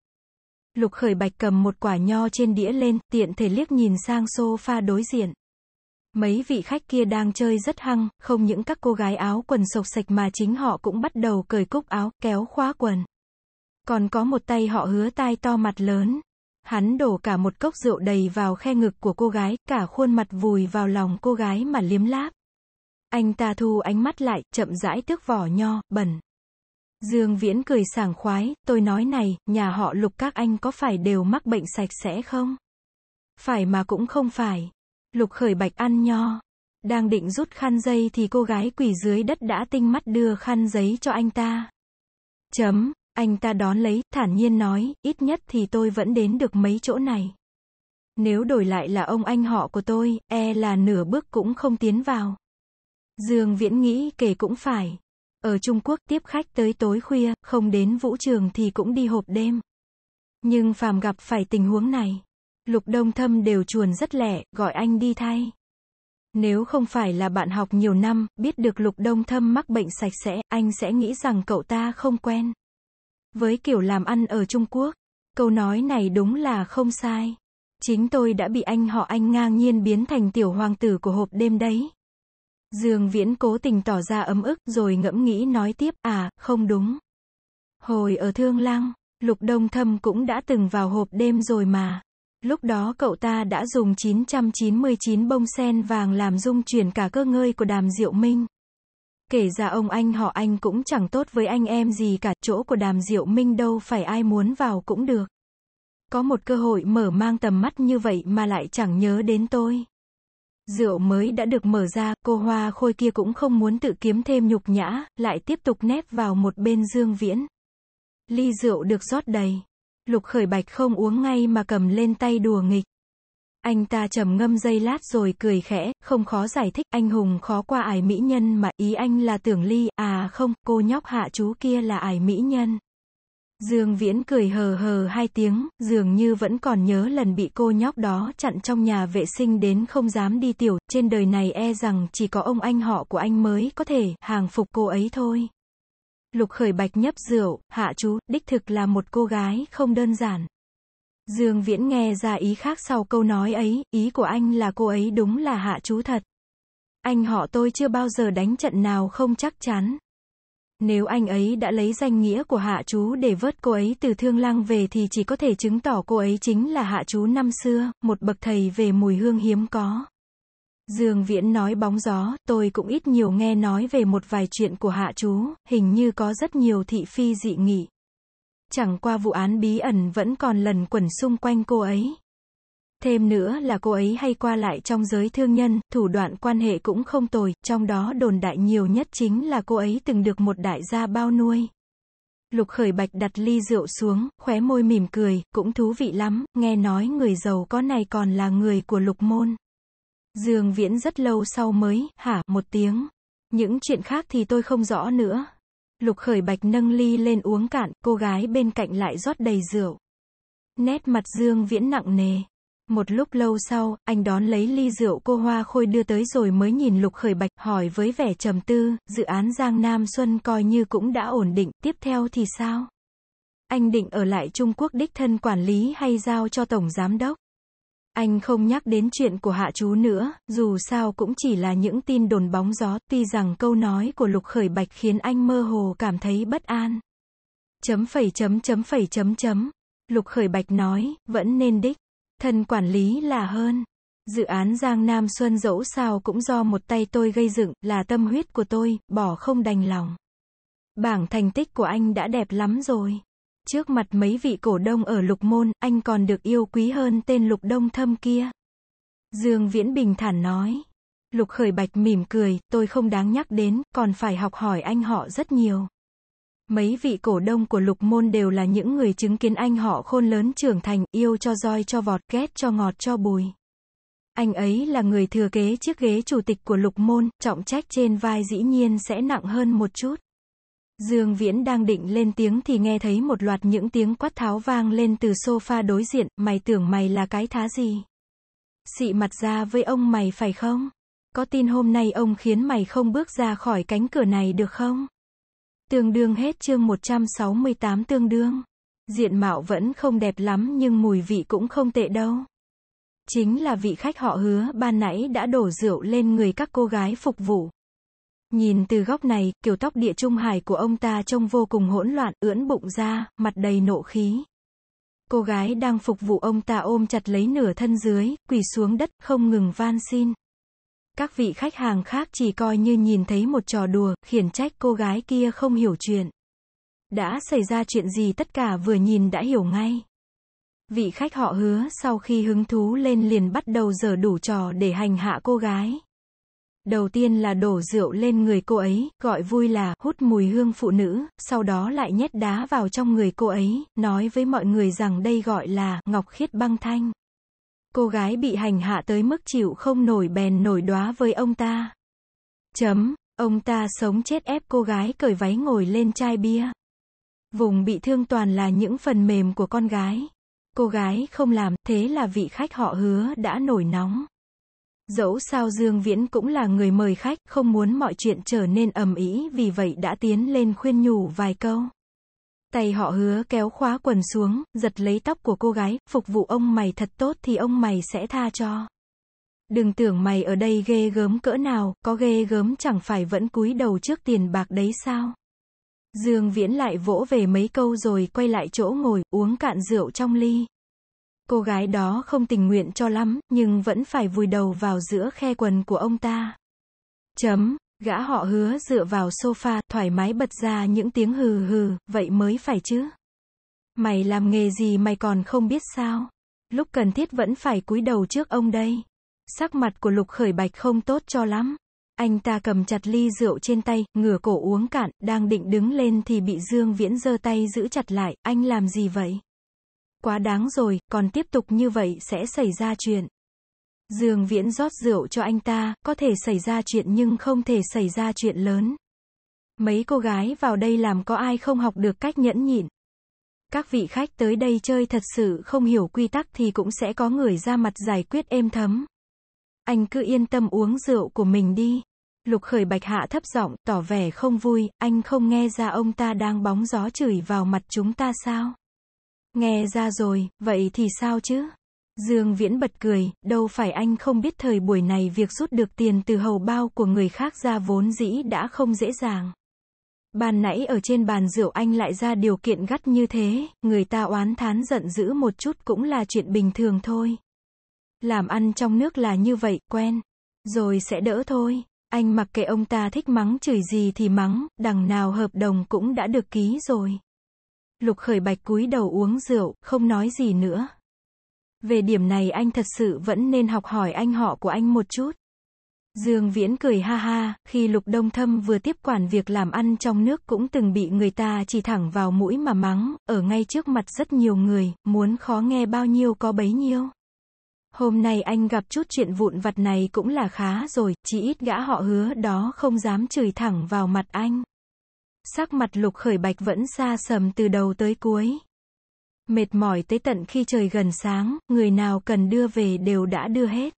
Lục khởi bạch cầm một quả nho trên đĩa lên, tiện thể liếc nhìn sang sofa đối diện. Mấy vị khách kia đang chơi rất hăng, không những các cô gái áo quần sộc sạch mà chính họ cũng bắt đầu cởi cúc áo, kéo khóa quần. Còn có một tay họ hứa tai to mặt lớn. Hắn đổ cả một cốc rượu đầy vào khe ngực của cô gái, cả khuôn mặt vùi vào lòng cô gái mà liếm láp. Anh ta thu ánh mắt lại, chậm rãi tước vỏ nho, bẩn. Dương Viễn cười sảng khoái, tôi nói này, nhà họ lục các anh có phải đều mắc bệnh sạch sẽ không? Phải mà cũng không phải. Lục khởi bạch ăn nho. Đang định rút khăn dây thì cô gái quỳ dưới đất đã tinh mắt đưa khăn giấy cho anh ta. Chấm. Anh ta đón lấy, thản nhiên nói, ít nhất thì tôi vẫn đến được mấy chỗ này. Nếu đổi lại là ông anh họ của tôi, e là nửa bước cũng không tiến vào. Dương Viễn nghĩ kể cũng phải. Ở Trung Quốc tiếp khách tới tối khuya, không đến vũ trường thì cũng đi hộp đêm. Nhưng phàm gặp phải tình huống này. Lục Đông Thâm đều chuồn rất lẻ, gọi anh đi thay. Nếu không phải là bạn học nhiều năm, biết được Lục Đông Thâm mắc bệnh sạch sẽ, anh sẽ nghĩ rằng cậu ta không quen. Với kiểu làm ăn ở Trung Quốc, câu nói này đúng là không sai. Chính tôi đã bị anh họ anh ngang nhiên biến thành tiểu hoàng tử của hộp đêm đấy. Dương Viễn cố tình tỏ ra ấm ức rồi ngẫm nghĩ nói tiếp à, không đúng. Hồi ở Thương Lang, Lục Đông Thâm cũng đã từng vào hộp đêm rồi mà. Lúc đó cậu ta đã dùng 999 bông sen vàng làm dung chuyển cả cơ ngơi của đàm diệu minh. Kể ra ông anh họ anh cũng chẳng tốt với anh em gì cả, chỗ của đàm diệu minh đâu phải ai muốn vào cũng được. Có một cơ hội mở mang tầm mắt như vậy mà lại chẳng nhớ đến tôi. Rượu mới đã được mở ra, cô hoa khôi kia cũng không muốn tự kiếm thêm nhục nhã, lại tiếp tục nép vào một bên dương viễn. Ly rượu được rót đầy. Lục khởi bạch không uống ngay mà cầm lên tay đùa nghịch. Anh ta trầm ngâm dây lát rồi cười khẽ, không khó giải thích, anh hùng khó qua ải mỹ nhân mà, ý anh là tưởng ly, à không, cô nhóc hạ chú kia là ải mỹ nhân. Dương Viễn cười hờ hờ hai tiếng, dường như vẫn còn nhớ lần bị cô nhóc đó chặn trong nhà vệ sinh đến không dám đi tiểu, trên đời này e rằng chỉ có ông anh họ của anh mới có thể hàng phục cô ấy thôi lục khởi bạch nhấp rượu, hạ chú, đích thực là một cô gái không đơn giản. Dương Viễn nghe ra ý khác sau câu nói ấy, ý của anh là cô ấy đúng là hạ chú thật. Anh họ tôi chưa bao giờ đánh trận nào không chắc chắn. Nếu anh ấy đã lấy danh nghĩa của hạ chú để vớt cô ấy từ thương lang về thì chỉ có thể chứng tỏ cô ấy chính là hạ chú năm xưa, một bậc thầy về mùi hương hiếm có. Dương Viễn nói bóng gió, tôi cũng ít nhiều nghe nói về một vài chuyện của hạ chú, hình như có rất nhiều thị phi dị nghị. Chẳng qua vụ án bí ẩn vẫn còn lần quẩn xung quanh cô ấy. Thêm nữa là cô ấy hay qua lại trong giới thương nhân, thủ đoạn quan hệ cũng không tồi, trong đó đồn đại nhiều nhất chính là cô ấy từng được một đại gia bao nuôi. Lục khởi bạch đặt ly rượu xuống, khóe môi mỉm cười, cũng thú vị lắm, nghe nói người giàu có này còn là người của lục môn. Dương Viễn rất lâu sau mới, hả, một tiếng. Những chuyện khác thì tôi không rõ nữa. Lục khởi bạch nâng ly lên uống cạn, cô gái bên cạnh lại rót đầy rượu. Nét mặt Dương Viễn nặng nề. Một lúc lâu sau, anh đón lấy ly rượu cô Hoa Khôi đưa tới rồi mới nhìn Lục Khởi Bạch, hỏi với vẻ trầm tư, dự án Giang Nam Xuân coi như cũng đã ổn định, tiếp theo thì sao? Anh định ở lại Trung Quốc đích thân quản lý hay giao cho Tổng Giám Đốc? Anh không nhắc đến chuyện của hạ chú nữa, dù sao cũng chỉ là những tin đồn bóng gió, tuy rằng câu nói của Lục Khởi Bạch khiến anh mơ hồ cảm thấy bất an. Chấm phẩy chấm chấm phẩy chấm chấm. Lục Khởi Bạch nói, vẫn nên đích. Thân quản lý là hơn. Dự án Giang Nam Xuân dẫu sao cũng do một tay tôi gây dựng, là tâm huyết của tôi, bỏ không đành lòng. Bảng thành tích của anh đã đẹp lắm rồi. Trước mặt mấy vị cổ đông ở Lục Môn, anh còn được yêu quý hơn tên Lục Đông Thâm kia. Dương Viễn bình thản nói. Lục Khởi Bạch mỉm cười, tôi không đáng nhắc đến, còn phải học hỏi anh họ rất nhiều. Mấy vị cổ đông của Lục Môn đều là những người chứng kiến anh họ khôn lớn trưởng thành, yêu cho roi cho vọt, ghét cho ngọt cho bùi. Anh ấy là người thừa kế chiếc ghế chủ tịch của Lục Môn, trọng trách trên vai dĩ nhiên sẽ nặng hơn một chút. Dương Viễn đang định lên tiếng thì nghe thấy một loạt những tiếng quát tháo vang lên từ sofa đối diện, mày tưởng mày là cái thá gì? Xị mặt ra với ông mày phải không? Có tin hôm nay ông khiến mày không bước ra khỏi cánh cửa này được không? Tương đương hết chương 168 tương đương. Diện mạo vẫn không đẹp lắm nhưng mùi vị cũng không tệ đâu. Chính là vị khách họ hứa ban nãy đã đổ rượu lên người các cô gái phục vụ. Nhìn từ góc này, kiểu tóc địa trung hải của ông ta trông vô cùng hỗn loạn, ưỡn bụng ra, mặt đầy nộ khí. Cô gái đang phục vụ ông ta ôm chặt lấy nửa thân dưới, quỳ xuống đất, không ngừng van xin. Các vị khách hàng khác chỉ coi như nhìn thấy một trò đùa, khiển trách cô gái kia không hiểu chuyện. Đã xảy ra chuyện gì tất cả vừa nhìn đã hiểu ngay. Vị khách họ hứa sau khi hứng thú lên liền bắt đầu dở đủ trò để hành hạ cô gái đầu tiên là đổ rượu lên người cô ấy, gọi vui là hút mùi hương phụ nữ, sau đó lại nhét đá vào trong người cô ấy, nói với mọi người rằng đây gọi là ngọc khiết băng thanh. Cô gái bị hành hạ tới mức chịu không nổi bèn nổi đóa với ông ta. Chấm. Ông ta sống chết ép cô gái cởi váy ngồi lên chai bia. Vùng bị thương toàn là những phần mềm của con gái. Cô gái không làm, thế là vị khách họ hứa đã nổi nóng. Dẫu sao Dương Viễn cũng là người mời khách, không muốn mọi chuyện trở nên ầm ĩ vì vậy đã tiến lên khuyên nhủ vài câu. Tay họ hứa kéo khóa quần xuống, giật lấy tóc của cô gái, phục vụ ông mày thật tốt thì ông mày sẽ tha cho. Đừng tưởng mày ở đây ghê gớm cỡ nào, có ghê gớm chẳng phải vẫn cúi đầu trước tiền bạc đấy sao. Dương Viễn lại vỗ về mấy câu rồi quay lại chỗ ngồi, uống cạn rượu trong ly. Cô gái đó không tình nguyện cho lắm, nhưng vẫn phải vùi đầu vào giữa khe quần của ông ta. Chấm. Gã họ hứa dựa vào sofa, thoải mái bật ra những tiếng hừ hừ, vậy mới phải chứ. Mày làm nghề gì mày còn không biết sao? Lúc cần thiết vẫn phải cúi đầu trước ông đây. Sắc mặt của Lục Khởi Bạch không tốt cho lắm. Anh ta cầm chặt ly rượu trên tay, ngửa cổ uống cạn, đang định đứng lên thì bị Dương Viễn giơ tay giữ chặt lại, anh làm gì vậy? quá đáng rồi, còn tiếp tục như vậy sẽ xảy ra chuyện. Dương Viễn rót rượu cho anh ta, có thể xảy ra chuyện nhưng không thể xảy ra chuyện lớn. Mấy cô gái vào đây làm có ai không học được cách nhẫn nhịn. Các vị khách tới đây chơi thật sự không hiểu quy tắc thì cũng sẽ có người ra mặt giải quyết êm thấm. Anh cứ yên tâm uống rượu của mình đi. Lục khởi bạch hạ thấp giọng, tỏ vẻ không vui, anh không nghe ra ông ta đang bóng gió chửi vào mặt chúng ta sao? Nghe ra rồi, vậy thì sao chứ? Dương Viễn bật cười, đâu phải anh không biết thời buổi này việc rút được tiền từ hầu bao của người khác ra vốn dĩ đã không dễ dàng. Bàn nãy ở trên bàn rượu anh lại ra điều kiện gắt như thế, người ta oán thán giận dữ một chút cũng là chuyện bình thường thôi. Làm ăn trong nước là như vậy, quen. Rồi sẽ đỡ thôi. Anh mặc kệ ông ta thích mắng chửi gì thì mắng, đằng nào hợp đồng cũng đã được ký rồi. Lục khởi bạch cúi đầu uống rượu, không nói gì nữa. Về điểm này anh thật sự vẫn nên học hỏi anh họ của anh một chút. Dương Viễn cười ha ha, khi Lục Đông Thâm vừa tiếp quản việc làm ăn trong nước cũng từng bị người ta chỉ thẳng vào mũi mà mắng, ở ngay trước mặt rất nhiều người, muốn khó nghe bao nhiêu có bấy nhiêu. Hôm nay anh gặp chút chuyện vụn vặt này cũng là khá rồi, chỉ ít gã họ hứa đó không dám chửi thẳng vào mặt anh. Sắc mặt lục khởi bạch vẫn xa sầm từ đầu tới cuối. Mệt mỏi tới tận khi trời gần sáng, người nào cần đưa về đều đã đưa hết.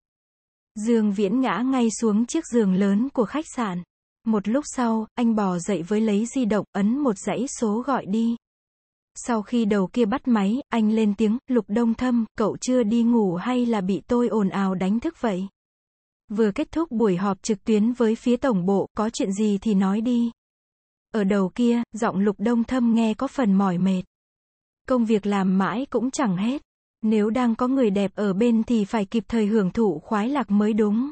Dương Viễn ngã ngay xuống chiếc giường lớn của khách sạn. Một lúc sau, anh bò dậy với lấy di động, ấn một dãy số gọi đi. Sau khi đầu kia bắt máy, anh lên tiếng, lục đông thâm, cậu chưa đi ngủ hay là bị tôi ồn ào đánh thức vậy? Vừa kết thúc buổi họp trực tuyến với phía tổng bộ, có chuyện gì thì nói đi. Ở đầu kia, giọng lục đông thâm nghe có phần mỏi mệt. Công việc làm mãi cũng chẳng hết. Nếu đang có người đẹp ở bên thì phải kịp thời hưởng thụ khoái lạc mới đúng.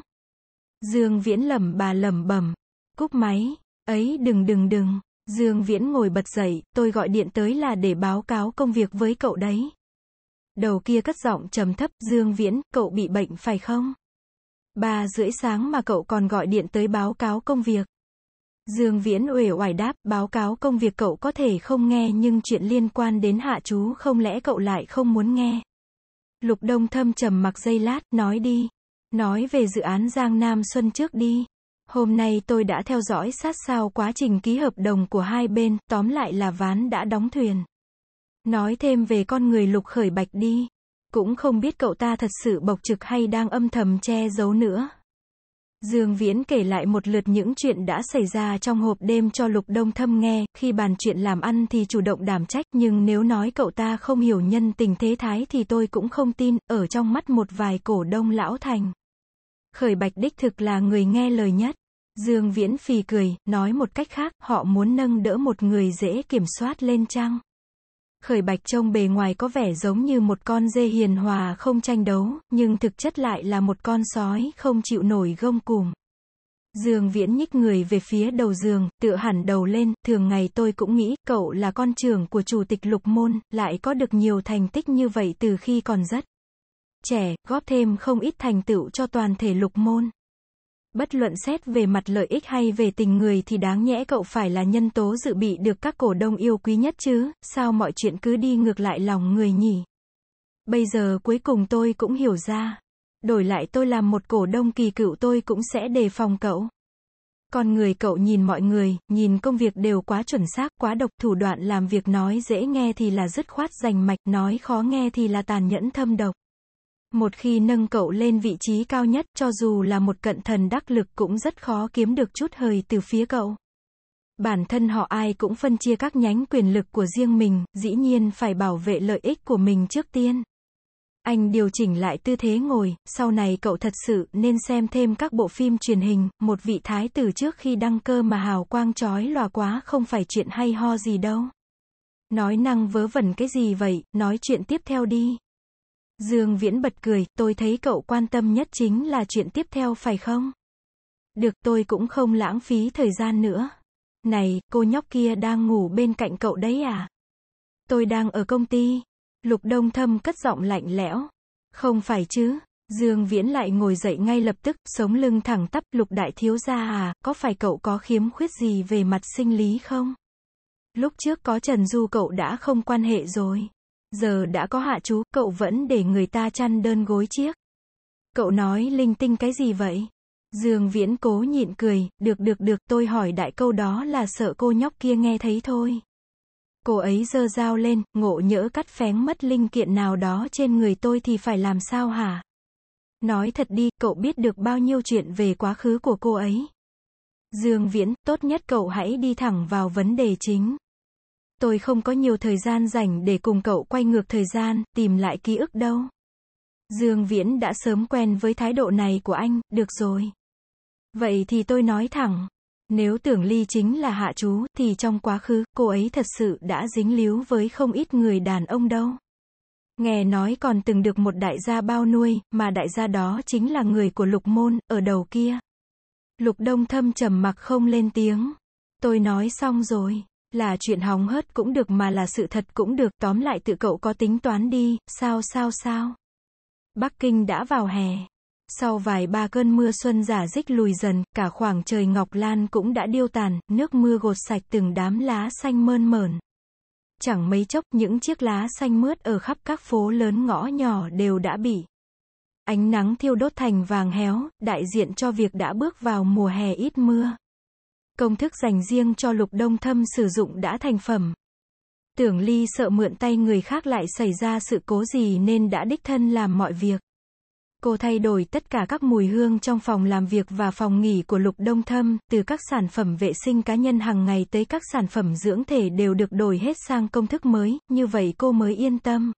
Dương Viễn lẩm bà lẩm bẩm, cúp máy, ấy đừng đừng đừng. Dương Viễn ngồi bật dậy, tôi gọi điện tới là để báo cáo công việc với cậu đấy. Đầu kia cất giọng trầm thấp, Dương Viễn, cậu bị bệnh phải không? Ba rưỡi sáng mà cậu còn gọi điện tới báo cáo công việc. Dương Viễn uể oải đáp, báo cáo công việc cậu có thể không nghe nhưng chuyện liên quan đến hạ chú không lẽ cậu lại không muốn nghe. Lục Đông Thâm trầm mặc giây lát, nói đi. Nói về dự án Giang Nam Xuân trước đi. Hôm nay tôi đã theo dõi sát sao quá trình ký hợp đồng của hai bên, tóm lại là ván đã đóng thuyền. Nói thêm về con người Lục Khởi Bạch đi. Cũng không biết cậu ta thật sự bộc trực hay đang âm thầm che giấu nữa. Dương Viễn kể lại một lượt những chuyện đã xảy ra trong hộp đêm cho Lục Đông Thâm nghe, khi bàn chuyện làm ăn thì chủ động đảm trách, nhưng nếu nói cậu ta không hiểu nhân tình thế thái thì tôi cũng không tin, ở trong mắt một vài cổ đông lão thành. Khởi Bạch đích thực là người nghe lời nhất. Dương Viễn phì cười, nói một cách khác, họ muốn nâng đỡ một người dễ kiểm soát lên trăng. Khởi Bạch trông bề ngoài có vẻ giống như một con dê hiền hòa không tranh đấu, nhưng thực chất lại là một con sói không chịu nổi gông cùm. Dương Viễn nhích người về phía đầu giường, tựa hẳn đầu lên, thường ngày tôi cũng nghĩ, cậu là con trưởng của chủ tịch lục môn, lại có được nhiều thành tích như vậy từ khi còn rất trẻ, góp thêm không ít thành tựu cho toàn thể lục môn. Bất luận xét về mặt lợi ích hay về tình người thì đáng nhẽ cậu phải là nhân tố dự bị được các cổ đông yêu quý nhất chứ, sao mọi chuyện cứ đi ngược lại lòng người nhỉ? Bây giờ cuối cùng tôi cũng hiểu ra. Đổi lại tôi làm một cổ đông kỳ cựu tôi cũng sẽ đề phòng cậu. Con người cậu nhìn mọi người, nhìn công việc đều quá chuẩn xác, quá độc thủ đoạn làm việc nói dễ nghe thì là dứt khoát rành mạch, nói khó nghe thì là tàn nhẫn thâm độc. Một khi nâng cậu lên vị trí cao nhất cho dù là một cận thần đắc lực cũng rất khó kiếm được chút hơi từ phía cậu. Bản thân họ ai cũng phân chia các nhánh quyền lực của riêng mình, dĩ nhiên phải bảo vệ lợi ích của mình trước tiên. Anh điều chỉnh lại tư thế ngồi, sau này cậu thật sự nên xem thêm các bộ phim truyền hình, một vị thái tử trước khi đăng cơ mà hào quang trói lòa quá không phải chuyện hay ho gì đâu. Nói năng vớ vẩn cái gì vậy, nói chuyện tiếp theo đi. Dương Viễn bật cười, tôi thấy cậu quan tâm nhất chính là chuyện tiếp theo phải không? Được tôi cũng không lãng phí thời gian nữa. Này, cô nhóc kia đang ngủ bên cạnh cậu đấy à? Tôi đang ở công ty. Lục Đông Thâm cất giọng lạnh lẽo. Không phải chứ. Dương Viễn lại ngồi dậy ngay lập tức, sống lưng thẳng tắp, lục đại thiếu gia à, có phải cậu có khiếm khuyết gì về mặt sinh lý không? Lúc trước có Trần Du cậu đã không quan hệ rồi. Giờ đã có hạ chú, cậu vẫn để người ta chăn đơn gối chiếc. Cậu nói linh tinh cái gì vậy? Dương Viễn cố nhịn cười, được được được, tôi hỏi đại câu đó là sợ cô nhóc kia nghe thấy thôi. Cô ấy giơ dao lên, ngộ nhỡ cắt phén mất linh kiện nào đó trên người tôi thì phải làm sao hả? Nói thật đi, cậu biết được bao nhiêu chuyện về quá khứ của cô ấy. Dương Viễn, tốt nhất cậu hãy đi thẳng vào vấn đề chính tôi không có nhiều thời gian dành để cùng cậu quay ngược thời gian, tìm lại ký ức đâu. Dương Viễn đã sớm quen với thái độ này của anh, được rồi. Vậy thì tôi nói thẳng, nếu tưởng ly chính là hạ chú, thì trong quá khứ, cô ấy thật sự đã dính líu với không ít người đàn ông đâu. Nghe nói còn từng được một đại gia bao nuôi, mà đại gia đó chính là người của lục môn, ở đầu kia. Lục đông thâm trầm mặc không lên tiếng. Tôi nói xong rồi. Là chuyện hóng hớt cũng được mà là sự thật cũng được, tóm lại tự cậu có tính toán đi, sao sao sao. Bắc Kinh đã vào hè. Sau vài ba cơn mưa xuân giả dích lùi dần, cả khoảng trời ngọc lan cũng đã điêu tàn, nước mưa gột sạch từng đám lá xanh mơn mởn. Chẳng mấy chốc những chiếc lá xanh mướt ở khắp các phố lớn ngõ nhỏ đều đã bị ánh nắng thiêu đốt thành vàng héo, đại diện cho việc đã bước vào mùa hè ít mưa công thức dành riêng cho lục đông thâm sử dụng đã thành phẩm. Tưởng Ly sợ mượn tay người khác lại xảy ra sự cố gì nên đã đích thân làm mọi việc. Cô thay đổi tất cả các mùi hương trong phòng làm việc và phòng nghỉ của Lục Đông Thâm, từ các sản phẩm vệ sinh cá nhân hàng ngày tới các sản phẩm dưỡng thể đều được đổi hết sang công thức mới, như vậy cô mới yên tâm.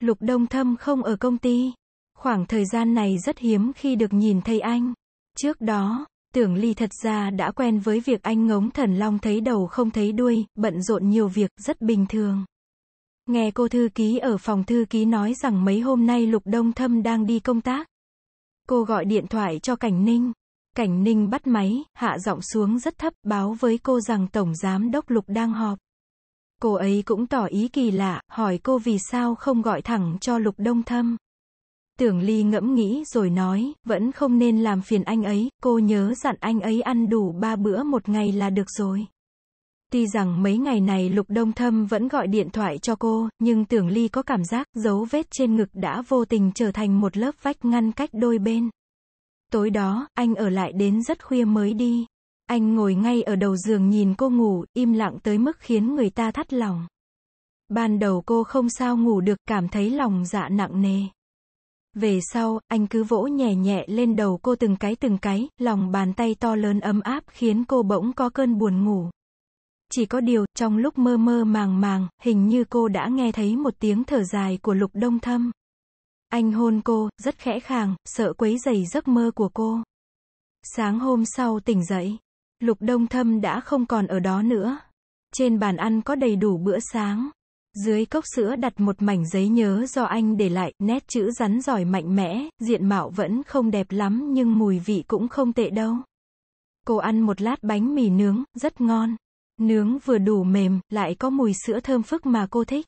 Lục Đông Thâm không ở công ty. Khoảng thời gian này rất hiếm khi được nhìn thấy anh. Trước đó, Tưởng Ly thật ra đã quen với việc anh ngống thần long thấy đầu không thấy đuôi, bận rộn nhiều việc, rất bình thường. Nghe cô thư ký ở phòng thư ký nói rằng mấy hôm nay Lục Đông Thâm đang đi công tác. Cô gọi điện thoại cho Cảnh Ninh. Cảnh Ninh bắt máy, hạ giọng xuống rất thấp, báo với cô rằng Tổng Giám Đốc Lục đang họp. Cô ấy cũng tỏ ý kỳ lạ, hỏi cô vì sao không gọi thẳng cho Lục Đông Thâm. Tưởng Ly ngẫm nghĩ rồi nói, vẫn không nên làm phiền anh ấy, cô nhớ dặn anh ấy ăn đủ ba bữa một ngày là được rồi. Tuy rằng mấy ngày này Lục Đông Thâm vẫn gọi điện thoại cho cô, nhưng Tưởng Ly có cảm giác dấu vết trên ngực đã vô tình trở thành một lớp vách ngăn cách đôi bên. Tối đó, anh ở lại đến rất khuya mới đi. Anh ngồi ngay ở đầu giường nhìn cô ngủ, im lặng tới mức khiến người ta thắt lòng. Ban đầu cô không sao ngủ được, cảm thấy lòng dạ nặng nề. Về sau, anh cứ vỗ nhẹ nhẹ lên đầu cô từng cái từng cái, lòng bàn tay to lớn ấm áp khiến cô bỗng có cơn buồn ngủ. Chỉ có điều, trong lúc mơ mơ màng màng, hình như cô đã nghe thấy một tiếng thở dài của lục đông thâm. Anh hôn cô, rất khẽ khàng, sợ quấy dày giấc mơ của cô. Sáng hôm sau tỉnh dậy, lục đông thâm đã không còn ở đó nữa. Trên bàn ăn có đầy đủ bữa sáng. Dưới cốc sữa đặt một mảnh giấy nhớ do anh để lại, nét chữ rắn giỏi mạnh mẽ, diện mạo vẫn không đẹp lắm nhưng mùi vị cũng không tệ đâu. Cô ăn một lát bánh mì nướng, rất ngon. Nướng vừa đủ mềm, lại có mùi sữa thơm phức mà cô thích.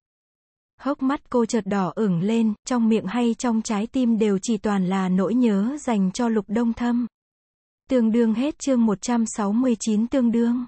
Hốc mắt cô chợt đỏ ửng lên, trong miệng hay trong trái tim đều chỉ toàn là nỗi nhớ dành cho lục đông thâm. Tương đương hết chương 169 tương đương.